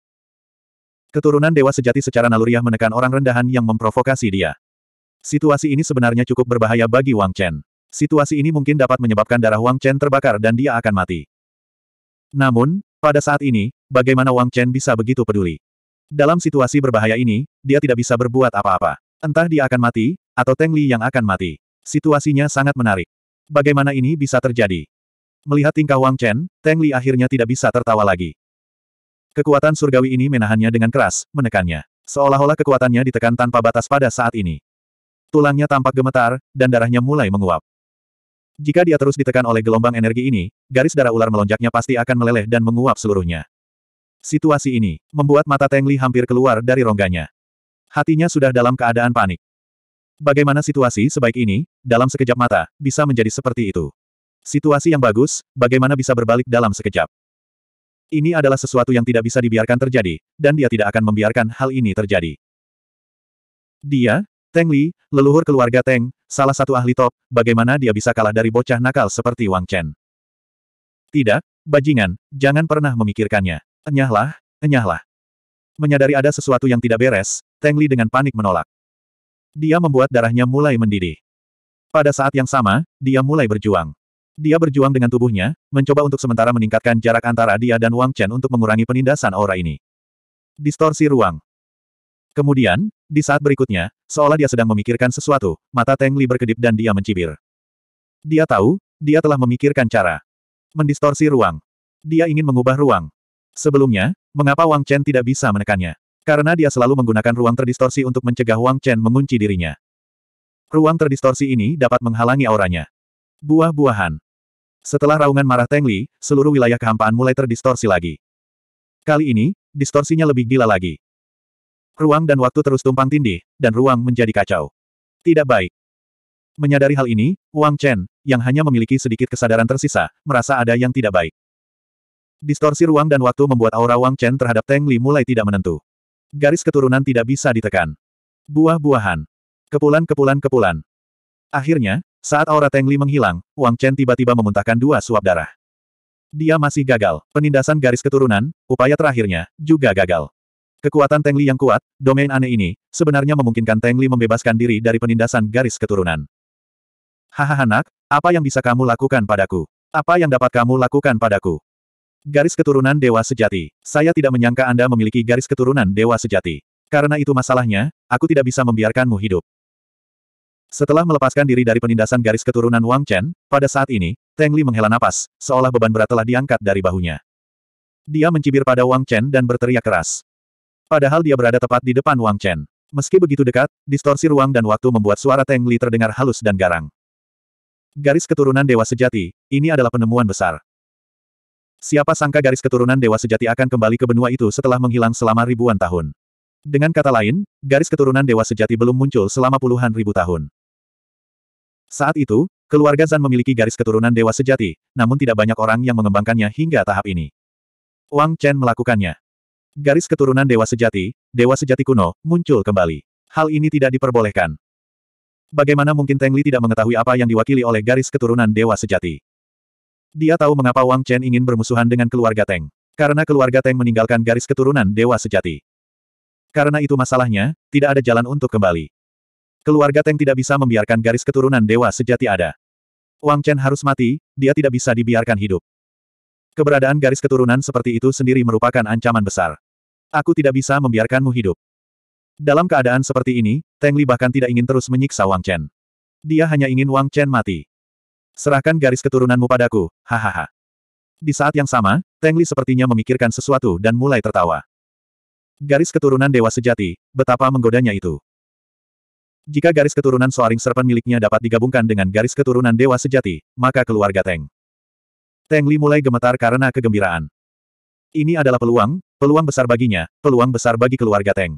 Keturunan dewa sejati secara naluriah menekan orang rendahan yang memprovokasi dia. Situasi ini sebenarnya cukup berbahaya bagi Wang Chen. Situasi ini mungkin dapat menyebabkan darah Wang Chen terbakar dan dia akan mati. Namun, pada saat ini, bagaimana Wang Chen bisa begitu peduli? Dalam situasi berbahaya ini, dia tidak bisa berbuat apa-apa. Entah dia akan mati, atau Teng Li yang akan mati. Situasinya sangat menarik. Bagaimana ini bisa terjadi? Melihat tingkah Wang Chen, Teng Li akhirnya tidak bisa tertawa lagi. Kekuatan surgawi ini menahannya dengan keras, menekannya. Seolah-olah kekuatannya ditekan tanpa batas pada saat ini. Tulangnya tampak gemetar, dan darahnya mulai menguap. Jika dia terus ditekan oleh gelombang energi ini, garis darah ular melonjaknya pasti akan meleleh dan menguap seluruhnya. Situasi ini, membuat mata Teng Li hampir keluar dari rongganya. Hatinya sudah dalam keadaan panik. Bagaimana situasi sebaik ini, dalam sekejap mata, bisa menjadi seperti itu. Situasi yang bagus, bagaimana bisa berbalik dalam sekejap. Ini adalah sesuatu yang tidak bisa dibiarkan terjadi, dan dia tidak akan membiarkan hal ini terjadi. Dia, Teng Li, leluhur keluarga Teng, salah satu ahli top, bagaimana dia bisa kalah dari bocah nakal seperti Wang Chen. Tidak, bajingan, jangan pernah memikirkannya. Enyahlah, enyahlah. Menyadari ada sesuatu yang tidak beres, Teng Li dengan panik menolak. Dia membuat darahnya mulai mendidih. Pada saat yang sama, dia mulai berjuang. Dia berjuang dengan tubuhnya, mencoba untuk sementara meningkatkan jarak antara dia dan Wang Chen untuk mengurangi penindasan aura ini. Distorsi ruang. Kemudian, di saat berikutnya, seolah dia sedang memikirkan sesuatu, mata Teng Li berkedip dan dia mencibir. Dia tahu, dia telah memikirkan cara mendistorsi ruang. Dia ingin mengubah ruang. Sebelumnya, mengapa Wang Chen tidak bisa menekannya? Karena dia selalu menggunakan ruang terdistorsi untuk mencegah Wang Chen mengunci dirinya. Ruang terdistorsi ini dapat menghalangi auranya. Buah-buahan. Setelah raungan marah Teng Li, seluruh wilayah kehampaan mulai terdistorsi lagi. Kali ini, distorsinya lebih gila lagi. Ruang dan waktu terus tumpang tindih, dan ruang menjadi kacau. Tidak baik. Menyadari hal ini, Wang Chen, yang hanya memiliki sedikit kesadaran tersisa, merasa ada yang tidak baik. Distorsi ruang dan waktu membuat aura Wang Chen terhadap Teng Li mulai tidak menentu. Garis keturunan tidak bisa ditekan. Buah-buahan. Kepulan-kepulan-kepulan. Akhirnya, saat aura Teng Li menghilang, Wang Chen tiba-tiba memuntahkan dua suap darah. Dia masih gagal. Penindasan garis keturunan, upaya terakhirnya, juga gagal. Kekuatan Teng Li yang kuat, domain aneh ini, sebenarnya memungkinkan Teng Li membebaskan diri dari penindasan garis keturunan. Hahaha nak, apa yang bisa kamu lakukan padaku? Apa yang dapat kamu lakukan padaku? Garis keturunan dewa sejati. Saya tidak menyangka Anda memiliki garis keturunan dewa sejati. Karena itu masalahnya, aku tidak bisa membiarkanmu hidup. Setelah melepaskan diri dari penindasan garis keturunan Wang Chen, pada saat ini, Teng Li menghela napas, seolah beban berat telah diangkat dari bahunya. Dia mencibir pada Wang Chen dan berteriak keras. Padahal dia berada tepat di depan Wang Chen. Meski begitu dekat, distorsi ruang dan waktu membuat suara Teng Li terdengar halus dan garang. Garis keturunan Dewa Sejati, ini adalah penemuan besar. Siapa sangka garis keturunan Dewa Sejati akan kembali ke benua itu setelah menghilang selama ribuan tahun. Dengan kata lain, garis keturunan Dewa Sejati belum muncul selama puluhan ribu tahun. Saat itu, keluarga Zan memiliki garis keturunan dewa sejati, namun tidak banyak orang yang mengembangkannya hingga tahap ini. Wang Chen melakukannya. Garis keturunan dewa sejati, dewa sejati kuno, muncul kembali. Hal ini tidak diperbolehkan. Bagaimana mungkin Teng Li tidak mengetahui apa yang diwakili oleh garis keturunan dewa sejati? Dia tahu mengapa Wang Chen ingin bermusuhan dengan keluarga Teng. Karena keluarga Teng meninggalkan garis keturunan dewa sejati. Karena itu masalahnya, tidak ada jalan untuk kembali. Keluarga Teng tidak bisa membiarkan garis keturunan dewa sejati ada. Wang Chen harus mati, dia tidak bisa dibiarkan hidup. Keberadaan garis keturunan seperti itu sendiri merupakan ancaman besar. Aku tidak bisa membiarkanmu hidup. Dalam keadaan seperti ini, Teng Li bahkan tidak ingin terus menyiksa Wang Chen. Dia hanya ingin Wang Chen mati. Serahkan garis keturunanmu padaku, hahaha. Di saat yang sama, Teng Li sepertinya memikirkan sesuatu dan mulai tertawa. Garis keturunan dewa sejati, betapa menggodanya itu. Jika garis keturunan Soaring Serpen miliknya dapat digabungkan dengan garis keturunan Dewa Sejati, maka keluarga Teng. Teng Li mulai gemetar karena kegembiraan. Ini adalah peluang, peluang besar baginya, peluang besar bagi keluarga Teng.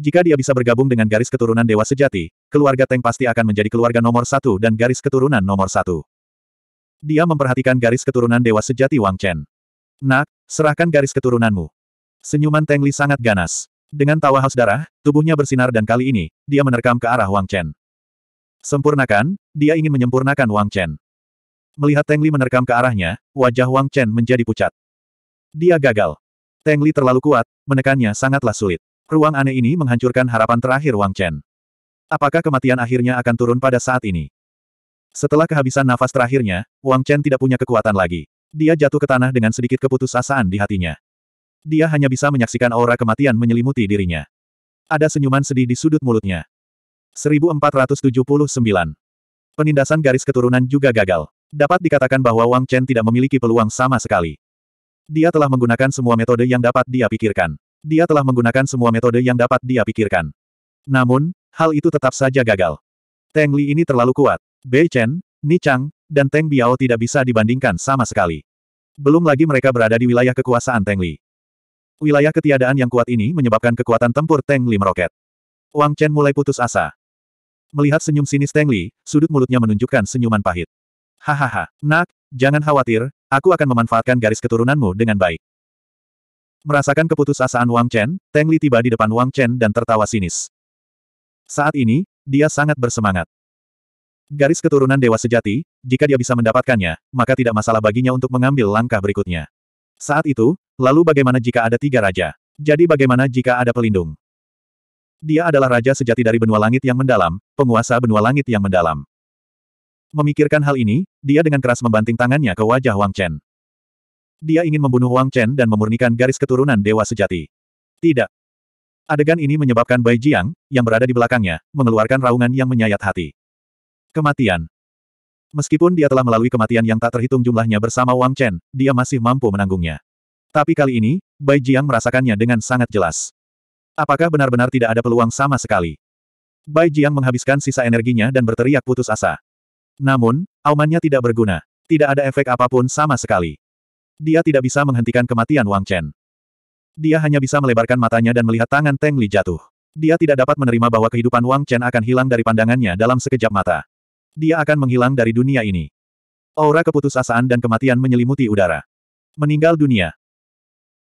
Jika dia bisa bergabung dengan garis keturunan Dewa Sejati, keluarga Teng pasti akan menjadi keluarga nomor satu dan garis keturunan nomor satu. Dia memperhatikan garis keturunan Dewa Sejati Wang Chen. Nak, serahkan garis keturunanmu. Senyuman Teng Li sangat ganas. Dengan tawa haus darah, tubuhnya bersinar dan kali ini, dia menerkam ke arah Wang Chen. Sempurnakan, dia ingin menyempurnakan Wang Chen. Melihat Teng Li menerkam ke arahnya, wajah Wang Chen menjadi pucat. Dia gagal. Teng Li terlalu kuat, menekannya sangatlah sulit. Ruang aneh ini menghancurkan harapan terakhir Wang Chen. Apakah kematian akhirnya akan turun pada saat ini? Setelah kehabisan nafas terakhirnya, Wang Chen tidak punya kekuatan lagi. Dia jatuh ke tanah dengan sedikit keputusasaan di hatinya. Dia hanya bisa menyaksikan aura kematian menyelimuti dirinya. Ada senyuman sedih di sudut mulutnya. 1479. Penindasan garis keturunan juga gagal. Dapat dikatakan bahwa Wang Chen tidak memiliki peluang sama sekali. Dia telah menggunakan semua metode yang dapat dia pikirkan. Dia telah menggunakan semua metode yang dapat dia pikirkan. Namun, hal itu tetap saja gagal. Teng Li ini terlalu kuat. Bei Chen, Ni Chang, dan Teng Biao tidak bisa dibandingkan sama sekali. Belum lagi mereka berada di wilayah kekuasaan Teng Li. Wilayah ketiadaan yang kuat ini menyebabkan kekuatan tempur Tang Li meroket. Wang Chen mulai putus asa. Melihat senyum sinis Tang Li, sudut mulutnya menunjukkan senyuman pahit. Hahaha, nak, jangan khawatir, aku akan memanfaatkan garis keturunanmu dengan baik. Merasakan keputusasaan Wang Chen, Tang Li tiba di depan Wang Chen dan tertawa sinis. Saat ini, dia sangat bersemangat. Garis keturunan dewa sejati, jika dia bisa mendapatkannya, maka tidak masalah baginya untuk mengambil langkah berikutnya. Saat itu, lalu bagaimana jika ada tiga raja? Jadi bagaimana jika ada pelindung? Dia adalah raja sejati dari benua langit yang mendalam, penguasa benua langit yang mendalam. Memikirkan hal ini, dia dengan keras membanting tangannya ke wajah Wang Chen. Dia ingin membunuh Wang Chen dan memurnikan garis keturunan dewa sejati. Tidak. Adegan ini menyebabkan Bai Jiang, yang berada di belakangnya, mengeluarkan raungan yang menyayat hati. Kematian. Meskipun dia telah melalui kematian yang tak terhitung jumlahnya bersama Wang Chen, dia masih mampu menanggungnya. Tapi kali ini, Bai Jiang merasakannya dengan sangat jelas. Apakah benar-benar tidak ada peluang sama sekali? Bai Jiang menghabiskan sisa energinya dan berteriak putus asa. Namun, aumannya tidak berguna. Tidak ada efek apapun sama sekali. Dia tidak bisa menghentikan kematian Wang Chen. Dia hanya bisa melebarkan matanya dan melihat tangan Teng Li jatuh. Dia tidak dapat menerima bahwa kehidupan Wang Chen akan hilang dari pandangannya dalam sekejap mata. Dia akan menghilang dari dunia ini. Aura keputusasaan dan kematian menyelimuti udara. Meninggal dunia.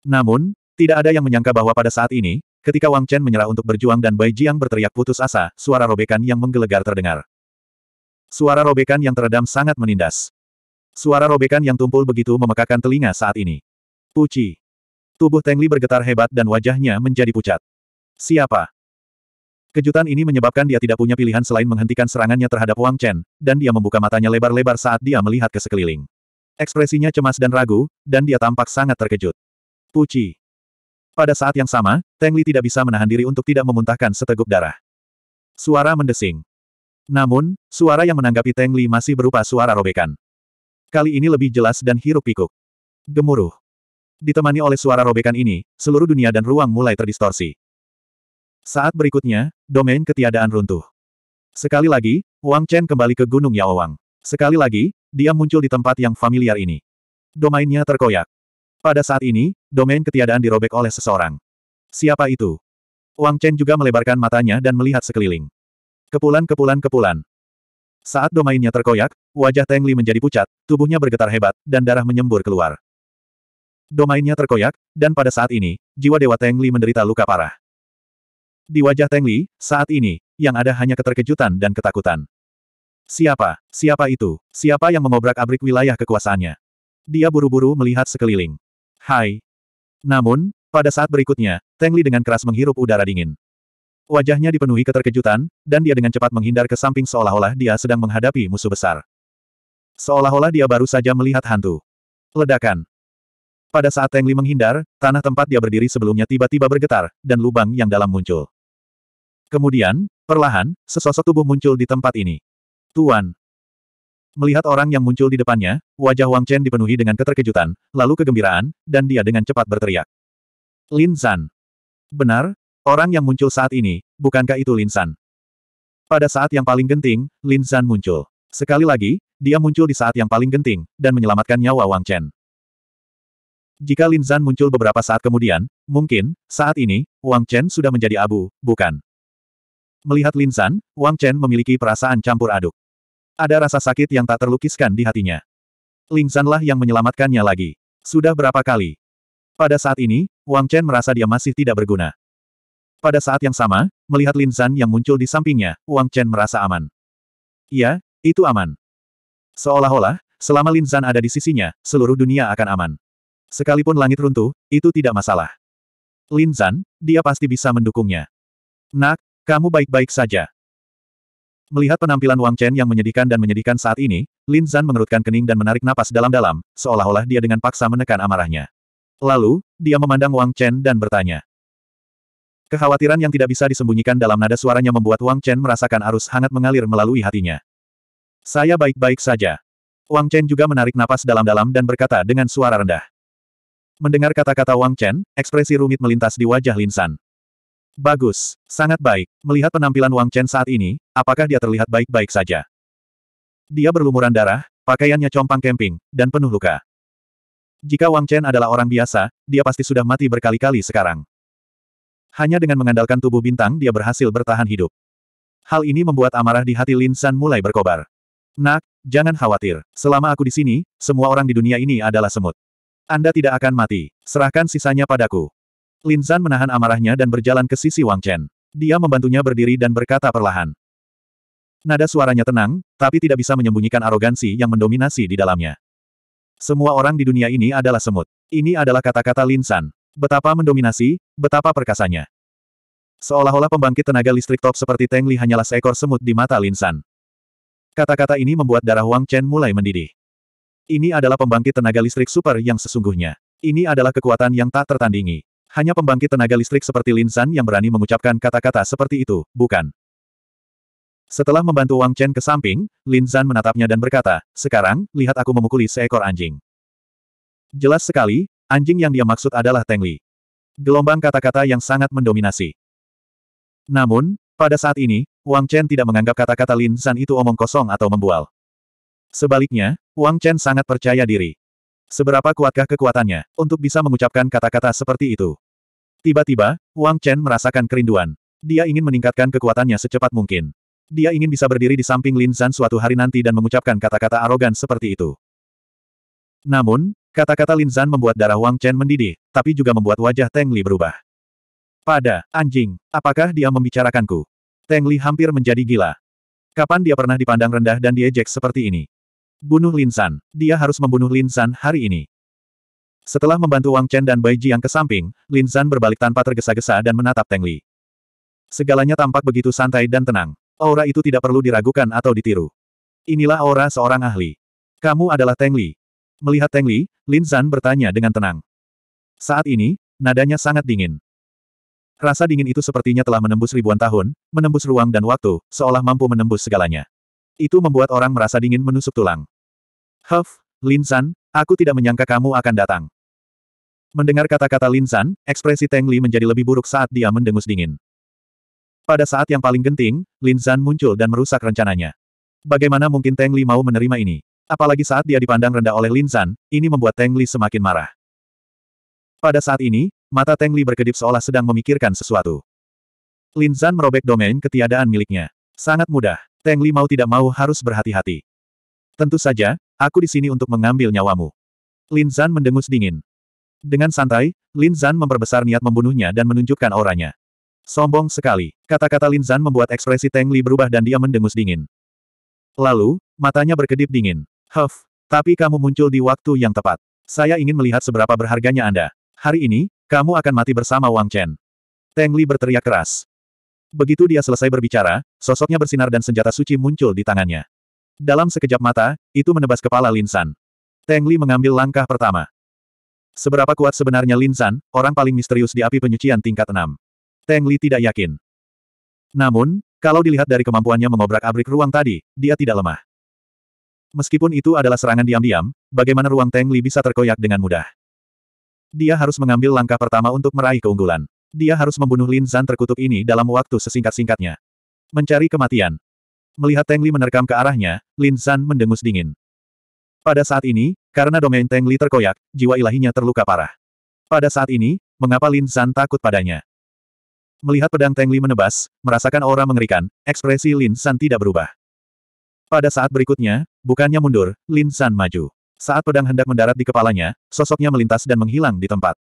Namun, tidak ada yang menyangka bahwa pada saat ini, ketika Wang Chen menyerah untuk berjuang dan Bai Jiang berteriak putus asa, suara robekan yang menggelegar terdengar. Suara robekan yang teredam sangat menindas. Suara robekan yang tumpul begitu memekakan telinga saat ini. Puci. Tubuh Tengli bergetar hebat dan wajahnya menjadi pucat. Siapa? Kejutan ini menyebabkan dia tidak punya pilihan selain menghentikan serangannya terhadap Wang Chen, dan dia membuka matanya lebar-lebar saat dia melihat ke sekeliling. Ekspresinya cemas dan ragu, dan dia tampak sangat terkejut. Puci. Pada saat yang sama, Teng Li tidak bisa menahan diri untuk tidak memuntahkan seteguk darah. Suara mendesing. Namun, suara yang menanggapi Teng Li masih berupa suara robekan. Kali ini lebih jelas dan hiruk-pikuk. Gemuruh. Ditemani oleh suara robekan ini, seluruh dunia dan ruang mulai terdistorsi. Saat berikutnya, domain ketiadaan runtuh. Sekali lagi, Wang Chen kembali ke Gunung Yaowang. Sekali lagi, dia muncul di tempat yang familiar ini. Domainnya terkoyak. Pada saat ini, domain ketiadaan dirobek oleh seseorang. Siapa itu? Wang Chen juga melebarkan matanya dan melihat sekeliling. Kepulan kepulan kepulan. Saat domainnya terkoyak, wajah Teng Li menjadi pucat, tubuhnya bergetar hebat, dan darah menyembur keluar. Domainnya terkoyak, dan pada saat ini, jiwa Dewa Teng Li menderita luka parah. Di wajah Teng Li, saat ini, yang ada hanya keterkejutan dan ketakutan. Siapa? Siapa itu? Siapa yang mengobrak-abrik wilayah kekuasaannya? Dia buru-buru melihat sekeliling. Hai. Namun, pada saat berikutnya, Teng Li dengan keras menghirup udara dingin. Wajahnya dipenuhi keterkejutan, dan dia dengan cepat menghindar ke samping seolah-olah dia sedang menghadapi musuh besar. Seolah-olah dia baru saja melihat hantu. Ledakan. Pada saat Teng Li menghindar, tanah tempat dia berdiri sebelumnya tiba-tiba bergetar, dan lubang yang dalam muncul. Kemudian, perlahan, sesosok tubuh muncul di tempat ini. Tuan. Melihat orang yang muncul di depannya, wajah Wang Chen dipenuhi dengan keterkejutan, lalu kegembiraan, dan dia dengan cepat berteriak. Lin San. Benar, orang yang muncul saat ini, bukankah itu Lin San? Pada saat yang paling genting, Lin San muncul. Sekali lagi, dia muncul di saat yang paling genting, dan menyelamatkan nyawa Wang Chen. Jika Lin Zan muncul beberapa saat kemudian, mungkin, saat ini, Wang Chen sudah menjadi abu, bukan? Melihat Lin San, Wang Chen memiliki perasaan campur aduk. Ada rasa sakit yang tak terlukiskan di hatinya. San Sanlah yang menyelamatkannya lagi. Sudah berapa kali? Pada saat ini, Wang Chen merasa dia masih tidak berguna. Pada saat yang sama, melihat Lin San yang muncul di sampingnya, Wang Chen merasa aman. Ya, itu aman. Seolah-olah, selama Lin San ada di sisinya, seluruh dunia akan aman. Sekalipun langit runtuh, itu tidak masalah. Lin San, dia pasti bisa mendukungnya. Nak, kamu baik-baik saja. Melihat penampilan Wang Chen yang menyedihkan dan menyedihkan saat ini, Lin Zan mengerutkan kening dan menarik napas dalam-dalam, seolah-olah dia dengan paksa menekan amarahnya. Lalu, dia memandang Wang Chen dan bertanya. Kekhawatiran yang tidak bisa disembunyikan dalam nada suaranya membuat Wang Chen merasakan arus hangat mengalir melalui hatinya. Saya baik-baik saja. Wang Chen juga menarik napas dalam-dalam dan berkata dengan suara rendah. Mendengar kata-kata Wang Chen, ekspresi rumit melintas di wajah Lin San. Bagus, sangat baik. Melihat penampilan Wang Chen saat ini, apakah dia terlihat baik-baik saja? Dia berlumuran darah, pakaiannya compang kemping, dan penuh luka. Jika Wang Chen adalah orang biasa, dia pasti sudah mati berkali-kali sekarang. Hanya dengan mengandalkan tubuh bintang dia berhasil bertahan hidup. Hal ini membuat amarah di hati Lin San mulai berkobar. Nak, jangan khawatir. Selama aku di sini, semua orang di dunia ini adalah semut. Anda tidak akan mati. Serahkan sisanya padaku. Lin Zan menahan amarahnya dan berjalan ke sisi Wang Chen. Dia membantunya berdiri dan berkata perlahan. Nada suaranya tenang, tapi tidak bisa menyembunyikan arogansi yang mendominasi di dalamnya. Semua orang di dunia ini adalah semut. Ini adalah kata-kata Lin San. Betapa mendominasi, betapa perkasanya. Seolah-olah pembangkit tenaga listrik top seperti Teng Li hanyalah seekor semut di mata Lin San. Kata-kata ini membuat darah Wang Chen mulai mendidih. Ini adalah pembangkit tenaga listrik super yang sesungguhnya. Ini adalah kekuatan yang tak tertandingi. Hanya pembangkit tenaga listrik seperti Lin San yang berani mengucapkan kata-kata seperti itu, bukan? Setelah membantu Wang Chen ke samping, Lin San menatapnya dan berkata, sekarang, lihat aku memukuli seekor anjing. Jelas sekali, anjing yang dia maksud adalah Teng Li. Gelombang kata-kata yang sangat mendominasi. Namun, pada saat ini, Wang Chen tidak menganggap kata-kata Lin San itu omong kosong atau membual. Sebaliknya, Wang Chen sangat percaya diri. Seberapa kuatkah kekuatannya, untuk bisa mengucapkan kata-kata seperti itu? Tiba-tiba, Wang Chen merasakan kerinduan. Dia ingin meningkatkan kekuatannya secepat mungkin. Dia ingin bisa berdiri di samping Lin Zan suatu hari nanti dan mengucapkan kata-kata arogan seperti itu. Namun, kata-kata Lin Zan membuat darah Wang Chen mendidih, tapi juga membuat wajah Teng Li berubah. Pada, anjing, apakah dia membicarakanku? Teng Li hampir menjadi gila. Kapan dia pernah dipandang rendah dan diejek seperti ini? Bunuh Linsan. Dia harus membunuh Linsan hari ini. Setelah membantu Wang Chen dan Bai Jiang ke samping, Linsan berbalik tanpa tergesa-gesa dan menatap Teng Li. Segalanya tampak begitu santai dan tenang. Aura itu tidak perlu diragukan atau ditiru. Inilah aura seorang ahli. Kamu adalah Teng Li. Melihat Teng Li, Linsan bertanya dengan tenang. Saat ini, nadanya sangat dingin. Rasa dingin itu sepertinya telah menembus ribuan tahun, menembus ruang dan waktu, seolah mampu menembus segalanya. Itu membuat orang merasa dingin menusuk tulang. Huff, Lin San, aku tidak menyangka kamu akan datang. Mendengar kata-kata Lin San, ekspresi Teng Li menjadi lebih buruk saat dia mendengus dingin. Pada saat yang paling genting, Lin San muncul dan merusak rencananya. Bagaimana mungkin Teng Li mau menerima ini? Apalagi saat dia dipandang rendah oleh Lin San, ini membuat Teng Li semakin marah. Pada saat ini, mata Teng Li berkedip seolah sedang memikirkan sesuatu. Lin San merobek domain ketiadaan miliknya. Sangat mudah. Teng Li mau tidak mau harus berhati-hati. Tentu saja, aku di sini untuk mengambil nyawamu. Lin Zan mendengus dingin. Dengan santai, Lin Zan memperbesar niat membunuhnya dan menunjukkan auranya. Sombong sekali, kata-kata Lin Zan membuat ekspresi Teng Li berubah dan dia mendengus dingin. Lalu, matanya berkedip dingin. Huff, tapi kamu muncul di waktu yang tepat. Saya ingin melihat seberapa berharganya Anda. Hari ini, kamu akan mati bersama Wang Chen. Teng Li berteriak keras. Begitu dia selesai berbicara, sosoknya bersinar dan senjata suci muncul di tangannya. Dalam sekejap mata, itu menebas kepala Linsan. Teng Li mengambil langkah pertama. Seberapa kuat sebenarnya Linsan, orang paling misterius di api penyucian tingkat 6. Teng Li tidak yakin. Namun, kalau dilihat dari kemampuannya mengobrak-abrik ruang tadi, dia tidak lemah. Meskipun itu adalah serangan diam-diam, bagaimana ruang Teng Li bisa terkoyak dengan mudah? Dia harus mengambil langkah pertama untuk meraih keunggulan. Dia harus membunuh Lin Zan terkutuk ini dalam waktu sesingkat-singkatnya. Mencari kematian. Melihat Teng Li menerkam ke arahnya, Lin Zan mendengus dingin. Pada saat ini, karena domain Teng Li terkoyak, jiwa ilahinya terluka parah. Pada saat ini, mengapa Lin Zan takut padanya? Melihat pedang Teng Li menebas, merasakan aura mengerikan, ekspresi Lin Zan tidak berubah. Pada saat berikutnya, bukannya mundur, Lin Zan maju. Saat pedang hendak mendarat di kepalanya, sosoknya melintas dan menghilang di tempat.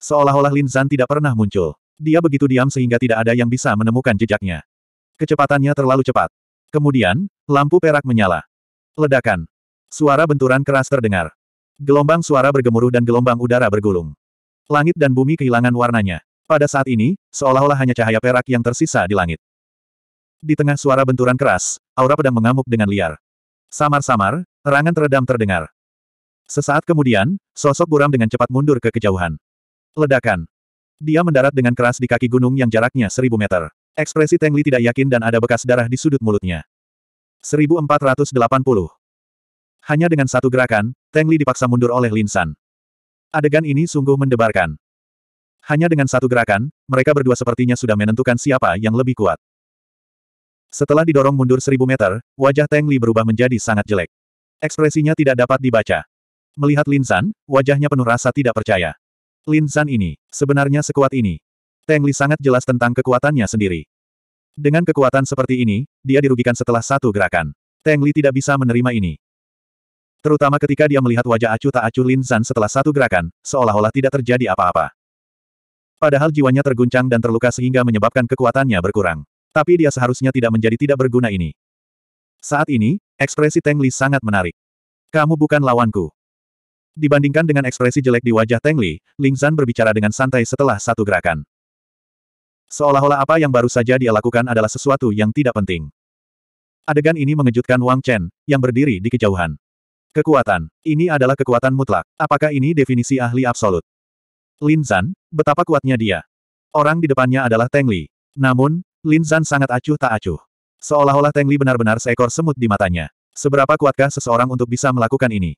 Seolah-olah Lin Zan tidak pernah muncul. Dia begitu diam sehingga tidak ada yang bisa menemukan jejaknya. Kecepatannya terlalu cepat. Kemudian, lampu perak menyala. Ledakan. Suara benturan keras terdengar. Gelombang suara bergemuruh dan gelombang udara bergulung. Langit dan bumi kehilangan warnanya. Pada saat ini, seolah-olah hanya cahaya perak yang tersisa di langit. Di tengah suara benturan keras, aura pedang mengamuk dengan liar. Samar-samar, rangan teredam terdengar. Sesaat kemudian, sosok buram dengan cepat mundur ke kejauhan. Ledakan. Dia mendarat dengan keras di kaki gunung yang jaraknya seribu meter. Ekspresi Teng Li tidak yakin dan ada bekas darah di sudut mulutnya. 1480. Hanya dengan satu gerakan, Teng Li dipaksa mundur oleh Lin San. Adegan ini sungguh mendebarkan. Hanya dengan satu gerakan, mereka berdua sepertinya sudah menentukan siapa yang lebih kuat. Setelah didorong mundur seribu meter, wajah Teng Li berubah menjadi sangat jelek. Ekspresinya tidak dapat dibaca. Melihat Lin San, wajahnya penuh rasa tidak percaya. Lin San ini, sebenarnya sekuat ini. Teng Li sangat jelas tentang kekuatannya sendiri. Dengan kekuatan seperti ini, dia dirugikan setelah satu gerakan. Teng Li tidak bisa menerima ini. Terutama ketika dia melihat wajah acuh tak acuh Lin San setelah satu gerakan, seolah-olah tidak terjadi apa-apa. Padahal jiwanya terguncang dan terluka sehingga menyebabkan kekuatannya berkurang. Tapi dia seharusnya tidak menjadi tidak berguna ini. Saat ini, ekspresi Teng Li sangat menarik. Kamu bukan lawanku. Dibandingkan dengan ekspresi jelek di wajah Teng Li, Ling Zan berbicara dengan santai setelah satu gerakan. Seolah-olah apa yang baru saja dia lakukan adalah sesuatu yang tidak penting. Adegan ini mengejutkan Wang Chen, yang berdiri di kejauhan. Kekuatan. Ini adalah kekuatan mutlak. Apakah ini definisi ahli absolut? Lin Zan, betapa kuatnya dia. Orang di depannya adalah Teng Li. Namun, Lin Zan sangat acuh tak acuh. Seolah-olah Teng Li benar-benar seekor semut di matanya. Seberapa kuatkah seseorang untuk bisa melakukan ini?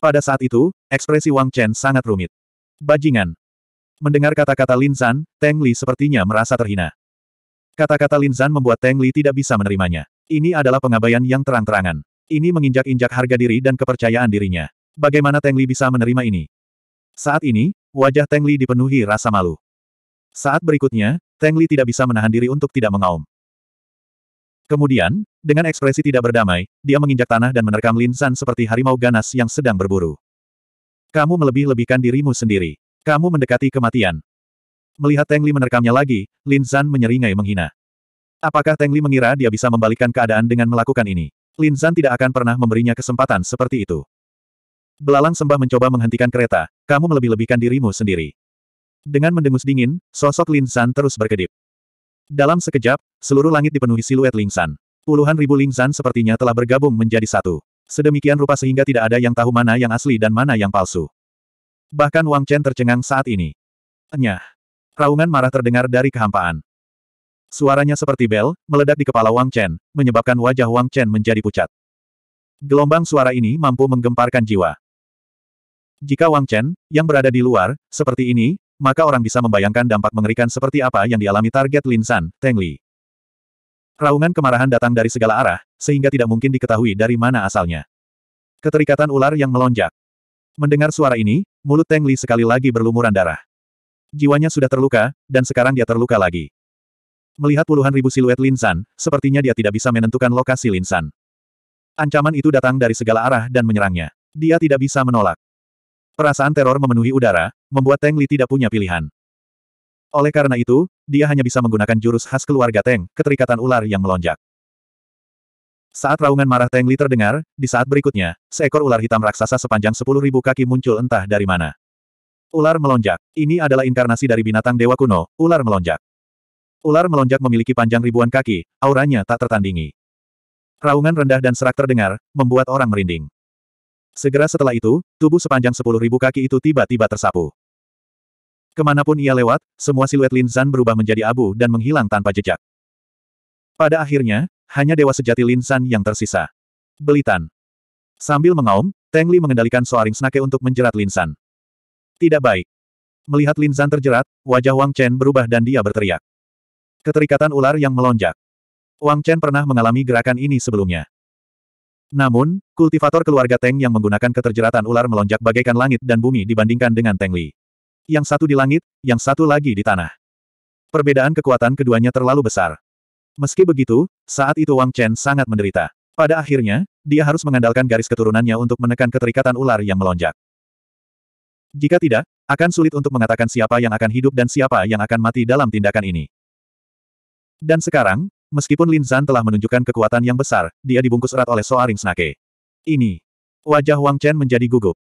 Pada saat itu, ekspresi Wang Chen sangat rumit. Bajingan. Mendengar kata-kata Lin San, Teng Li sepertinya merasa terhina. Kata-kata Lin San membuat Teng Li tidak bisa menerimanya. Ini adalah pengabaian yang terang-terangan. Ini menginjak-injak harga diri dan kepercayaan dirinya. Bagaimana Teng Li bisa menerima ini? Saat ini, wajah Teng Li dipenuhi rasa malu. Saat berikutnya, Teng Li tidak bisa menahan diri untuk tidak mengaum. Kemudian, dengan ekspresi tidak berdamai, dia menginjak tanah dan menerkam Lin San seperti harimau ganas yang sedang berburu. Kamu melebih-lebihkan dirimu sendiri. Kamu mendekati kematian. Melihat Teng Li menerkamnya lagi, Lin San menyeringai menghina. Apakah Teng Li mengira dia bisa membalikkan keadaan dengan melakukan ini? Lin San tidak akan pernah memberinya kesempatan seperti itu. Belalang sembah mencoba menghentikan kereta, kamu melebih-lebihkan dirimu sendiri. Dengan mendengus dingin, sosok Lin San terus berkedip. Dalam sekejap, seluruh langit dipenuhi siluet lingsan. Puluhan ribu lingsan sepertinya telah bergabung menjadi satu. Sedemikian rupa sehingga tidak ada yang tahu mana yang asli dan mana yang palsu. Bahkan Wang Chen tercengang saat ini. Enyah. Raungan marah terdengar dari kehampaan. Suaranya seperti bel, meledak di kepala Wang Chen, menyebabkan wajah Wang Chen menjadi pucat. Gelombang suara ini mampu menggemparkan jiwa. Jika Wang Chen, yang berada di luar, seperti ini, maka orang bisa membayangkan dampak mengerikan seperti apa yang dialami target linsan, San, Teng Li. Raungan kemarahan datang dari segala arah, sehingga tidak mungkin diketahui dari mana asalnya. Keterikatan ular yang melonjak. Mendengar suara ini, mulut Teng Li sekali lagi berlumuran darah. Jiwanya sudah terluka, dan sekarang dia terluka lagi. Melihat puluhan ribu siluet Linsan, sepertinya dia tidak bisa menentukan lokasi Linsan. Ancaman itu datang dari segala arah dan menyerangnya. Dia tidak bisa menolak. Perasaan teror memenuhi udara, membuat Teng Li tidak punya pilihan. Oleh karena itu, dia hanya bisa menggunakan jurus khas keluarga Teng, keterikatan ular yang melonjak. Saat raungan marah Teng Li terdengar, di saat berikutnya, seekor ular hitam raksasa sepanjang 10.000 kaki muncul entah dari mana. Ular melonjak. Ini adalah inkarnasi dari binatang dewa kuno, ular melonjak. Ular melonjak memiliki panjang ribuan kaki, auranya tak tertandingi. Raungan rendah dan serak terdengar, membuat orang merinding. Segera setelah itu, tubuh sepanjang sepuluh ribu kaki itu tiba-tiba tersapu. Kemanapun ia lewat, semua siluet Lin Zan berubah menjadi abu dan menghilang tanpa jejak. Pada akhirnya, hanya dewa sejati Lin Zan yang tersisa. Belitan. Sambil mengaum, Teng Li mengendalikan Soaring Snake untuk menjerat Lin Zan. Tidak baik. Melihat Lin Zan terjerat, wajah Wang Chen berubah dan dia berteriak. Keterikatan ular yang melonjak. Wang Chen pernah mengalami gerakan ini sebelumnya. Namun, kultivator keluarga Teng yang menggunakan keterjeratan ular melonjak bagaikan langit dan bumi dibandingkan dengan Teng Li. Yang satu di langit, yang satu lagi di tanah. Perbedaan kekuatan keduanya terlalu besar. Meski begitu, saat itu Wang Chen sangat menderita. Pada akhirnya, dia harus mengandalkan garis keturunannya untuk menekan keterikatan ular yang melonjak. Jika tidak, akan sulit untuk mengatakan siapa yang akan hidup dan siapa yang akan mati dalam tindakan ini. Dan sekarang, Meskipun Lin Zan telah menunjukkan kekuatan yang besar, dia dibungkus erat oleh Soaring Snake. Ini. Wajah Wang Chen menjadi gugup.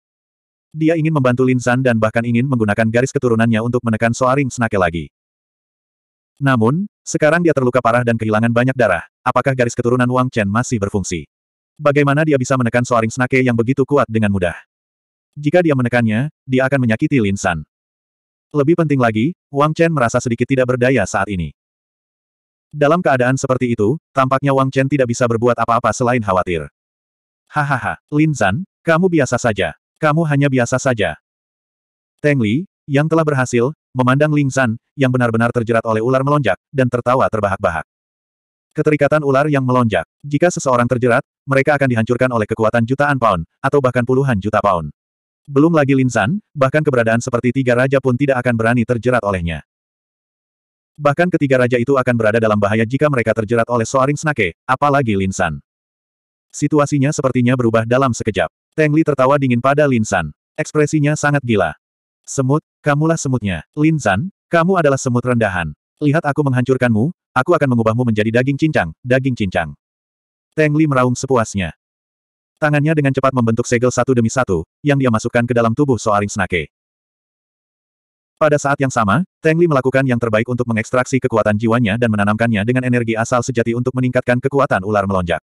Dia ingin membantu Lin Zan dan bahkan ingin menggunakan garis keturunannya untuk menekan Soaring Snake lagi. Namun, sekarang dia terluka parah dan kehilangan banyak darah, apakah garis keturunan Wang Chen masih berfungsi? Bagaimana dia bisa menekan Soaring Snake yang begitu kuat dengan mudah? Jika dia menekannya, dia akan menyakiti Lin San. Lebih penting lagi, Wang Chen merasa sedikit tidak berdaya saat ini. Dalam keadaan seperti itu, tampaknya Wang Chen tidak bisa berbuat apa-apa selain khawatir. Hahaha, Lin Zan, kamu biasa saja. Kamu hanya biasa saja. Teng Li, yang telah berhasil, memandang Ling Zan, yang benar-benar terjerat oleh ular melonjak, dan tertawa terbahak-bahak. Keterikatan ular yang melonjak. Jika seseorang terjerat, mereka akan dihancurkan oleh kekuatan jutaan pound, atau bahkan puluhan juta pound. Belum lagi Lin Zan, bahkan keberadaan seperti tiga raja pun tidak akan berani terjerat olehnya. Bahkan ketiga raja itu akan berada dalam bahaya jika mereka terjerat oleh Soaring Snake, apalagi Linsan. Situasinya sepertinya berubah dalam sekejap. Teng tertawa dingin pada Linsan. Ekspresinya sangat gila. Semut, kamulah semutnya. Linsan, kamu adalah semut rendahan. Lihat aku menghancurkanmu, aku akan mengubahmu menjadi daging cincang, daging cincang. Teng meraung sepuasnya. Tangannya dengan cepat membentuk segel satu demi satu, yang dia masukkan ke dalam tubuh Soaring Snake. Pada saat yang sama, Tang Li melakukan yang terbaik untuk mengekstraksi kekuatan jiwanya dan menanamkannya dengan energi asal sejati untuk meningkatkan kekuatan ular melonjak.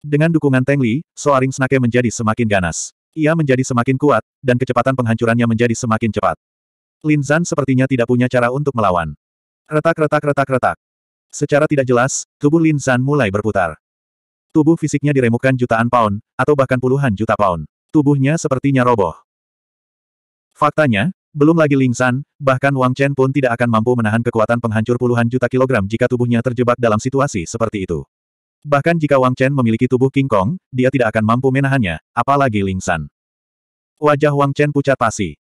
Dengan dukungan Tang Li, Soaring Snake menjadi semakin ganas. Ia menjadi semakin kuat, dan kecepatan penghancurannya menjadi semakin cepat. Lin Zan sepertinya tidak punya cara untuk melawan. Retak-retak-retak-retak. Secara tidak jelas, tubuh Lin Zan mulai berputar. Tubuh fisiknya diremukkan jutaan pound, atau bahkan puluhan juta pound. Tubuhnya sepertinya roboh. Faktanya, belum lagi Ling San, bahkan Wang Chen pun tidak akan mampu menahan kekuatan penghancur puluhan juta kilogram jika tubuhnya terjebak dalam situasi seperti itu. Bahkan jika Wang Chen memiliki tubuh King Kong, dia tidak akan mampu menahannya, apalagi Ling San. Wajah Wang Chen pucat pasi.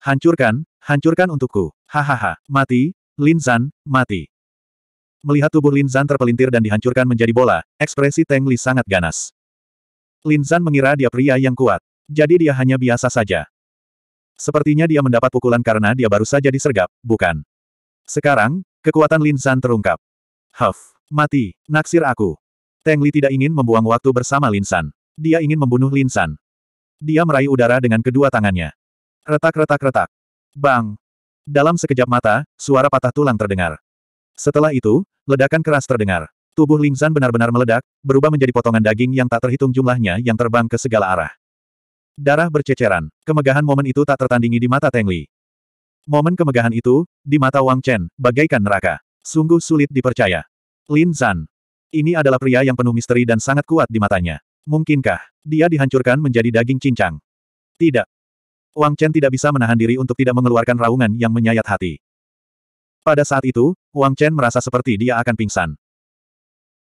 Hancurkan, hancurkan untukku. Hahaha, mati, Lin San, mati. Melihat tubuh Lin San terpelintir dan dihancurkan menjadi bola, ekspresi Teng Li sangat ganas. Lin San mengira dia pria yang kuat. Jadi dia hanya biasa saja. Sepertinya dia mendapat pukulan karena dia baru saja disergap, bukan? Sekarang, kekuatan Lin San terungkap. Huff, mati, naksir aku. Teng Li tidak ingin membuang waktu bersama Lin San. Dia ingin membunuh Lin San. Dia meraih udara dengan kedua tangannya. Retak-retak-retak. Bang! Dalam sekejap mata, suara patah tulang terdengar. Setelah itu, ledakan keras terdengar. Tubuh Lin San benar-benar meledak, berubah menjadi potongan daging yang tak terhitung jumlahnya yang terbang ke segala arah. Darah berceceran, kemegahan momen itu tak tertandingi di mata Teng Li. Momen kemegahan itu, di mata Wang Chen, bagaikan neraka. Sungguh sulit dipercaya. Lin Zan. Ini adalah pria yang penuh misteri dan sangat kuat di matanya. Mungkinkah, dia dihancurkan menjadi daging cincang? Tidak. Wang Chen tidak bisa menahan diri untuk tidak mengeluarkan raungan yang menyayat hati. Pada saat itu, Wang Chen merasa seperti dia akan pingsan.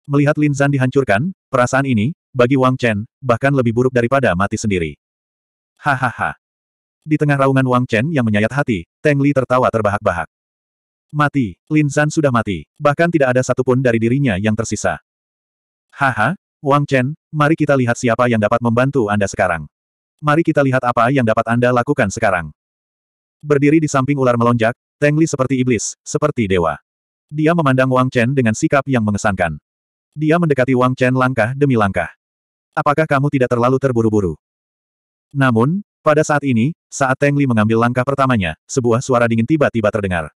Melihat Lin Zan dihancurkan, perasaan ini, bagi Wang Chen, bahkan lebih buruk daripada mati sendiri. Hahaha. Di tengah raungan Wang Chen yang menyayat hati, Teng Li tertawa terbahak-bahak. Mati, Lin San sudah mati, bahkan tidak ada satupun dari dirinya yang tersisa. Haha, Wang Chen, mari kita lihat siapa yang dapat membantu Anda sekarang. Mari kita lihat apa yang dapat Anda lakukan sekarang. Berdiri di samping ular melonjak, Teng Li seperti iblis, seperti dewa. Dia memandang Wang Chen dengan sikap yang mengesankan. Dia mendekati Wang Chen langkah demi langkah. Apakah kamu tidak terlalu terburu-buru? Namun, pada saat ini, saat Teng Li mengambil langkah pertamanya, sebuah suara dingin tiba-tiba terdengar.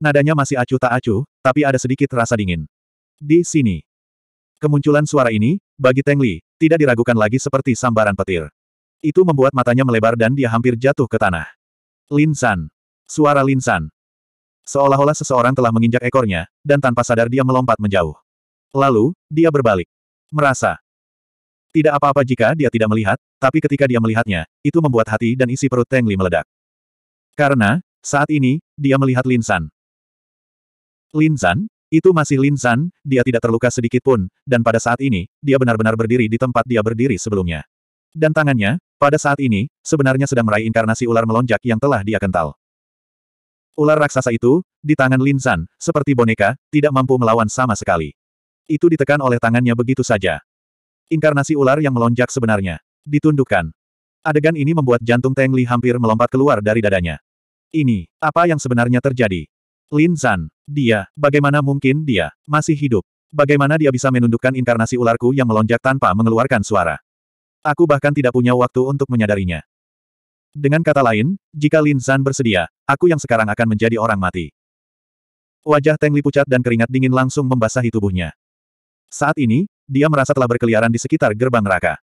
Nadanya masih acuh tak acuh, tapi ada sedikit rasa dingin. Di sini. Kemunculan suara ini, bagi Teng Li, tidak diragukan lagi seperti sambaran petir. Itu membuat matanya melebar dan dia hampir jatuh ke tanah. Linsan. Suara Linsan. Seolah-olah seseorang telah menginjak ekornya, dan tanpa sadar dia melompat menjauh. Lalu, dia berbalik. Merasa, tidak apa-apa jika dia tidak melihat, tapi ketika dia melihatnya, itu membuat hati dan isi perut Teng Li meledak. Karena, saat ini, dia melihat Lin San. Lin San? Itu masih Lin San, dia tidak terluka sedikit pun, dan pada saat ini, dia benar-benar berdiri di tempat dia berdiri sebelumnya. Dan tangannya, pada saat ini, sebenarnya sedang meraih inkarnasi ular melonjak yang telah dia kental. Ular raksasa itu, di tangan Lin San, seperti boneka, tidak mampu melawan sama sekali. Itu ditekan oleh tangannya begitu saja. Inkarnasi ular yang melonjak sebenarnya. Ditundukkan. Adegan ini membuat jantung Teng Li hampir melompat keluar dari dadanya. Ini, apa yang sebenarnya terjadi? Lin Zan, dia, bagaimana mungkin dia, masih hidup? Bagaimana dia bisa menundukkan inkarnasi ularku yang melonjak tanpa mengeluarkan suara? Aku bahkan tidak punya waktu untuk menyadarinya. Dengan kata lain, jika Lin Zan bersedia, aku yang sekarang akan menjadi orang mati. Wajah Teng Li pucat dan keringat dingin langsung membasahi tubuhnya. Saat ini, dia merasa telah berkeliaran di sekitar gerbang neraka.